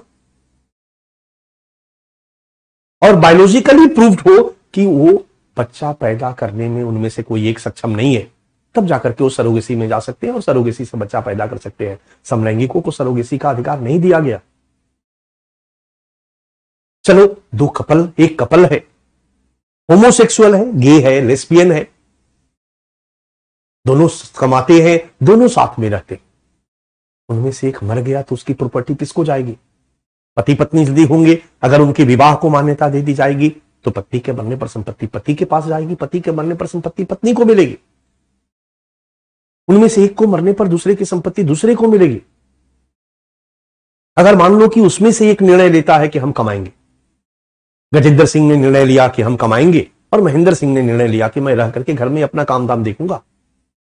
और बायोलॉजिकली प्रूव्ड हो कि वो बच्चा पैदा करने में उनमें से कोई एक सक्षम नहीं है तब जाकर के वो सरोगेसी में जा सकते हैं और सरोगेसी से बच्चा पैदा कर सकते हैं समलैंगिकों को सरोगेसी का अधिकार नहीं दिया गया चलो दो कपल एक कपल है होमोसेक्सुअल है गे है लेस्पियन है दोनों कमाते हैं दोनों साथ में रहते हैं उनमें से एक मर गया तो उसकी प्रॉपर्टी किसको जाएगी पति पत्नी यदि होंगे अगर उनके विवाह को मान्यता दे दी जाएगी तो पति के मरने पर संपत्ति पति के पास जाएगी पति के मरने पर संपत्ति पत्नी को मिलेगी उनमें से एक को मरने पर दूसरे की संपत्ति दूसरे को मिलेगी अगर मान लो कि उसमें से एक निर्णय लेता है कि हम कमाएंगे गजेंद्र सिंह ने निर्णय लिया कि हम कमाएंगे और महेंद्र सिंह ने निर्णय लिया कि मैं रह करके घर में अपना काम धाम देखूंगा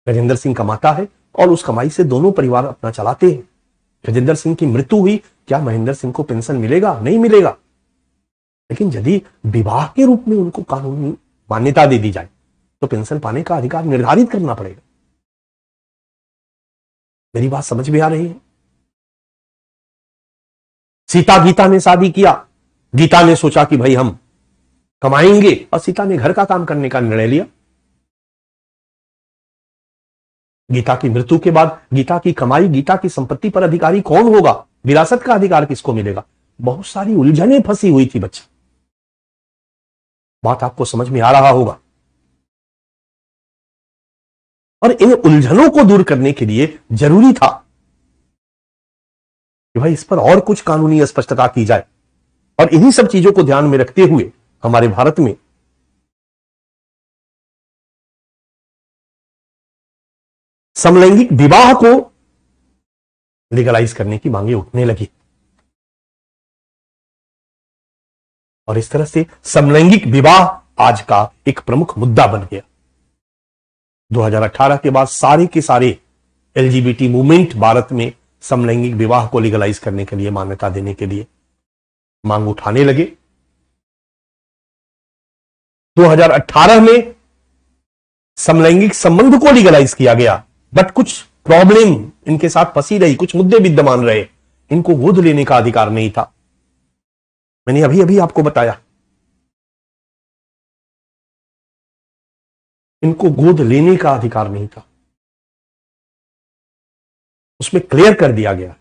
गजेंद्र सिंह कमाता है और उस कमाई से दोनों परिवार अपना चलाते हैं गजेंद्र सिंह की मृत्यु हुई क्या महेंद्र सिंह को पेंशन मिलेगा नहीं मिलेगा लेकिन यदि विवाह के रूप में उनको कानूनी मान्यता दे दी जाए तो पेंशन पाने का अधिकार निर्धारित करना पड़ेगा मेरी बात समझ में आ रही है सीता गीता ने शादी किया गीता ने सोचा कि भाई हम कमाएंगे और सीता ने घर का काम करने का निर्णय लिया गीता की मृत्यु के बाद गीता की कमाई गीता की संपत्ति पर अधिकारी कौन होगा विरासत का अधिकार किसको मिलेगा बहुत सारी उलझने फंसी हुई थी बच्चा बात आपको समझ में आ रहा होगा और इन उलझनों को दूर करने के लिए जरूरी था कि भाई इस पर और कुछ कानूनी स्पष्टता की जाए और इन्हीं सब चीजों को ध्यान में रखते हुए हमारे भारत में समलैंगिक विवाह को लीगलाइज करने की मांगे उठने लगी और इस तरह से समलैंगिक विवाह आज का एक प्रमुख मुद्दा बन गया 2018 के बाद सारे के सारे एलजीबीटी मूवमेंट भारत में समलैंगिक विवाह को लीगलाइज करने के लिए मान्यता देने के लिए मांग उठाने लगे 2018 में समलैंगिक संबंध को लीगलाइज किया गया बट कुछ प्रॉब्लम इनके साथ फंसी रही कुछ मुद्दे विद्यमान रहे इनको गोद लेने का अधिकार नहीं था मैंने अभी अभी आपको बताया इनको गोद लेने का अधिकार नहीं था उसमें क्लियर कर दिया गया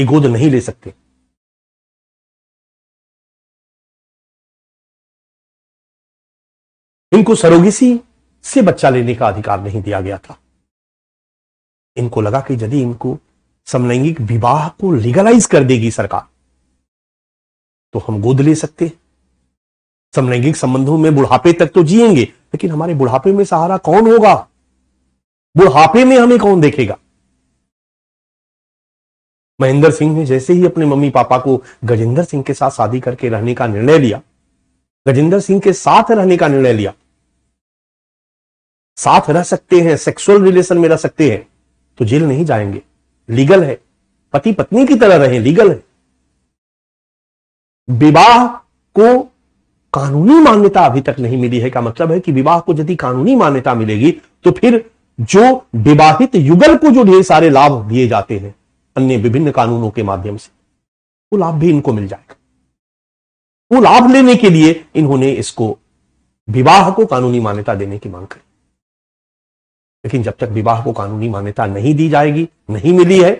ये गोद नहीं ले सकते इनको सरोगेसी से बच्चा लेने का अधिकार नहीं दिया गया था इनको लगा कि यदि इनको समलैंगिक विवाह को लीगलाइज कर देगी सरकार तो हम गोद ले सकते समलैंगिक संबंधों में बुढ़ापे तक तो जिएंगे लेकिन हमारे बुढ़ापे में सहारा कौन होगा बुढ़ापे में हमें कौन देखेगा महेंद्र सिंह ने जैसे ही अपने मम्मी पापा को गजेंद्र सिंह के साथ शादी करके रहने का निर्णय लिया गजेंद्र सिंह के साथ रहने का निर्णय लिया साथ रह सकते हैं सेक्सुअल रिलेशन में रह सकते हैं तो जेल नहीं जाएंगे लीगल है पति पत्नी की तरह रहे लीगल है विवाह को कानूनी मान्यता अभी तक नहीं मिली है का मतलब है कि विवाह को यदि कानूनी मान्यता मिलेगी तो फिर जो विवाहित युगल को जो ढेर सारे लाभ दिए जाते हैं अन्य विभिन्न कानूनों के माध्यम से वो लाभ भी इनको मिल जाएगा वो लाभ लेने के लिए इन्होंने इसको विवाह को कानूनी मान्यता देने की मांग करी लेकिन जब तक विवाह को कानूनी मान्यता नहीं दी जाएगी नहीं मिली है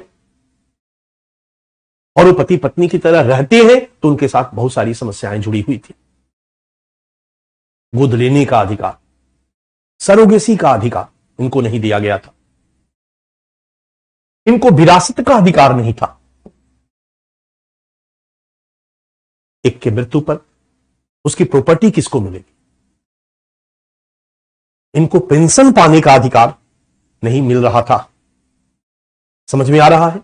और वो पति पत्नी की तरह रहते हैं तो उनके साथ बहुत सारी समस्याएं जुड़ी हुई थी गोद लेने का अधिकार सरोगेसी का अधिकार इनको नहीं दिया गया था इनको विरासत का अधिकार नहीं था एक के मृत्यु पर उसकी प्रॉपर्टी किसको मिलेगी इनको पेंशन पाने का अधिकार नहीं मिल रहा था समझ में आ रहा है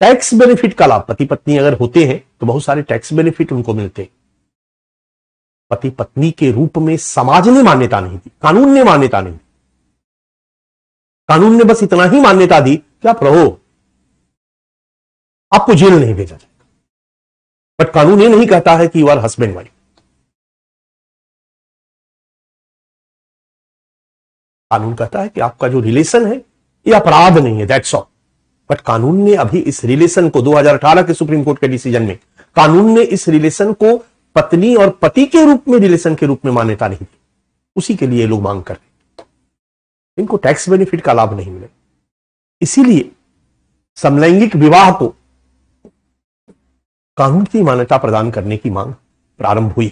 टैक्स बेनिफिट का लाभ पति पत्नी अगर होते हैं तो बहुत सारे टैक्स बेनिफिट उनको मिलते हैं पति पत्नी के रूप में समाज ने मान्यता नहीं दी कानून ने मान्यता नहीं दी कानून ने बस इतना ही मान्यता दी कि आप रहो आपको जेल नहीं भेजा जाएगा बट कानून ये नहीं कहता है कि यू आर हस्बैंड वाइफ कानून कहता है कि आपका जो रिलेशन है ये अपराध नहीं है दैट्स ऑल बट कानून ने अभी इस रिलेशन को 2018 के सुप्रीम कोर्ट के डिसीजन में कानून ने इस रिलेशन को पत्नी और पति के रूप में रिलेशन के रूप में मान्यता नहीं दी उसी के लिए लोग मांग कर रहे इनको टैक्स बेनिफिट का लाभ नहीं मिले इसीलिए समलैंगिक विवाह को कानून की मान्यता प्रदान करने की मांग प्रारंभ हुई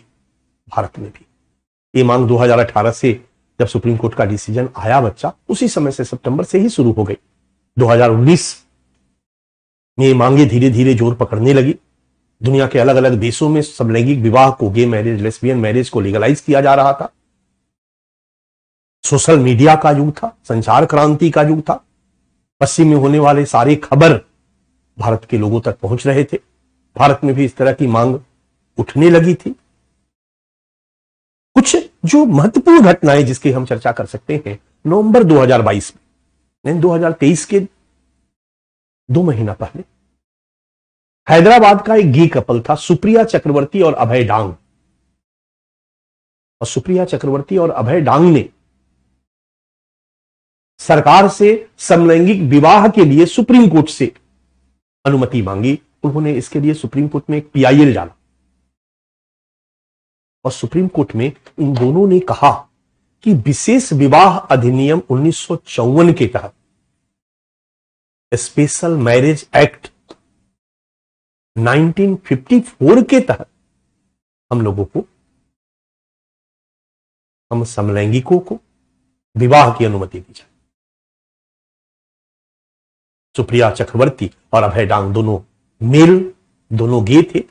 भारत में भी ये मांग 2018 से जब सुप्रीम कोर्ट का डिसीजन आया बच्चा उसी समय से सितंबर से ही शुरू हो गई 2019 में मांगे धीरे धीरे जोर पकड़ने लगी दुनिया के अलग अलग देशों में समलैंगिक विवाह को गे मैरिज लेस्बियन मैरिज को लीगलाइज किया जा रहा था सोशल मीडिया का युग था संचार क्रांति का युग था पश्चिम में होने वाले सारे खबर भारत के लोगों तक पहुंच रहे थे भारत में भी इस तरह की मांग उठने लगी थी जो महत्वपूर्ण घटनाएं जिसकी हम चर्चा कर सकते हैं नवंबर 2022 में 2023 के दो महीना पहले हैदराबाद का एक गी कपल था सुप्रिया चक्रवर्ती और अभय डांग और सुप्रिया चक्रवर्ती और अभय डांग ने सरकार से समलैंगिक विवाह के लिए सुप्रीम कोर्ट से अनुमति मांगी उन्होंने इसके लिए सुप्रीम कोर्ट में एक पीआईएल डाला और सुप्रीम कोर्ट में इन दोनों ने कहा कि विशेष विवाह अधिनियम उन्नीस के तहत स्पेशल मैरिज एक्ट 1954 के तहत हम लोगों को हम समलैंगिकों को विवाह की अनुमति दी जाए सुप्रिया चक्रवर्ती और अभय डांग दोनों मेल दोनों गे थे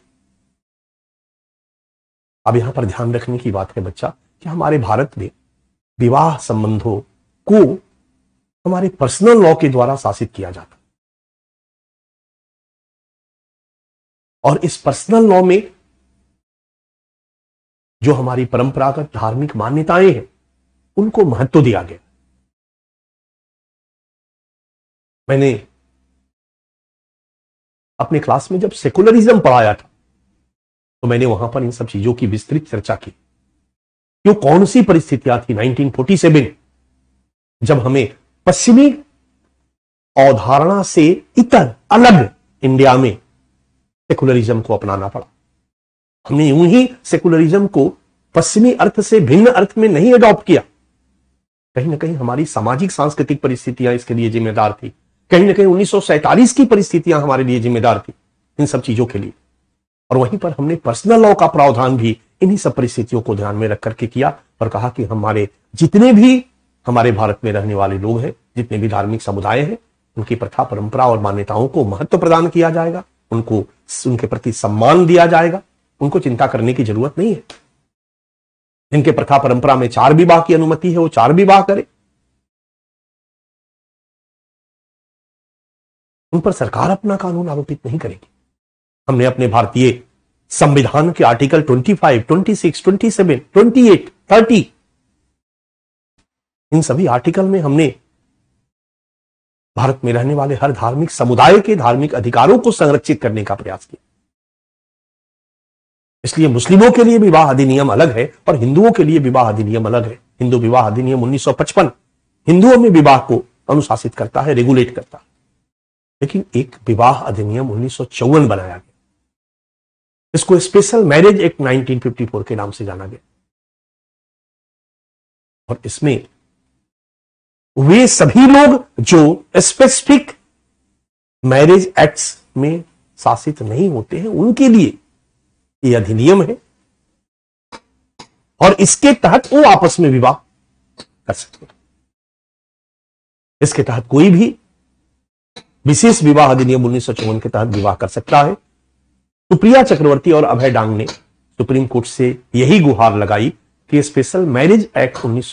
अब यहां पर ध्यान रखने की बात है बच्चा कि हमारे भारत में विवाह संबंधों को हमारे पर्सनल लॉ के द्वारा शासित किया जाता और इस पर्सनल लॉ में जो हमारी परंपरागत धार्मिक मान्यताएं हैं उनको महत्व दिया गया मैंने अपने क्लास में जब सेकुलरिज्म पढ़ाया था तो मैंने वहां पर इन सब चीजों की विस्तृत चर्चा की क्यों कौन सी परिस्थितियां थी 1947 जब हमें पश्चिमी अवधारणा से इतर अलग इंडिया में सेकुलरिज्म को अपनाना पड़ा हमने यूं ही सेकुलरिज्म को पश्चिमी अर्थ से भिन्न अर्थ में नहीं अडॉप्ट किया कहीं ना कहीं हमारी सामाजिक सांस्कृतिक परिस्थितियां इसके लिए जिम्मेदार थी कहीं ना कहीं उन्नीस की परिस्थितियां हमारे लिए जिम्मेदार थी इन सब चीजों के लिए और वहीं पर हमने पर्सनल लॉ का प्रावधान भी इन्हीं सब परिस्थितियों को ध्यान में रख करके किया और कहा कि हमारे जितने भी हमारे भारत में रहने वाले लोग हैं जितने भी धार्मिक समुदाय हैं उनकी प्रथा परंपरा और मान्यताओं को महत्व प्रदान किया जाएगा उनको उनके प्रति सम्मान दिया जाएगा उनको चिंता करने की जरूरत नहीं है जिनके प्रथा परंपरा में चार विवाह की अनुमति है वो चार विवाह करे उन पर सरकार अपना कानून आरोपित नहीं करेगी हमने अपने भारतीय संविधान के आर्टिकल 25, 26, 27, 28, 30 इन सभी आर्टिकल में हमने भारत में रहने वाले हर धार्मिक समुदाय के धार्मिक अधिकारों को संरक्षित करने का प्रयास किया इसलिए मुस्लिमों के लिए विवाह अधिनियम अलग है और हिंदुओं के लिए विवाह अधिनियम अलग है हिंदू विवाह अधिनियम 1955 हिंदुओं में विवाह को अनुशासित करता है रेगुलेट करता है लेकिन एक विवाह अधिनियम उन्नीस बनाया गया इसको स्पेशल मैरिज एक्ट 1954 के नाम से जाना गया और इसमें वे सभी लोग जो स्पेसिफिक मैरिज एक्ट्स में शासित नहीं होते हैं उनके लिए ये अधिनियम है और इसके तहत वो आपस में विवाह कर सकते हैं इसके तहत कोई भी विशेष विवाह अधिनियम उन्नीस के तहत विवाह कर सकता है सुप्रिया चक्रवर्ती और अभय डांग ने सुप्रीम कोर्ट से यही गुहार लगाई कि स्पेशल मैरिज एक्ट उन्नीस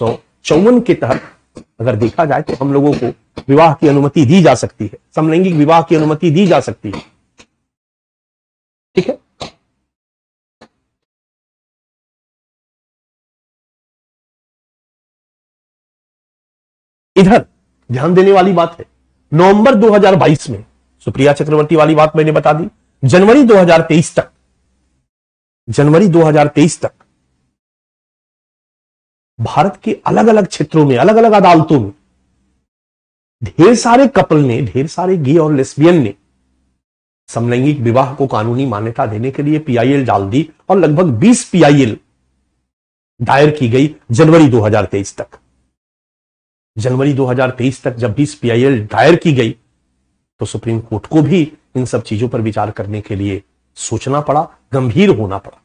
के तहत अगर देखा जाए तो हम लोगों को विवाह की अनुमति दी जा सकती है समलैंगिक विवाह की अनुमति दी जा सकती है ठीक है इधर ध्यान देने वाली बात है नवंबर 2022 में सुप्रिया चक्रवर्ती वाली बात मैंने बता दी जनवरी 2023 तक जनवरी 2023 तक भारत के अलग अलग क्षेत्रों में अलग अलग अदालतों में ढेर सारे कपल ने ढेर सारे गे और लेस्बियन ने समलैंगिक विवाह को कानूनी मान्यता देने के लिए पीआईएल डाल दी और लगभग 20 पीआईएल दायर की गई जनवरी 2023 तक जनवरी 2023 तक जब 20 पीआईएल दायर की गई तो सुप्रीम कोर्ट को भी इन सब चीजों पर विचार करने के लिए सोचना पड़ा गंभीर होना पड़ा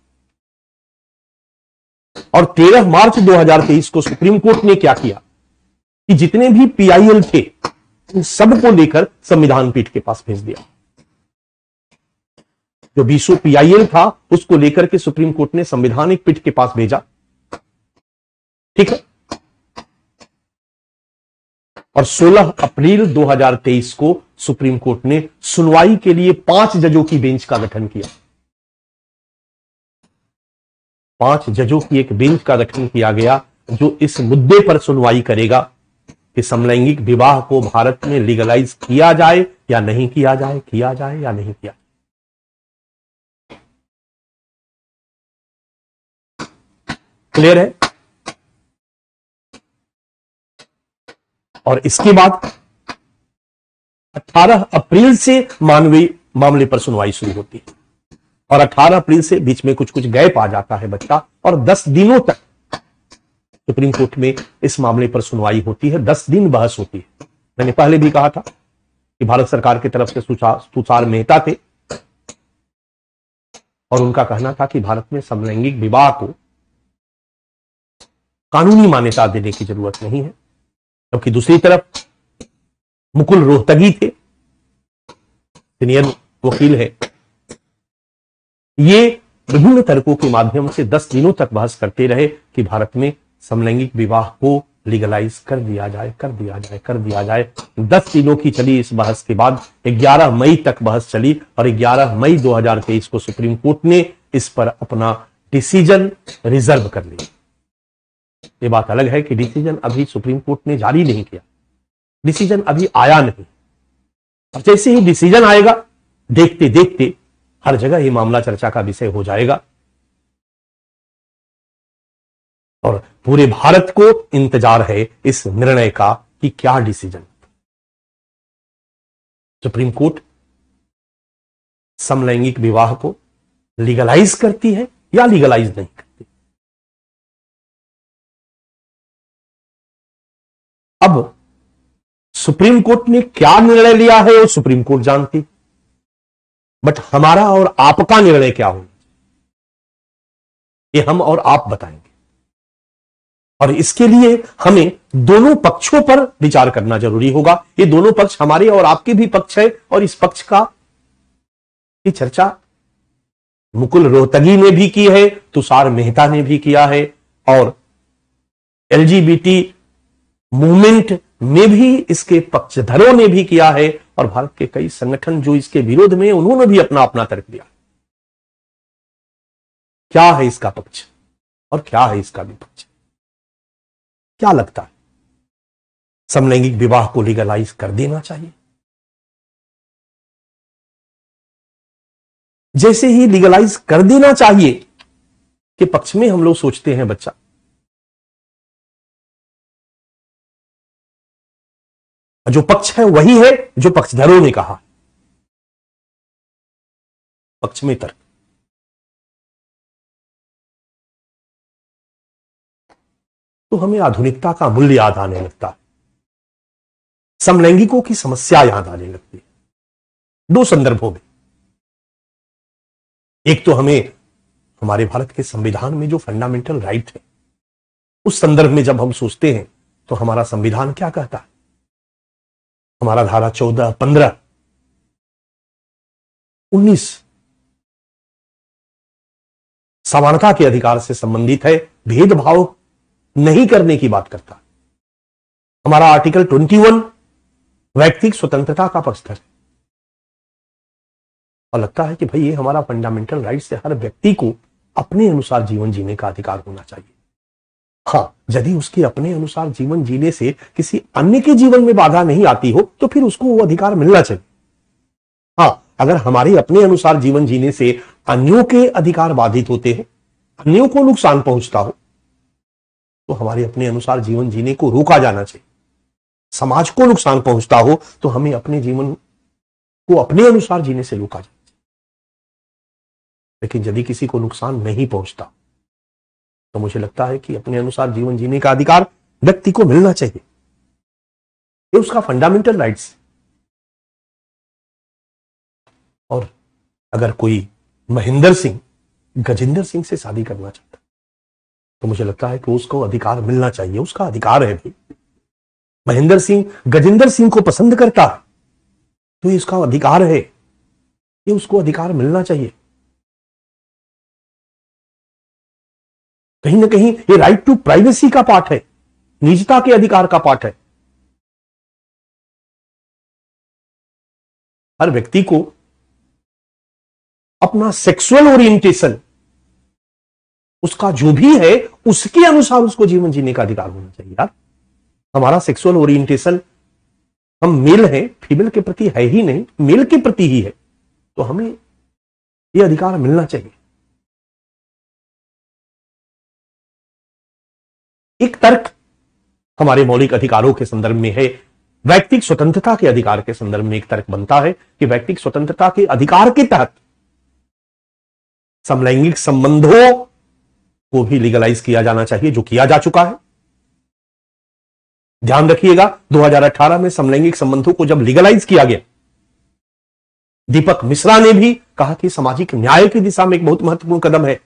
और 13 मार्च 2023 को सुप्रीम कोर्ट ने क्या किया कि जितने भी पीआईएल थे उन सबको लेकर संविधान पीठ के पास भेज दिया जो बीसो पीआईएल था उसको लेकर के सुप्रीम कोर्ट ने संविधानिक पीठ के पास भेजा ठीक है और 16 अप्रैल 2023 को सुप्रीम कोर्ट ने सुनवाई के लिए पांच जजों की बेंच का गठन किया पांच जजों की एक बेंच का गठन किया गया जो इस मुद्दे पर सुनवाई करेगा कि समलैंगिक विवाह को भारत में लीगलाइज किया जाए या नहीं किया जाए किया जाए या नहीं किया क्लियर है और इसके बाद 18 अप्रैल से मानवीय मामले पर सुनवाई शुरू होती है और 18 अप्रैल से बीच में कुछ कुछ गैप आ जाता है बच्चा और 10 दिनों तक सुप्रीम कोर्ट में इस मामले पर सुनवाई होती है 10 दिन बहस होती है मैंने पहले भी कहा था कि भारत सरकार की तरफ से तुषार मेहता थे और उनका कहना था कि भारत में समलैंगिक विवाह को कानूनी मान्यता देने की जरूरत नहीं है जबकि दूसरी तरफ मुकुल रोहतगी थे सीनियर वकील है ये विभिन्न तर्कों के माध्यम से दस दिनों तक बहस करते रहे कि भारत में समलैंगिक विवाह को लीगलाइज कर दिया जाए कर दिया जाए कर दिया जाए दस दिनों की चली इस बहस के बाद 11 मई तक बहस चली और 11 मई 2023 को सुप्रीम कोर्ट ने इस पर अपना डिसीजन रिजर्व कर लिया ये बात अलग है कि डिसीजन अभी सुप्रीम कोर्ट ने जारी नहीं किया डिसीजन अभी आया नहीं और जैसे ही डिसीजन आएगा देखते देखते हर जगह ही मामला चर्चा का विषय हो जाएगा और पूरे भारत को इंतजार है इस निर्णय का कि क्या डिसीजन सुप्रीम कोर्ट समलैंगिक विवाह को लीगलाइज करती है या लीगलाइज नहीं करती अब सुप्रीम कोर्ट ने क्या निर्णय लिया है वो सुप्रीम कोर्ट जानती बट हमारा और आपका निर्णय क्या हो ये हम और आप बताएंगे और इसके लिए हमें दोनों पक्षों पर विचार करना जरूरी होगा ये दोनों पक्ष हमारे और आपके भी पक्ष है और इस पक्ष का की चर्चा मुकुल रोहतगी ने भी की है तुषार मेहता ने भी किया है और एलजीबीटी मूवमेंट ने भी इसके पक्षधरों ने भी किया है और भारत के कई संगठन जो इसके विरोध में उन्होंने भी अपना अपना तर्क दिया क्या है इसका पक्ष और क्या है इसका विपक्ष क्या लगता है समलैंगिक विवाह को लीगलाइज कर देना चाहिए जैसे ही लीगलाइज कर देना चाहिए के पक्ष में हम लोग सोचते हैं बच्चा जो पक्ष है वही है जो पक्षधरों ने कहा पक्ष में तर्क तो हमें आधुनिकता का मूल्य याद आने लगता है समलैंगिकों की समस्या याद आने लगती है दो संदर्भों में एक तो हमें हमारे भारत के संविधान में जो फंडामेंटल राइट है उस संदर्भ में जब हम सोचते हैं तो हमारा संविधान क्या कहता है हमारा धारा चौदह पंद्रह उन्नीस समानता के अधिकार से संबंधित है भेदभाव नहीं करने की बात करता हमारा आर्टिकल ट्वेंटी वन व्यक्तिक स्वतंत्रता का पक्ष है और लगता है कि भाई ये हमारा फंडामेंटल राइट से हर व्यक्ति को अपने अनुसार जीवन जीने का अधिकार होना चाहिए हाँ यदि उसके अपने अनुसार जीवन जीने से किसी अन्य के जीवन में बाधा नहीं आती हो तो फिर उसको वो अधिकार मिलना चाहिए हाँ अगर हमारे अपने अनुसार जीवन जीने से अन्यों के अधिकार बाधित होते हैं अन्यों को नुकसान पहुंचता हो तो हमारे अपने अनुसार जीवन जीने को रोका जाना चाहिए समाज को नुकसान पहुंचता हो तो हमें अपने जीवन को अपने अनुसार जीने से रोका जाना चाहिए लेकिन यदि किसी को नुकसान नहीं पहुंचता तो मुझे लगता है कि अपने अनुसार जीवन जीने का अधिकार व्यक्ति को मिलना चाहिए ये उसका फंडामेंटल राइट्स और अगर कोई महेंद्र सिंह गजेंद्र सिंह से शादी करना चाहता तो मुझे लगता है कि उसको अधिकार मिलना चाहिए उसका अधिकार है भी महेंद्र सिंह गजेंद्र सिंह को पसंद करता तो इसका अधिकार है ये उसको अधिकार मिलना चाहिए कहीं ना कहीं ये राइट टू प्राइवेसी का पार्ट है निजता के अधिकार का पार्ट है हर व्यक्ति को अपना सेक्सुअल ओरिएंटेशन उसका जो भी है उसके अनुसार उसको जीवन जीने का अधिकार होना चाहिए यार हमारा सेक्सुअल ओरिएंटेशन हम मेल हैं फीमेल के प्रति है ही नहीं मेल के प्रति ही है तो हमें यह अधिकार मिलना चाहिए एक तर्क हमारे मौलिक अधिकारों के संदर्भ में है व्यक्तिक स्वतंत्रता के अधिकार के संदर्भ में एक तर्क बनता है कि व्यक्तिक स्वतंत्रता के अधिकार के तहत समलैंगिक संबंधों को भी लीगलाइज किया जाना चाहिए जो किया जा चुका है ध्यान रखिएगा 2018 में समलैंगिक संबंधों को जब लीगलाइज किया गया दीपक मिश्रा ने भी कहा कि सामाजिक न्याय की दिशा में एक बहुत महत्वपूर्ण कदम है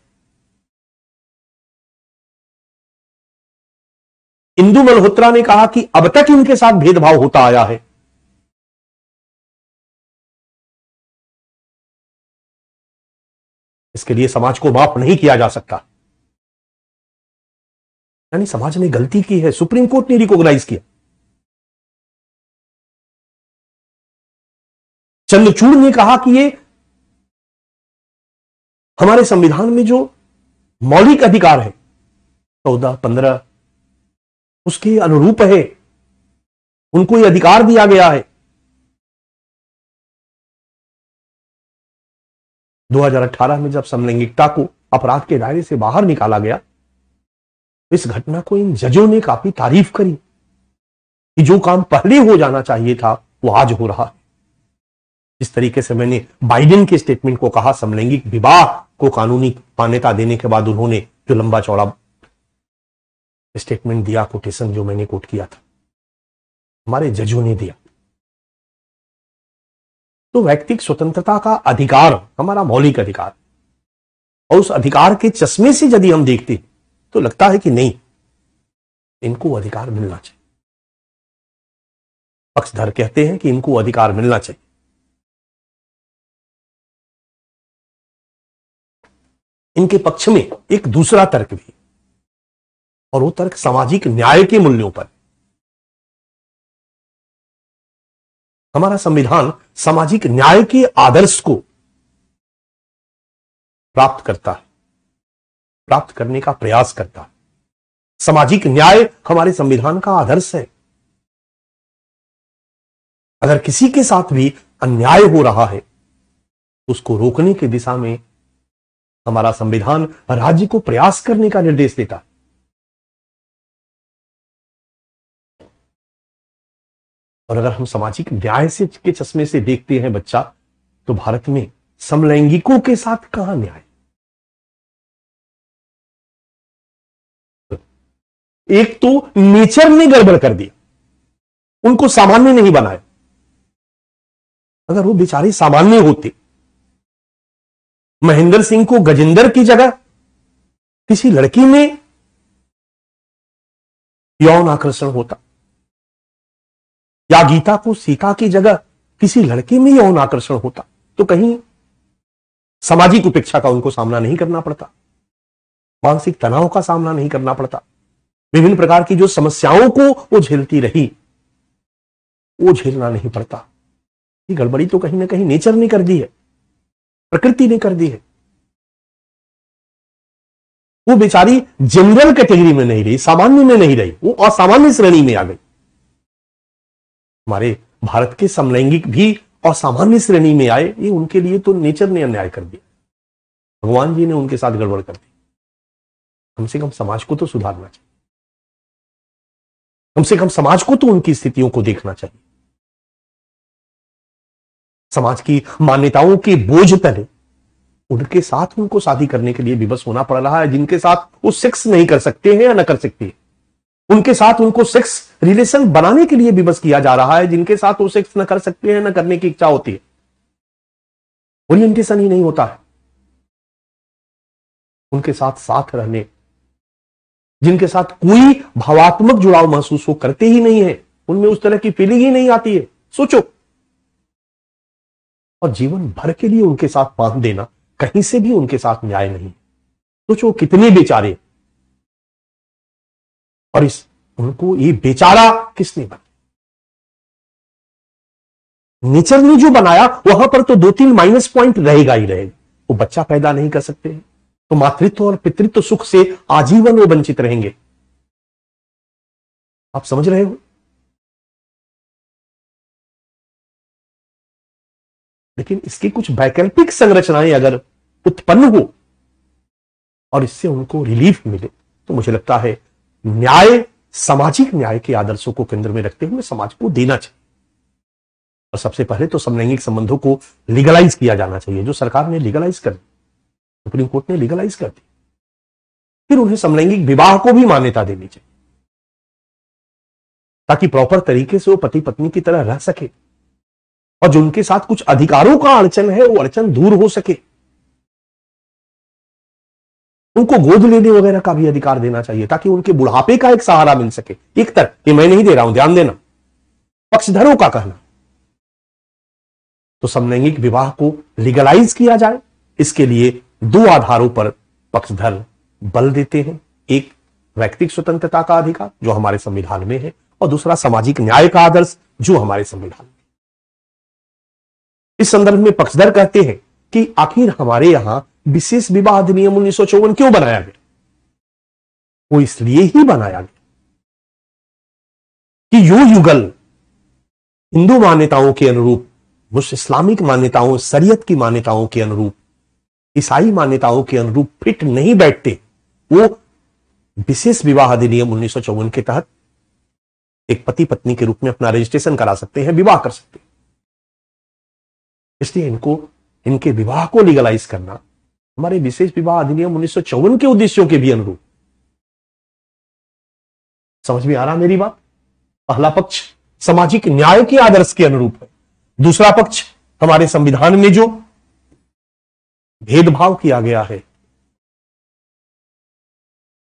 इंदु मल्होत्रा ने कहा कि अब तक इनके साथ भेदभाव होता आया है इसके लिए समाज को माफ नहीं किया जा सकता यानी समाज ने गलती की है सुप्रीम कोर्ट ने रिकॉग्नाइज किया चंद्रचूड़ ने कहा कि ये हमारे संविधान में जो मौलिक अधिकार है चौदह पंद्रह उसके अनुरूप है उनको ये अधिकार दिया गया है 2018 में जब समलैंगिकता को अपराध के दायरे से बाहर निकाला गया इस घटना को इन जजों ने काफी तारीफ करी कि जो काम पहले हो जाना चाहिए था वो आज हो रहा है जिस तरीके से मैंने बाइडेन के स्टेटमेंट को कहा समलैंगिक विवाह को कानूनी मान्यता देने के बाद उन्होंने जो लंबा चौड़ा स्टेटमेंट दिया कोटेशन जो मैंने कोट किया था हमारे जजों ने दिया तो व्यक्तिक स्वतंत्रता का अधिकार हमारा मौलिक अधिकार और उस अधिकार के चश्मे से यदि हम देखते तो लगता है कि नहीं इनको अधिकार मिलना चाहिए पक्षधर कहते हैं कि इनको अधिकार मिलना चाहिए इनके पक्ष में एक दूसरा तर्क भी और वो तर्क सामाजिक न्याय के मूल्यों पर हमारा संविधान सामाजिक न्याय के आदर्श को प्राप्त करता है प्राप्त करने का प्रयास करता है सामाजिक न्याय हमारे संविधान का आदर्श है अगर किसी के साथ भी अन्याय हो रहा है उसको रोकने की दिशा में हमारा संविधान राज्य को प्रयास करने का निर्देश देता है और अगर हम सामाजिक न्याय से के चश्मे से देखते हैं बच्चा तो भारत में समलैंगिकों के साथ कहा न्याय एक तो नेचर ने गड़बड़ कर दिया उनको सामान्य नहीं बनाया अगर वो बेचारे सामान्य होते महेंद्र सिंह को गजेंद्र की जगह किसी लड़की में यौन आकर्षण होता या गीता को सीता की जगह किसी लड़के में यौन आकर्षण होता तो कहीं सामाजिक उपेक्षा का उनको सामना नहीं करना पड़ता मानसिक तनाव का सामना नहीं करना पड़ता विभिन्न प्रकार की जो समस्याओं को वो झेलती रही वो झेलना नहीं पड़ता ये गड़बड़ी तो कहीं ना कहीं नेचर ने कर दी है प्रकृति ने कर दी है वो बेचारी जनरल कैटेगरी में नहीं रही सामान्य में नहीं रही वो असामान्य श्रेणी में आ गई हमारे भारत के समलैंगिक भी और सामान्य श्रेणी में आए ये उनके लिए तो नेचर ने अन्याय कर दिया भगवान जी ने उनके साथ गड़बड़ कर दी कम से कम समाज को तो सुधारना चाहिए कम से कम समाज को तो उनकी स्थितियों को देखना चाहिए समाज की मान्यताओं के बोझ तले उनके साथ उनको शादी करने के लिए विवश होना पड़ रहा है जिनके साथ वो सेक्स नहीं कर सकते हैं या ना कर सकते उनके साथ उनको सेक्स रिलेशन बनाने के लिए विवश किया जा रहा है जिनके साथ वो सेक्स न कर सकते हैं न करने की इच्छा होती है ओरिएंटेशन ही नहीं होता है उनके साथ साथ रहने जिनके साथ कोई भावात्मक जुड़ाव महसूस हो करते ही नहीं है उनमें उस तरह की फीलिंग ही नहीं आती है सोचो और जीवन भर के लिए उनके साथ बांध देना कहीं से भी उनके साथ न्याय नहीं सोचो कितने बेचारे और इस उनको ये बेचारा किसने बनाया नेचर ने जो बनाया वहां पर तो दो तीन माइनस पॉइंट रहेगा ही रहेगा वो बच्चा पैदा नहीं कर सकते तो मातृत्व और पितृत्व सुख से आजीवन वो वंचित रहेंगे आप समझ रहे हो लेकिन इसकी कुछ वैकल्पिक संरचनाएं अगर उत्पन्न हो और इससे उनको रिलीफ मिले तो मुझे लगता है न्याय सामाजिक न्याय के आदर्शों को केंद्र में रखते हुए समाज को देना चाहिए और सबसे पहले तो समलैंगिक संबंधों को लीगलाइज किया जाना चाहिए जो सरकार ने लीगलाइज कर दी सुप्रीम कोर्ट ने लीगलाइज कर दी फिर उन्हें समलैंगिक विवाह को भी मान्यता देनी चाहिए ताकि प्रॉपर तरीके से वो पति पत्नी की तरह रह सके और जो उनके साथ कुछ अधिकारों का अड़चन है वो अड़चन दूर हो सके उनको गोद लेने वगैरह का भी अधिकार देना चाहिए ताकि उनके बुढ़ापे का एक सहारा मिल सके एक तरह ये मैं नहीं दे रहा हूं ध्यान देना पक्षधरों का कहना तो समलैंगिक विवाह को लीगलाइज किया जाए इसके लिए दो आधारों पर पक्षधर बल देते हैं एक व्यक्तिक स्वतंत्रता का अधिकार जो हमारे संविधान में है और दूसरा सामाजिक न्याय का आदर्श जो हमारे संविधान में इस संदर्भ में पक्षधर कहते हैं कि आखिर हमारे यहां विशेष विवाह अधिनियम उन्नीस क्यों बनाया गया वो इसलिए ही बनाया गया कि यो युगल हिंदू मान्यताओं के अनुरूप मुस्लिम इस्लामिक मान्यताओं शरीयत की मान्यताओं के अनुरूप ईसाई मान्यताओं के अनुरूप फिट नहीं बैठते वो विशेष विवाह अधिनियम उन्नीस के तहत एक पति पत्नी के रूप में अपना रजिस्ट्रेशन करा सकते हैं विवाह कर सकते हैं इसलिए इनको इनके विवाह को लीगलाइज करना हमारे विशेष विवाह अधिनियम उन्नीस के उद्देश्यों के भी अनुरूप समझ में आ रहा मेरी बात पहला पक्ष सामाजिक न्याय के आदर्श के अनुरूप है दूसरा पक्ष हमारे संविधान में जो भेदभाव किया गया है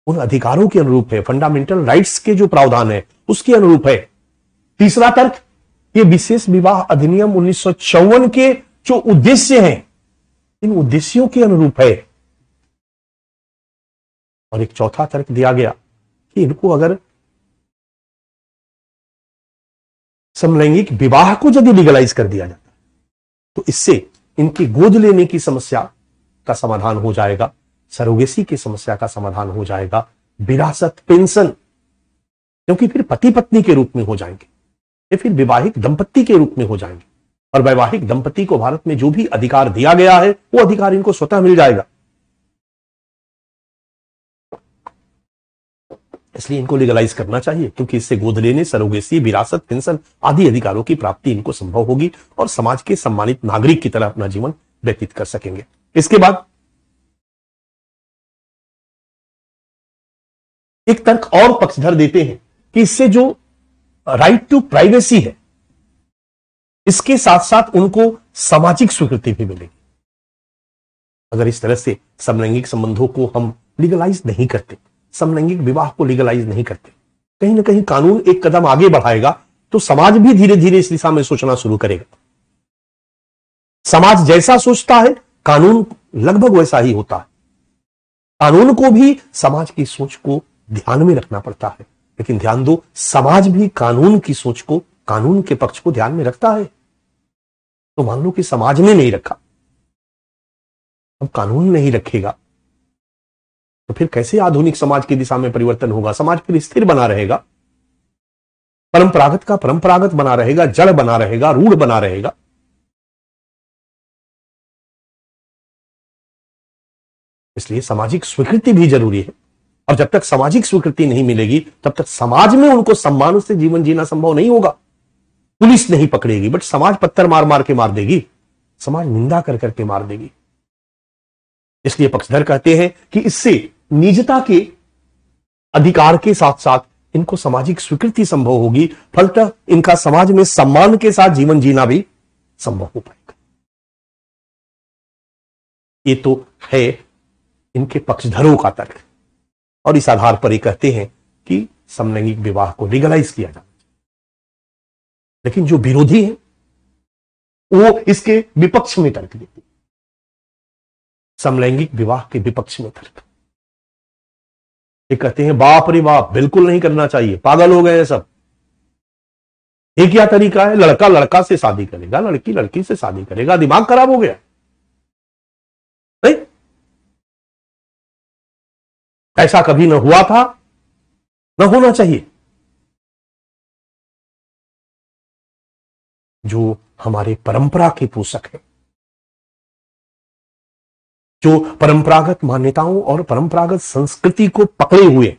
उन अधिकारों के अनुरूप है फंडामेंटल राइट्स के जो प्रावधान है उसके अनुरूप है तीसरा तर्क ये विशेष विवाह अधिनियम उन्नीस के जो उद्देश्य हैं इन उद्देश्यों के अनुरूप है और एक चौथा तर्क दिया गया कि इनको अगर समलैंगिक विवाह को यदि लीगलाइज कर दिया जाता तो इससे इनकी गोद लेने की समस्या का समाधान हो जाएगा सरोगेसी की समस्या का समाधान हो जाएगा विरासत पेंशन क्योंकि फिर पति पत्नी के रूप में हो जाएंगे या फिर विवाहिक दंपत्ति के रूप में हो जाएंगे और वैवाहिक दंपति को भारत में जो भी अधिकार दिया गया है वो अधिकार इनको स्वतः मिल जाएगा इसलिए इनको लीगलाइज करना चाहिए क्योंकि इससे गोद लेने सरोगेसी विरासत पेंशन आदि अधिकारों की प्राप्ति इनको संभव होगी और समाज के सम्मानित नागरिक की तरह अपना जीवन व्यतीत कर सकेंगे इसके बाद एक तर्क और पक्षधर देते हैं कि इससे जो राइट टू प्राइवेसी है इसके साथ साथ उनको सामाजिक स्वीकृति भी मिलेगी अगर इस तरह से समलैंगिक संबंधों को हम लीगलाइज नहीं करते समलैंगिक विवाह को लीगलाइज नहीं करते कहीं ना कहीं कानून एक कदम आगे बढ़ाएगा तो समाज भी धीरे धीरे इस दिशा में सोचना शुरू करेगा समाज जैसा सोचता है कानून लगभग वैसा ही होता है कानून को भी समाज की सोच को ध्यान में रखना पड़ता है लेकिन ध्यान दो समाज भी कानून की सोच को कानून के पक्ष को ध्यान में रखता है तो मान लो कि समाज ने नहीं रखा अब कानून नहीं रखेगा तो फिर कैसे आधुनिक समाज की दिशा में परिवर्तन होगा समाज फिर स्थिर बना रहेगा परंपरागत का परंपरागत बना रहेगा जड़ बना रहेगा रूढ़ बना रहेगा इसलिए सामाजिक स्वीकृति भी जरूरी है और जब तक सामाजिक स्वीकृति नहीं मिलेगी तब तक समाज में उनको सम्मान से जीवन जीना संभव नहीं होगा पुलिस नहीं पकड़ेगी बट समाज पत्थर मार मार के मार देगी समाज निंदा कर करके मार देगी इसलिए पक्षधर कहते हैं कि इससे निजता के अधिकार के साथ साथ इनको सामाजिक स्वीकृति संभव होगी फलतः इनका समाज में सम्मान के साथ जीवन जीना भी संभव हो पाएगा ये तो है इनके पक्षधरों का तर्क और इस आधार पर ये कहते हैं कि समलैंगिक विवाह को लीगलाइज किया जाए लेकिन जो विरोधी है वो इसके विपक्ष में तर्क देते समलैंगिक विवाह के विपक्ष में तर्क ये कहते हैं बाप रे बाप बिल्कुल नहीं करना चाहिए पागल हो गए हैं सब ये क्या तरीका है लड़का लड़का से शादी करेगा लड़की लड़की से शादी करेगा दिमाग खराब हो गया नहीं ऐसा कभी ना हुआ था ना होना चाहिए जो हमारे परंपरा के पोषक है जो परंपरागत मान्यताओं और परंपरागत संस्कृति को पकड़े हुए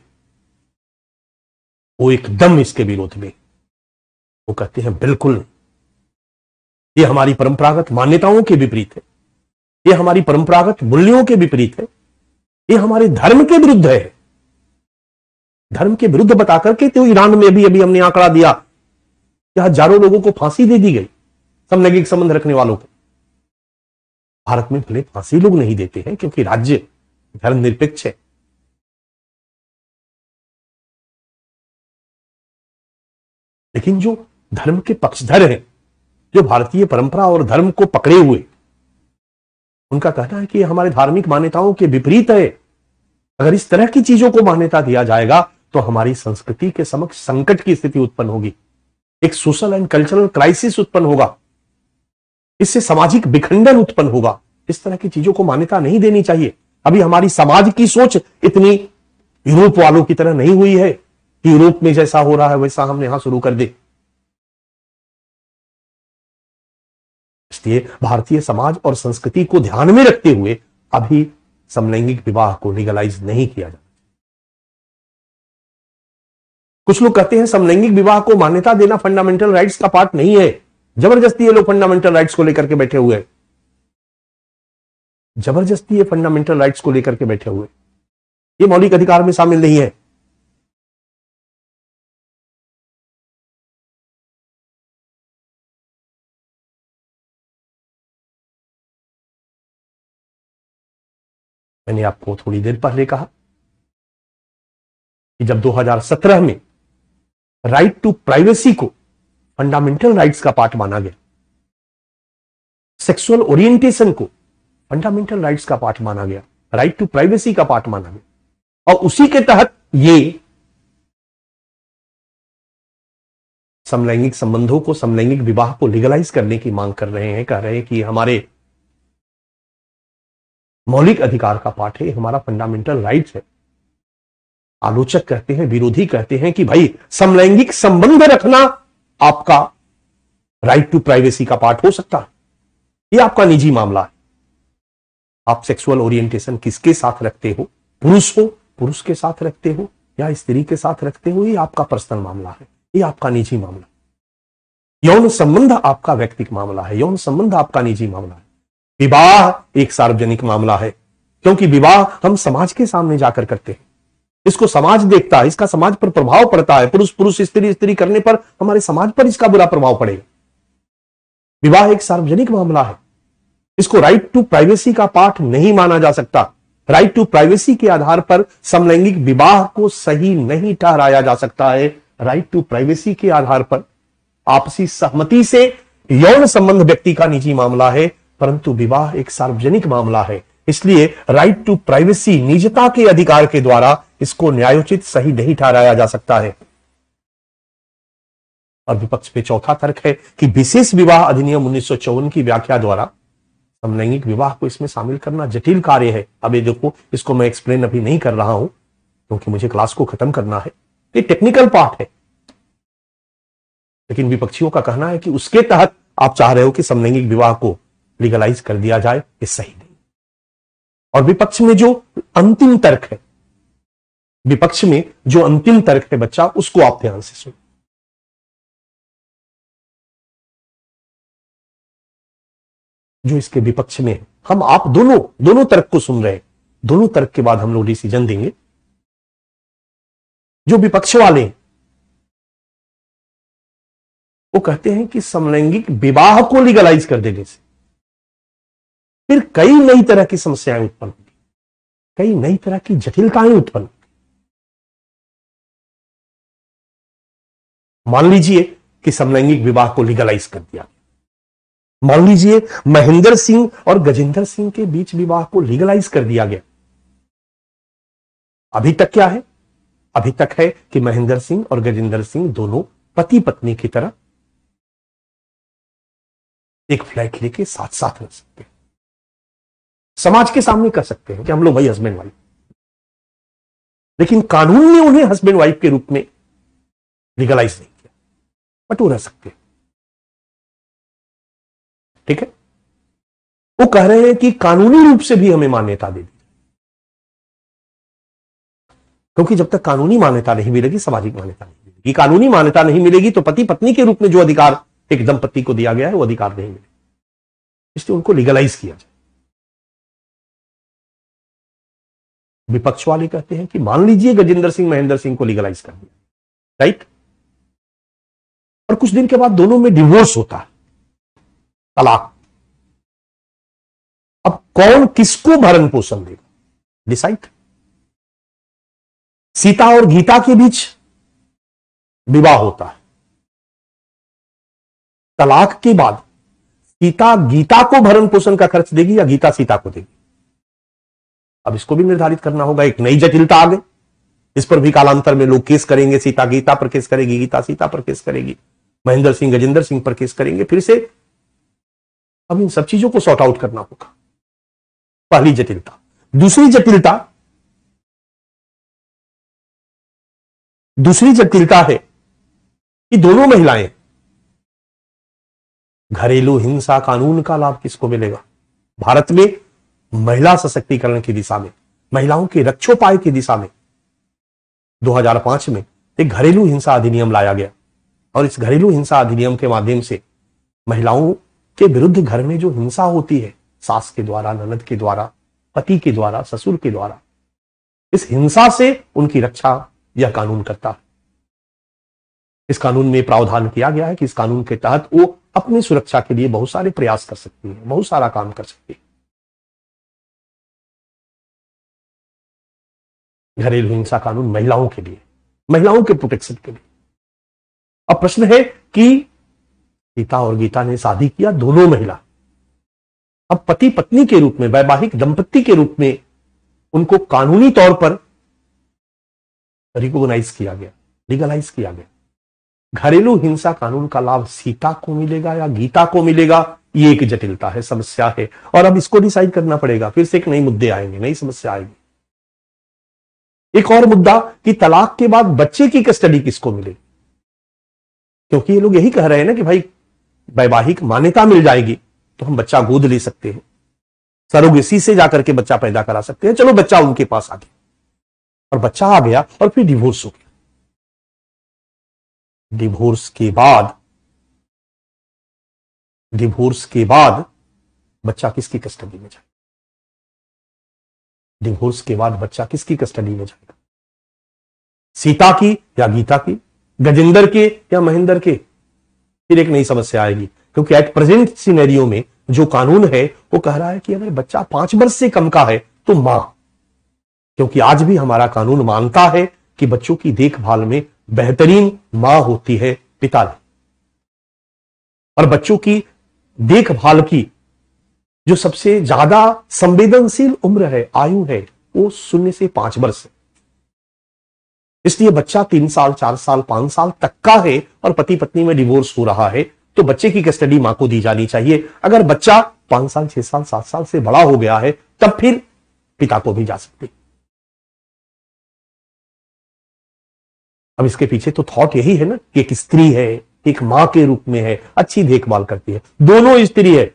वो एकदम इसके विरोध में वो कहते हैं बिल्कुल ये हमारी परंपरागत मान्यताओं के विपरीत है ये हमारी परंपरागत मूल्यों के विपरीत है ये हमारे धर्म के विरुद्ध है धर्म के विरुद्ध बताकर के तो ईरान में भी अभी हमने आंकड़ा दिया कि हजारों लोगों को फांसी दे दी गई समलैंगिक संबंध रखने वालों को भारत में भले फांसी लोग नहीं देते हैं क्योंकि राज्य धर्म निरपेक्ष है लेकिन जो धर्म के पक्षधर हैं जो भारतीय परंपरा और धर्म को पकड़े हुए उनका कहना है कि हमारे धार्मिक मान्यताओं के विपरीत है अगर इस तरह की चीजों को मान्यता दिया जाएगा तो हमारी संस्कृति के समक्ष संकट की स्थिति उत्पन्न होगी एक सोशल एंड कल्चरल क्राइसिस उत्पन्न होगा इससे सामाजिक विखंडन उत्पन्न होगा इस तरह की चीजों को मान्यता नहीं देनी चाहिए अभी हमारी समाज की सोच इतनी यूरोप वालों की तरह नहीं हुई है कि यूरोप में जैसा हो रहा है वैसा हमने यहां शुरू कर दे इसलिए भारतीय समाज और संस्कृति को ध्यान में रखते हुए अभी समलैंगिक विवाह को लीगलाइज नहीं किया जा कुछ लोग कहते हैं समलैंगिक विवाह को मान्यता देना फंडामेंटल राइट्स का पार्ट नहीं है जबरदस्ती ये लोग फंडामेंटल राइट्स को लेकर के बैठे हुए हैं जबरदस्ती ये फंडामेंटल राइट्स को लेकर के बैठे हुए ये मौलिक अधिकार में शामिल नहीं है मैंने आपको थोड़ी देर पहले कहा कि जब 2017 में राइट टू प्राइवेसी को फंडामेंटल राइट्स का पार्ट माना गया सेक्सुअल ओरिएंटेशन को फंडामेंटल राइट्स का पार्ट माना गया राइट टू प्राइवेसी का पार्ट माना गया और उसी के तहत ये समलैंगिक संबंधों को समलैंगिक विवाह को लीगलाइज करने की मांग कर रहे हैं कह रहे हैं कि हमारे मौलिक अधिकार का पार्ट है हमारा फंडामेंटल राइट है आलोचक कहते हैं विरोधी कहते हैं कि भाई समलैंगिक संबंध रखना आपका राइट टू प्राइवेसी का पार्ट हो सकता है यह आपका निजी मामला है आप सेक्सुअल ओरिएंटेशन किसके साथ रखते हो पुरुष हो पुरुष के साथ रखते हो या स्त्री के साथ रखते हो ये आपका पर्सनल मामला है ये आपका निजी मामला यौन संबंध आपका व्यक्तिक मामला है यौन संबंध आपका निजी मामला है विवाह एक सार्वजनिक मामला है क्योंकि विवाह हम समाज के सामने जाकर करते हैं इसको समाज देखता है इसका समाज पर प्रभाव पड़ता है पुरुष पुरुष स्त्री स्त्री करने पर हमारे समाज पर इसका बुरा प्रभाव पड़ेगा विवाह एक सार्वजनिक मामला है इसको राइट टू प्राइवेसी का पाठ नहीं माना जा सकता राइट टू प्राइवेसी के आधार पर समलैंगिक विवाह को सही नहीं ठहराया जा सकता है राइट टू प्राइवेसी के आधार पर आपसी सहमति से यौन संबंध व्यक्ति का निजी मामला है परंतु विवाह एक सार्वजनिक मामला है इसलिए राइट टू प्राइवेसी निजता के अधिकार के द्वारा इसको न्यायोचित सही नहीं ठहराया जा सकता है और विपक्ष पे चौथा तर्क है कि विशेष विवाह अधिनियम उन्नीस की व्याख्या द्वारा समलैंगिक विवाह को इसमें शामिल करना जटिल कार्य है अब ये देखो इसको मैं एक्सप्लेन अभी नहीं कर रहा हूं क्योंकि मुझे क्लास को खत्म करना है ये टेक्निकल पार्ट है लेकिन विपक्षियों का कहना है कि उसके तहत आप चाह रहे हो कि समलैंगिक विवाह को लीगलाइज कर दिया जाए ये सही नहीं और विपक्ष में जो अंतिम तर्क है विपक्ष में जो अंतिम तर्क है बच्चा उसको आप ध्यान से सुन जो इसके विपक्ष में है हम आप दोनों दोनों तर्क को सुन रहे हैं दोनों तर्क के बाद हम लोग डिसीजन देंगे जो विपक्ष वाले वो कहते हैं कि समलैंगिक विवाह को लीगलाइज कर देने से फिर कई नई तरह की समस्याएं उत्पन्न होंगी कई नई तरह की जटिलताएं उत्पन्न मान लीजिए कि समलैंगिक विवाह को लीगलाइज कर दिया गया मान लीजिए महेंद्र सिंह और गजेंद्र सिंह के बीच विवाह को लीगलाइज कर दिया गया अभी तक क्या है अभी तक है कि महेंद्र सिंह और गजेंद्र सिंह दोनों पति पत्नी की तरह एक फ्लैट लेके साथ साथ रह सकते हैं समाज के सामने कर सकते हैं कि हम लोग भाई हस्बैंड वाइफ लेकिन कानून ने उन्हें हस्बैंड वाइफ के रूप में लीगलाइज नहीं बट वो रह सकते ठीक है वो कह रहे हैं कि कानूनी रूप से भी हमें मान्यता दे दी क्योंकि जब तक कानूनी मान्यता नहीं मिलेगी सामाजिक मान्यता नहीं मिलेगी कानूनी मान्यता नहीं मिलेगी तो पति पत्नी के रूप में जो अधिकार एक दंपति को दिया गया है वो अधिकार नहीं मिलेगा इसलिए उनको लीगलाइज किया जाए विपक्ष वाले कहते हैं कि मान लीजिए गजेंद्र सिंह महेंद्र सिंह को लीगलाइज कर दिया राइट और कुछ दिन के बाद दोनों में डिवोर्स होता तलाक अब कौन किसको भरण पोषण देगा डिसाइड सीता और गीता के बीच विवाह होता है तलाक के बाद सीता गीता को भरण पोषण का खर्च देगी या गीता सीता को देगी अब इसको भी निर्धारित करना होगा एक नई जटिलता आ गई इस पर भी कालांतर में लोग केस करेंगे सीता गीता पर केस करेगी गीता सीता पर केस करेगी महेंद्र सिंह गजेंद्र सिंह पर केस करेंगे फिर से अब इन सब चीजों को सॉर्ट आउट करना होगा पहली जटिलता दूसरी जटिलता दूसरी जटिलता है कि दोनों महिलाएं घरेलू हिंसा कानून का लाभ किसको मिलेगा भारत में महिला सशक्तिकरण की दिशा में महिलाओं के रक्षोपाय की दिशा में 2005 में एक घरेलू हिंसा अधिनियम लाया गया और इस घरेलू हिंसा अधिनियम के माध्यम से महिलाओं के विरुद्ध घर में जो हिंसा होती है सास के द्वारा ननद के द्वारा पति के द्वारा ससुर के द्वारा इस हिंसा से उनकी रक्षा यह कानून करता है इस कानून में प्रावधान किया गया है कि इस कानून के तहत वो अपनी सुरक्षा के लिए बहुत सारे प्रयास कर सकती है बहुत सारा काम कर सकती है घरेलू हिंसा कानून महिलाओं के लिए महिलाओं के प्रोटेक्शन के लिए अब प्रश्न है कि सीता और गीता ने शादी किया दोनों महिला अब पति पत्नी के रूप में वैवाहिक दंपत्ति के रूप में उनको कानूनी तौर पर रिकोगनाइज किया गया लीगलाइज किया गया घरेलू हिंसा कानून का लाभ सीता को मिलेगा या गीता को मिलेगा ये एक जटिलता है समस्या है और अब इसको डिसाइड करना पड़ेगा फिर से एक नई मुद्दे आएंगे नई समस्या आएगी एक और मुद्दा कि तलाक के बाद बच्चे की कस्टडी किसको मिलेगी क्योंकि ये लोग यही कह रहे हैं ना कि भाई वैवाहिक मान्यता मिल जाएगी तो हम बच्चा गोद ले सकते हैं सरोगेसी से जाकर के बच्चा पैदा करा सकते हैं चलो बच्चा उनके पास आ गया और बच्चा आ गया और फिर डिवोर्स हो गया डिवोर्स के बाद डिवोर्स के बाद बच्चा किसकी कस्टडी में जाएगा डिवोर्स के बाद बच्चा किसकी कस्टडी में जाएगा सीता की या गीता की गजेंद्र के या महेंद्र के फिर एक नई समस्या आएगी क्योंकि एट प्रेजेंट सीनेरियो में जो कानून है वो कह रहा है कि अगर बच्चा पांच वर्ष से कम का है तो मां क्योंकि आज भी हमारा कानून मानता है कि बच्चों की देखभाल में बेहतरीन मां होती है पिता और बच्चों की देखभाल की जो सबसे ज्यादा संवेदनशील उम्र है आयु है वो शून्य से पांच वर्ष है इसलिए बच्चा तीन साल चार साल पांच साल तक का है और पति पत्नी में डिवोर्स हो रहा है तो बच्चे की कस्टडी मां को दी जानी चाहिए अगर बच्चा पांच साल छह साल सात साल से बड़ा हो गया है तब फिर पिता को भी जा सकती अब इसके पीछे तो थॉट यही है ना कि एक स्त्री है एक मां के रूप में है अच्छी देखभाल करती है दोनों स्त्री है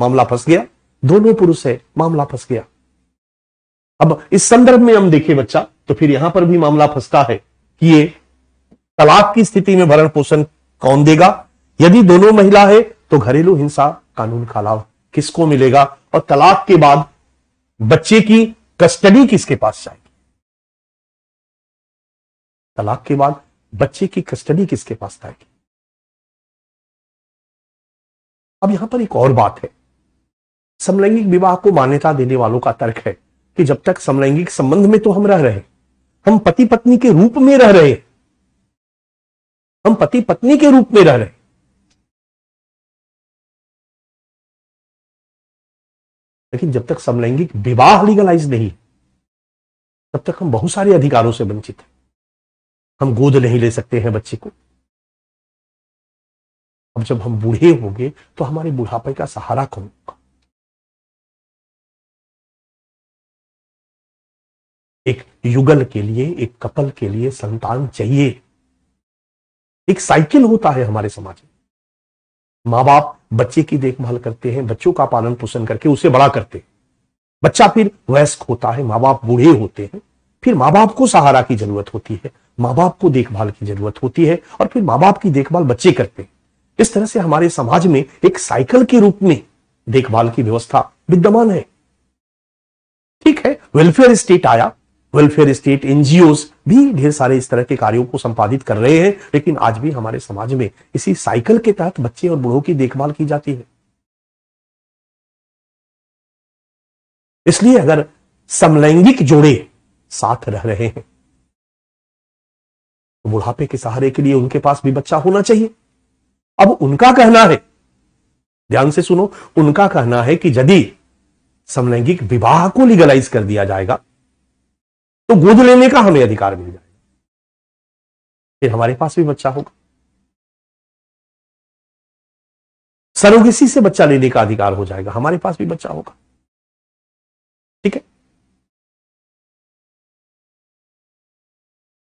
मामला फंस गया दोनों पुरुष है मामला फंस गया अब इस संदर्भ में हम देखें बच्चा तो फिर यहां पर भी मामला फंसता है कि ये तलाक की स्थिति में भरण पोषण कौन देगा यदि दोनों महिला है तो घरेलू हिंसा कानून का लाभ किसको मिलेगा और तलाक के बाद बच्चे की कस्टडी किसके पास जाएगी तलाक के बाद बच्चे की कस्टडी किसके पास जाएगी अब यहां पर एक और बात है समलैंगिक विवाह को मान्यता देने वालों का तर्क है कि जब तक समलैंगिक संबंध में तो हम रह रहे हम पति पत्नी के रूप में रह रहे हम पति पत्नी के रूप में रह रहे लेकिन जब तक समलैंगिक विवाह लीगलाइज नहीं तब तक हम बहुत सारे अधिकारों से वंचित हैं हम गोद नहीं ले सकते हैं बच्चे को अब जब हम बूढ़े होंगे तो हमारे बुढ़ापे का सहारा कौन होगा एक युगल के लिए एक कपल के लिए संतान चाहिए एक साइकिल होता है हमारे समाज में माँ बाप बच्चे की देखभाल करते हैं बच्चों का पालन पोषण करके उसे बड़ा करते हैं बच्चा फिर वयस्क होता है माँ बाप बूढ़े होते हैं फिर माँ बाप को सहारा की जरूरत होती है माँ बाप को देखभाल की जरूरत होती है और फिर माँ बाप की देखभाल बच्चे करते हैं इस तरह से हमारे समाज में एक साइकिल के रूप में देखभाल की व्यवस्था विद्यमान है ठीक है वेलफेयर स्टेट आया वेलफेयर स्टेट एनजीओ भी ढेर सारे इस तरह के कार्यों को संपादित कर रहे हैं लेकिन आज भी हमारे समाज में इसी साइकिल के तहत बच्चे और बूढ़ों की देखभाल की जाती है इसलिए अगर समलैंगिक जोड़े साथ रह रहे हैं तो बुढ़ापे के सहारे के लिए उनके पास भी बच्चा होना चाहिए अब उनका कहना है ध्यान से सुनो उनका कहना है कि यदि समलैंगिक विवाह को लीगलाइज कर दिया जाएगा तो गोद लेने का हमें अधिकार मिल जाएगा फिर हमारे पास भी बच्चा होगा सरोगेसी से बच्चा लेने का अधिकार हो जाएगा हमारे पास भी बच्चा होगा ठीक है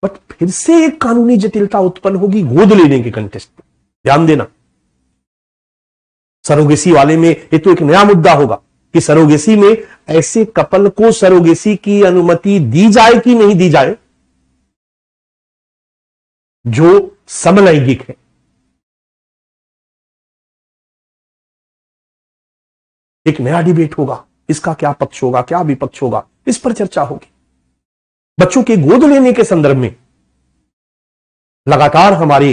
बट फिर से एक कानूनी जटिलता उत्पन्न होगी गोद लेने के कंटेस्ट में ध्यान देना सरोगेसी वाले में ये तो एक नया मुद्दा होगा कि सरोगेसी में ऐसे कपल को सरोगेसी की अनुमति दी जाए कि नहीं दी जाए जो समलैंगिक है एक नया डिबेट होगा इसका क्या पक्ष होगा क्या विपक्ष होगा इस पर चर्चा होगी बच्चों के गोद लेने के संदर्भ में लगातार हमारे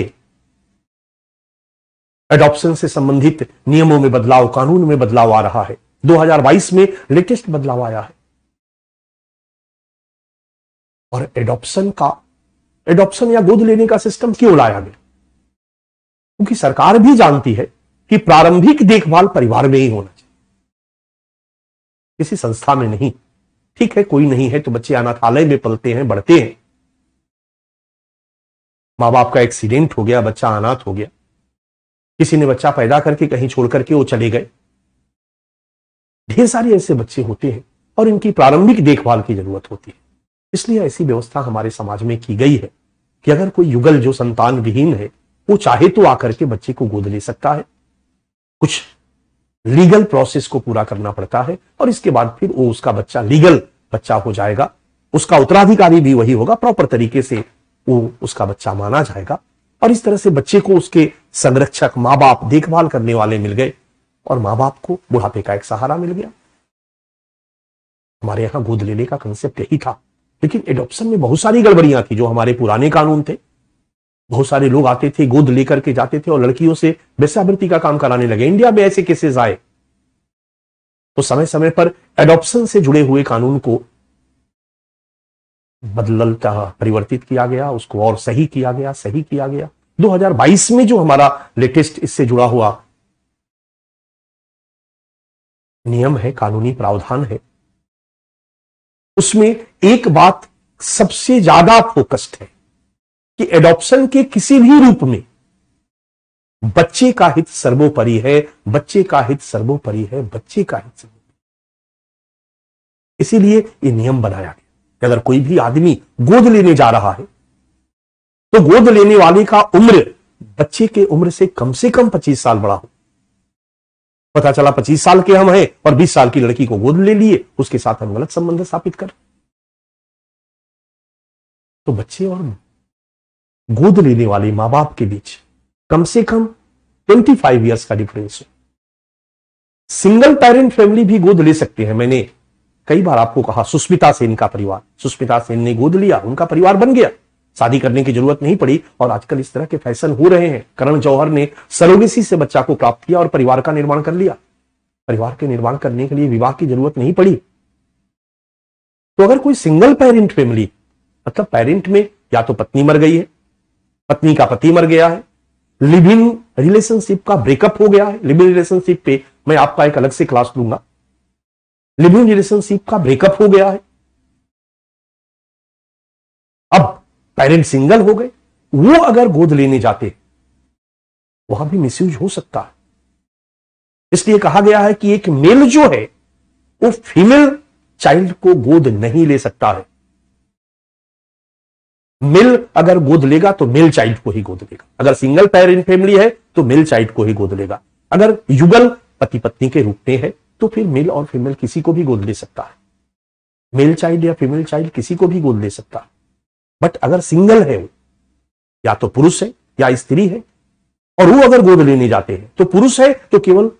एडॉप्शन से संबंधित नियमों में बदलाव कानून में बदलाव आ रहा है 2022 में लेटेस्ट बदलाव आया है और एडॉप्शन का एडॉप्शन या गोद लेने का सिस्टम क्यों लाया गया क्योंकि सरकार भी जानती है कि प्रारंभिक देखभाल परिवार में ही होना चाहिए किसी संस्था में नहीं ठीक है कोई नहीं है तो बच्चे अनाथालय में पलते हैं बढ़ते हैं मां बाप का एक्सीडेंट हो गया बच्चा अनाथ हो गया किसी ने बच्चा पैदा करके कहीं छोड़ करके वो चले गए ढेर सारे ऐसे बच्चे होते हैं और इनकी प्रारंभिक देखभाल की जरूरत होती है इसलिए ऐसी व्यवस्था हमारे समाज में की गई है कि अगर कोई युगल जो संतान विहीन है वो चाहे तो आकर के बच्चे को गोद ले सकता है कुछ लीगल प्रोसेस को पूरा करना पड़ता है और इसके बाद फिर वो उसका बच्चा लीगल बच्चा हो जाएगा उसका उत्तराधिकारी भी वही होगा प्रॉपर तरीके से वो उसका बच्चा माना जाएगा और इस तरह से बच्चे को उसके संरक्षक माँ बाप देखभाल करने वाले मिल गए और माँ बाप को बुढ़ापे का एक सहारा मिल गया हमारे यहां गोद लेने का कंसेप्ट यही था लेकिन एडॉप्शन में बहुत सारी गड़बड़ियां थी जो हमारे पुराने कानून थे बहुत सारे लोग आते थे गोद लेकर के जाते थे और लड़कियों से वैश्यावृत्ति का काम कराने लगे इंडिया में ऐसे केसेस आए तो समय समय पर एडॉप्शन से जुड़े हुए कानून को बदलता परिवर्तित किया गया उसको और सही किया गया सही किया गया 2022 में जो हमारा लेटेस्ट इससे जुड़ा हुआ नियम है कानूनी प्रावधान है उसमें एक बात सबसे ज्यादा फोकस्ड है कि एडॉप्शन के किसी भी रूप में बच्चे का हित सर्वोपरि है बच्चे का हित सर्वोपरि है बच्चे का हित सर्वोपरि इसीलिए ये नियम बनाया गया अगर कोई भी आदमी गोद लेने जा रहा है तो गोद लेने वाले का उम्र बच्चे के उम्र से कम से कम 25 साल बड़ा हो पता चला पच्चीस साल के हम हैं और बीस साल की लड़की को गोद ले लिए उसके साथ हम गलत संबंध स्थापित कर तो बच्चे और गोद लेने वाले मां बाप के बीच कम से कम ट्वेंटी फाइव ईयर्स का डिफरेंस हो सिंगल पेरेंट फैमिली भी गोद ले सकते हैं मैंने कई बार आपको कहा सुस्मिता सेन का परिवार सुस्मिता सेन ने गोद लिया उनका परिवार बन गया शादी करने की जरूरत नहीं पड़ी और आजकल इस तरह के फैशन हो रहे हैं करण जौहर ने सरोगेसी से बच्चा को प्राप्त किया और परिवार का निर्माण कर लिया परिवार के निर्माण करने के लिए विवाह की जरूरत नहीं पड़ी तो अगर कोई सिंगल पेरेंट फैमिली मतलब पेरेंट में या तो पत्नी मर गई है पत्नी का पति मर गया है लिविंग रिलेशनशिप का ब्रेकअप हो गया है लिविंग रिलेशनशिप पे मैं आपका एक अलग से क्लास लूंगा लिविंग रिलेशनशिप का ब्रेकअप हो गया है अब पेरेंट सिंगल हो गए वो अगर गोद लेने जाते वहां भी मिसयूज हो सकता है इसलिए कहा गया है कि एक मेल जो है वो फीमेल चाइल्ड को गोद नहीं ले सकता है मेल अगर गोद लेगा तो मेल चाइल्ड को ही गोद लेगा अगर सिंगल पेरेंट फैमिली है तो मेल चाइल्ड को ही गोद लेगा अगर युगल पति पत्नी के रूप में है तो फिर मेल और फीमेल किसी को भी गोद ले सकता है मेल चाइल्ड या फीमेल चाइल्ड किसी को भी गोद ले सकता है बट अगर सिंगल है या तो पुरुष है या स्त्री है और वो अगर गोद लेने जाते हैं तो पुरुष है तो केवल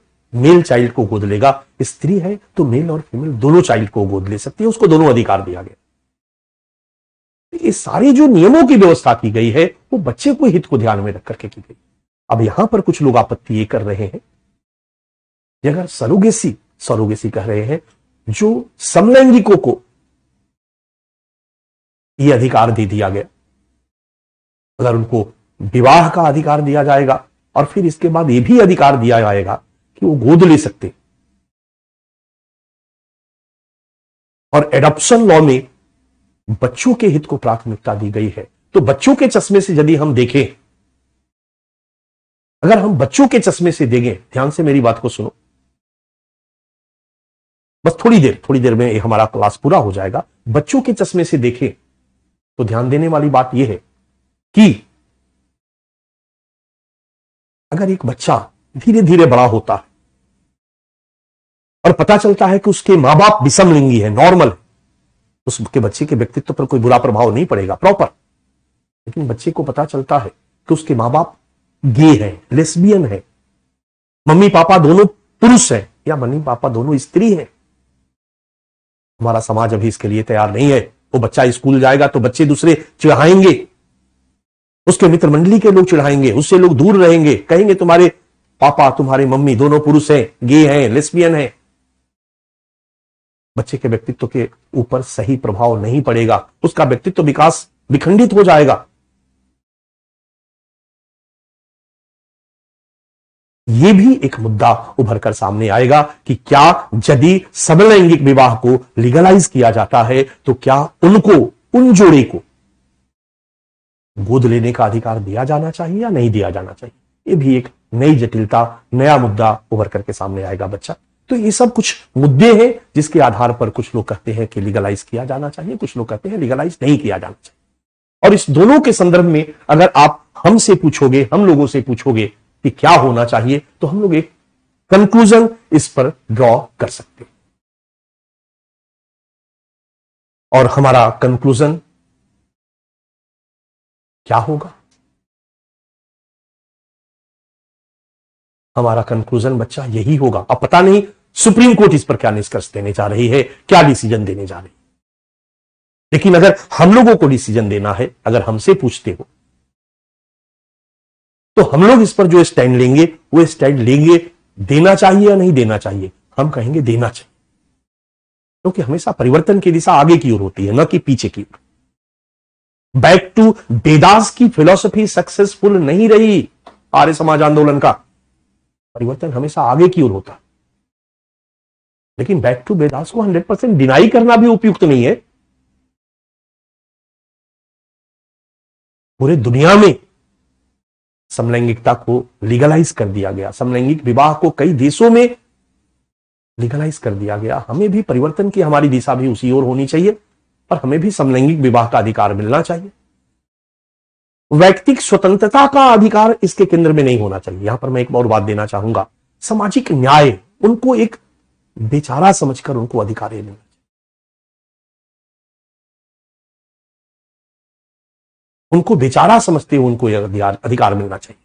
मेल चाइल्ड को गोद लेगा स्त्री है तो मेल और फीमेल दोनों चाइल्ड को गोद ले सकती है उसको दोनों अधिकार दिया गया ये सारी जो नियमों की व्यवस्था की गई है वो बच्चे को हित को ध्यान में रख करके की गई अब यहां पर कुछ लोग आपत्ति ये कर रहे हैं अगर सरोगेसी सरोगेसी कह रहे हैं जो समलैंगिकों को ये अधिकार दे दिया गया अगर उनको विवाह का अधिकार दिया जाएगा और फिर इसके बाद ये भी अधिकार दिया जाएगा कि वो गोद ले सकते और एडॉप्शन लॉ में बच्चों के हित को प्राथमिकता दी गई है तो बच्चों के चश्मे से यदि हम देखें अगर हम बच्चों के चश्मे से देखें ध्यान से मेरी बात को सुनो बस थोड़ी देर थोड़ी देर में हमारा क्लास पूरा हो जाएगा बच्चों के चश्मे से देखें तो ध्यान देने वाली बात यह है कि अगर एक बच्चा धीरे धीरे बड़ा होता है और पता चलता है कि उसके मां बाप विषमलिंगी है नॉर्मल है तो उसके बच्चे के व्यक्तित्व पर कोई बुरा प्रभाव नहीं पड़ेगा प्रॉपर लेकिन बच्चे को पता चलता है कि उसके मां बाप गे हैं लेस्बियन है मम्मी पापा दोनों पुरुष हैं या मम्मी पापा दोनों स्त्री हैं हमारा समाज अभी इसके लिए तैयार नहीं है वो तो बच्चा स्कूल जाएगा तो बच्चे दूसरे चिढ़ाएंगे उसके मित्र मंडली के लोग चिढ़ाएंगे उससे लोग दूर रहेंगे कहेंगे तुम्हारे पापा तुम्हारे मम्मी दोनों पुरुष हैं गे हैं लेस्बियन हैं बच्चे के व्यक्तित्व के ऊपर सही प्रभाव नहीं पड़ेगा उसका व्यक्तित्व विकास विखंडित हो जाएगा यह भी एक मुद्दा उभर कर सामने आएगा कि क्या यदि समलैंगिक विवाह को लीगलाइज किया जाता है तो क्या उनको उन जोड़े को गोद लेने का अधिकार दिया जाना चाहिए या नहीं दिया जाना चाहिए ये भी एक नई जटिलता नया मुद्दा उभर करके सामने आएगा बच्चा तो ये सब कुछ मुद्दे हैं जिसके आधार पर कुछ लोग कहते हैं कि लीगलाइज किया जाना चाहिए कुछ लोग कहते हैं लीगलाइज नहीं किया जाना चाहिए और इस दोनों के संदर्भ में अगर आप हमसे पूछोगे हम लोगों से पूछोगे कि क्या होना चाहिए तो हम लोग एक कंक्लूजन इस पर ड्रॉ कर सकते हैं और हमारा कंक्लूजन क्या होगा हमारा कंक्लूजन बच्चा यही होगा अब पता नहीं सुप्रीम कोर्ट इस पर क्या निष्कर्ष देने जा रही है क्या डिसीजन देने जा रही है लेकिन अगर हम लोगों को डिसीजन देना है अगर हमसे पूछते हो तो हम लोग इस पर जो स्टैंड लेंगे वो स्टैंड लेंगे देना चाहिए या नहीं देना चाहिए हम कहेंगे देना चाहिए क्योंकि तो हमेशा परिवर्तन की दिशा आगे की ओर होती है न कि पीछे की ओर बैक टू वेदास की फिलोसफी सक्सेसफुल नहीं रही आर्य समाज आंदोलन का परिवर्तन हमेशा आगे की ओर होता लेकिन बैक टू वेदास को 100 परसेंट डिनाई करना भी उपयुक्त नहीं है पूरे दुनिया में समलैंगिकता को लीगलाइज कर दिया गया समलैंगिक विवाह को कई देशों में लीगलाइज कर दिया गया हमें भी परिवर्तन की हमारी दिशा भी उसी ओर होनी चाहिए और हमें भी समलैंगिक विवाह का अधिकार मिलना चाहिए व्यक्तिक स्वतंत्रता का अधिकार इसके केंद्र में नहीं होना चाहिए यहां पर मैं एक और बात देना चाहूंगा सामाजिक न्याय उनको एक बेचारा समझकर उनको अधिकार नहीं उनको बेचारा समझते हुए उनको अधिकार अधिकार मिलना चाहिए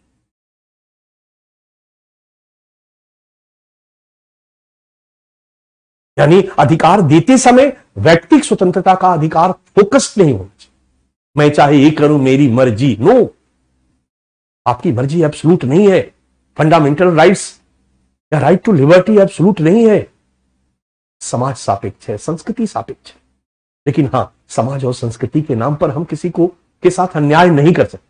यानी अधिकार देते समय व्यक्तिक स्वतंत्रता का अधिकार फोकस्ड नहीं होना चाहिए मैं चाहे ये करूं मेरी मर्जी नो आपकी मर्जी एब्सलूट नहीं है फंडामेंटल राइट्स या राइट टू लिबर्टी एब्सलूट नहीं है समाज सापेक्ष है संस्कृति सापेक्ष है लेकिन हां समाज और संस्कृति के नाम पर हम किसी को के साथ अन्याय नहीं कर सकते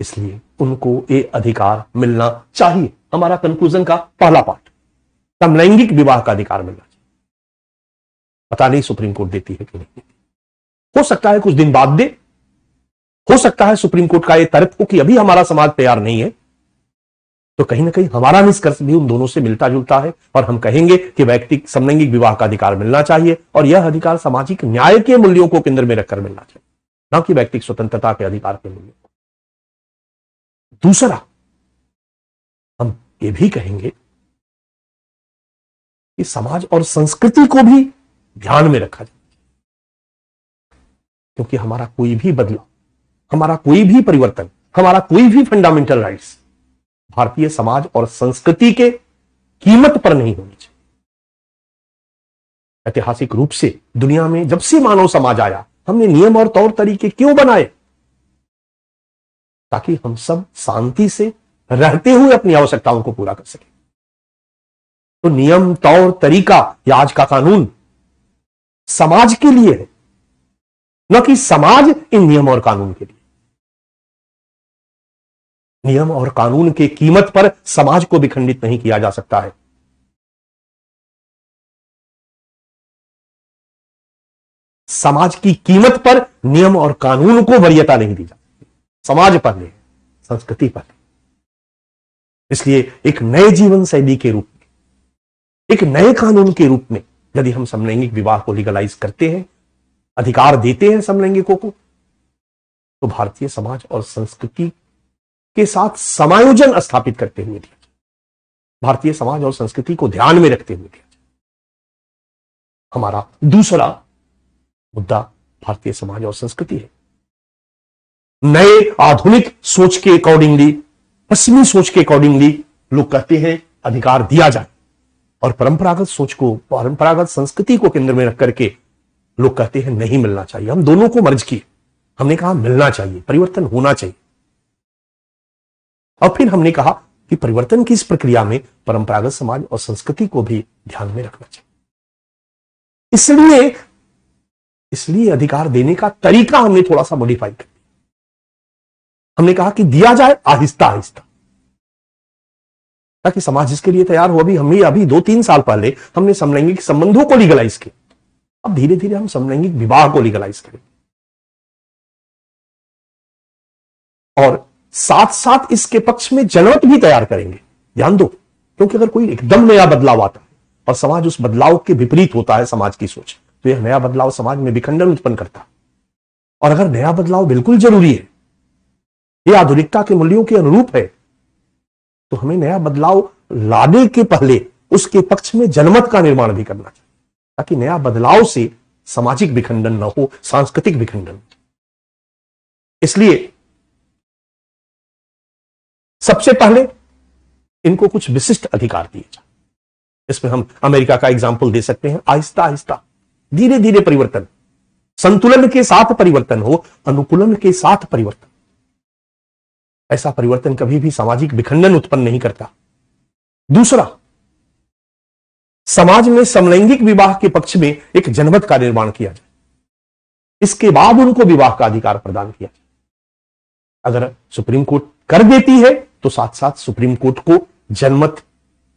इसलिए उनको ये अधिकार मिलना चाहिए हमारा कंक्लूजन का पहला पार्ट समलैंगिक विवाह का अधिकार मिलना चाहिए पता नहीं सुप्रीम कोर्ट देती है कि नहीं देती हो सकता है कुछ दिन बाद दे हो सकता है सुप्रीम कोर्ट का यह तर्क हो कि अभी हमारा समाज तैयार नहीं है तो कहीं ना कहीं हमारा निष्कर्ष भी उन दोनों से मिलता जुलता है और हम कहेंगे कि व्यक्तिक समलैंगिक विवाह का अधिकार मिलना चाहिए और यह अधिकार सामाजिक न्याय के मूल्यों को केंद्र में रखकर मिलना चाहिए ना कि व्यक्तिक स्वतंत्रता के अधिकार के मूल्यों को दूसरा हम ये भी कहेंगे कि समाज और संस्कृति को भी ध्यान में रखा जाए क्योंकि हमारा कोई भी बदलाव हमारा कोई भी परिवर्तन हमारा कोई भी फंडामेंटल राइट्स भारतीय समाज और संस्कृति के कीमत पर नहीं होनी चाहिए ऐतिहासिक रूप से दुनिया में जब से मानव समाज आया हमने नियम और तौर तरीके क्यों बनाए ताकि हम सब शांति से रहते हुए अपनी आवश्यकताओं को पूरा कर सके तो नियम तौर तरीका या आज का कानून समाज के लिए है न कि समाज इन नियम और कानून के लिए नियम और कानून के कीमत पर समाज को विखंडित नहीं किया जा सकता है समाज की कीमत पर नियम और कानून को वरीयता नहीं दी जा समाज पर नहीं संस्कृति पर इसलिए एक नए जीवन शैली के रूप में एक नए कानून के रूप में यदि हम समलैंगिक विवाह को लीगलाइज करते हैं अधिकार देते हैं समलैंगिकों को तो भारतीय समाज और संस्कृति के साथ समायोजन स्थापित करते हुए दिया भारतीय समाज और संस्कृति को ध्यान में रखते हुए दिया हमारा दूसरा मुद्दा भारतीय समाज और संस्कृति है नए आधुनिक सोच के अकॉर्डिंगली पश्चिमी सोच के अकॉर्डिंगली लोग कहते हैं अधिकार दिया जाए और परंपरागत सोच को परंपरागत संस्कृति को केंद्र में रख करके लोग कहते हैं नहीं मिलना चाहिए हम दोनों को मर्ज किए हमने कहा मिलना चाहिए परिवर्तन होना चाहिए और फिर हमने कहा कि परिवर्तन की इस प्रक्रिया में परंपरागत समाज और संस्कृति को भी ध्यान में रखना चाहिए इसलिए इसलिए अधिकार देने का तरीका हमने थोड़ा सा मॉडिफाई कर हमने कहा कि दिया जाए आहिस्ता आहिस्ता ताकि समाज इसके लिए तैयार हो अभी हमने अभी दो तीन साल पहले हमने समलैंगिक संबंधों को लीगलाइज किया अब धीरे धीरे हम समलैंगिक विवाह को लीगलाइज करें और साथ साथ इसके पक्ष में जनमत भी तैयार करेंगे ध्यान दो क्योंकि अगर कोई एकदम नया बदलाव आता है और समाज उस बदलाव के विपरीत होता है समाज की सोच तो यह नया बदलाव समाज में विखंडन उत्पन्न करता और अगर नया बदलाव बिल्कुल जरूरी है यह आधुनिकता के मूल्यों के अनुरूप है तो हमें नया बदलाव लाने के पहले उसके पक्ष में जनमत का निर्माण भी करना चाहिए ताकि नया बदलाव से सामाजिक विखंडन न हो सांस्कृतिक विखंडन इसलिए सबसे पहले इनको कुछ विशिष्ट अधिकार दिए जाए इसमें हम अमेरिका का एग्जाम्पल दे सकते हैं आहिस्ता आहिस्ता धीरे धीरे परिवर्तन संतुलन के साथ परिवर्तन हो अनुकूलन के साथ परिवर्तन ऐसा परिवर्तन कभी भी सामाजिक विखंडन उत्पन्न नहीं करता दूसरा समाज में समलैंगिक विवाह के पक्ष में एक जनमत का निर्माण किया जाए इसके बाद उनको विवाह का अधिकार प्रदान किया जाए अगर सुप्रीम कोर्ट कर देती है तो साथ साथ सुप्रीम कोर्ट को जनमत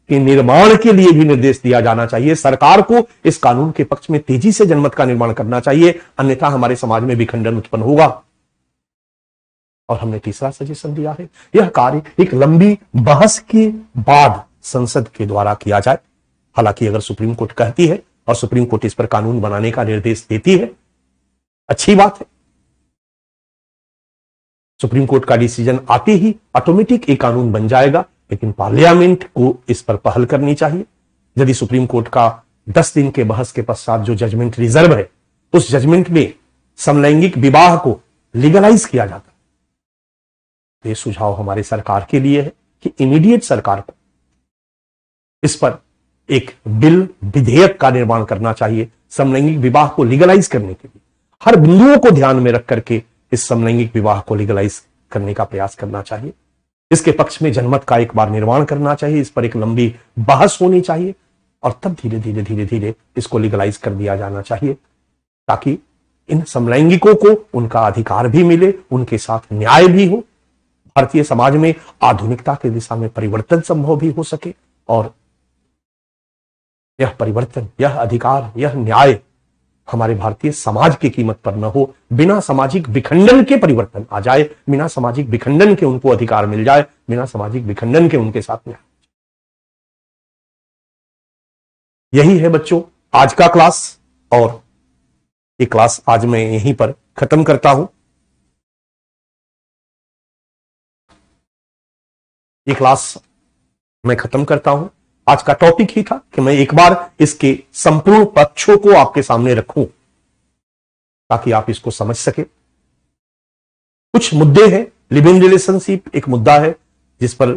के निर्माण के लिए भी निर्देश दिया जाना चाहिए सरकार को इस कानून के पक्ष में तेजी से जनमत का निर्माण करना चाहिए अन्यथा हमारे समाज में विखंडन उत्पन्न होगा और हमने तीसरा सजेशन दिया है यह कार्य एक लंबी बहस के बाद संसद के द्वारा किया जाए हालांकि अगर सुप्रीम कोर्ट कहती है और सुप्रीम कोर्ट इस पर कानून बनाने का निर्देश देती है अच्छी बात है सुप्रीम कोर्ट का डिसीजन आते ही ऑटोमेटिक एक कानून बन जाएगा लेकिन पार्लियामेंट को इस पर पहल करनी चाहिए यदि सुप्रीम कोर्ट का दस दिन के बहस के पश्चात जो जजमेंट रिजर्व है उस जजमेंट में समलैंगिक विवाह को लीगलाइज किया जाता है तो यह सुझाव हमारे सरकार के लिए है कि इमीडिएट सरकार को इस पर एक बिल विधेयक का निर्माण करना चाहिए समलैंगिक विवाह को लीगलाइज करने के लिए हर बिंदुओं को ध्यान में रख करके इस समलैंगिक विवाह को लीगलाइज करने का प्रयास करना चाहिए इसके पक्ष में जनमत का एक बार निर्माण करना चाहिए इस पर एक लंबी बहस होनी चाहिए और तब धीरे धीरे धीरे धीरे इसको लीगलाइज कर दिया जाना चाहिए ताकि इन समलैंगिकों को उनका अधिकार भी मिले उनके साथ न्याय भी हो भारतीय समाज में आधुनिकता की दिशा में परिवर्तन संभव भी हो सके और यह परिवर्तन यह अधिकार यह न्याय हमारे भारतीय समाज की कीमत पर न हो बिना सामाजिक विखंडन के परिवर्तन आ जाए बिना सामाजिक विखंडन के उनको अधिकार मिल जाए बिना सामाजिक विखंडन के उनके साथ में यही है बच्चों आज का क्लास और ये क्लास आज मैं यहीं पर खत्म करता हूं ये क्लास मैं खत्म करता हूं आज का टॉपिक ही था कि मैं एक बार इसके संपूर्ण पक्षों को आपके सामने रखूं ताकि आप इसको समझ सके कुछ मुद्दे हैं लिव इन रिलेशनशिप एक मुद्दा है जिस पर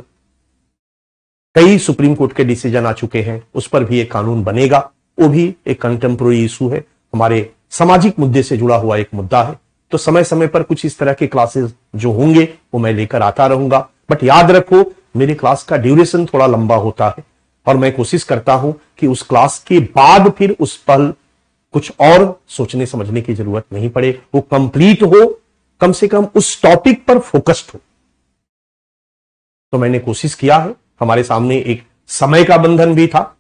कई सुप्रीम कोर्ट के डिसीजन आ चुके हैं उस पर भी एक कानून बनेगा वो भी एक कंटेम्प्रोरी इशू है हमारे सामाजिक मुद्दे से जुड़ा हुआ एक मुद्दा है तो समय समय पर कुछ इस तरह के क्लासेस जो होंगे वो मैं लेकर आता रहूंगा बट याद रखो मेरे क्लास का ड्यूरेशन थोड़ा लंबा होता है और मैं कोशिश करता हूं कि उस क्लास के बाद फिर उस पल कुछ और सोचने समझने की जरूरत नहीं पड़े वो कंप्लीट हो कम से कम उस टॉपिक पर फोकस्ड हो तो मैंने कोशिश किया है हमारे सामने एक समय का बंधन भी था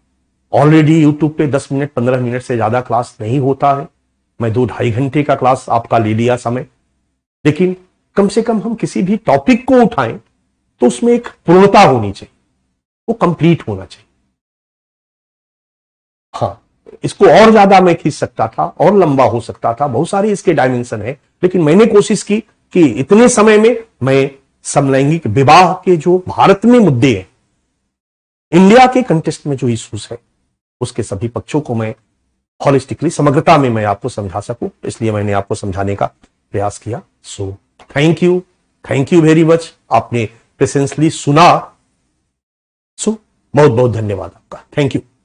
ऑलरेडी यूट्यूब पे 10 मिनट 15 मिनट से ज्यादा क्लास नहीं होता है मैं दो ढाई घंटे का क्लास आपका ले लिया समय लेकिन कम से कम हम किसी भी टॉपिक को उठाएं तो उसमें एक पूर्णता होनी चाहिए वो कंप्लीट होना चाहिए हाँ इसको और ज्यादा मैं खींच सकता था और लंबा हो सकता था बहुत सारे इसके डायमेंशन है लेकिन मैंने कोशिश की कि इतने समय में मैं समलैंगिक विवाह के जो भारत में मुद्दे हैं इंडिया के कंटेस्ट में जो इश्यूज है उसके सभी पक्षों को मैं हॉलिस्टिकली समग्रता में मैं आपको समझा सकूं इसलिए मैंने आपको समझाने का प्रयास किया so thank you thank you very much आपने प्रेसेंसली सुना सो so, बहुत बहुत धन्यवाद आपका थैंक यू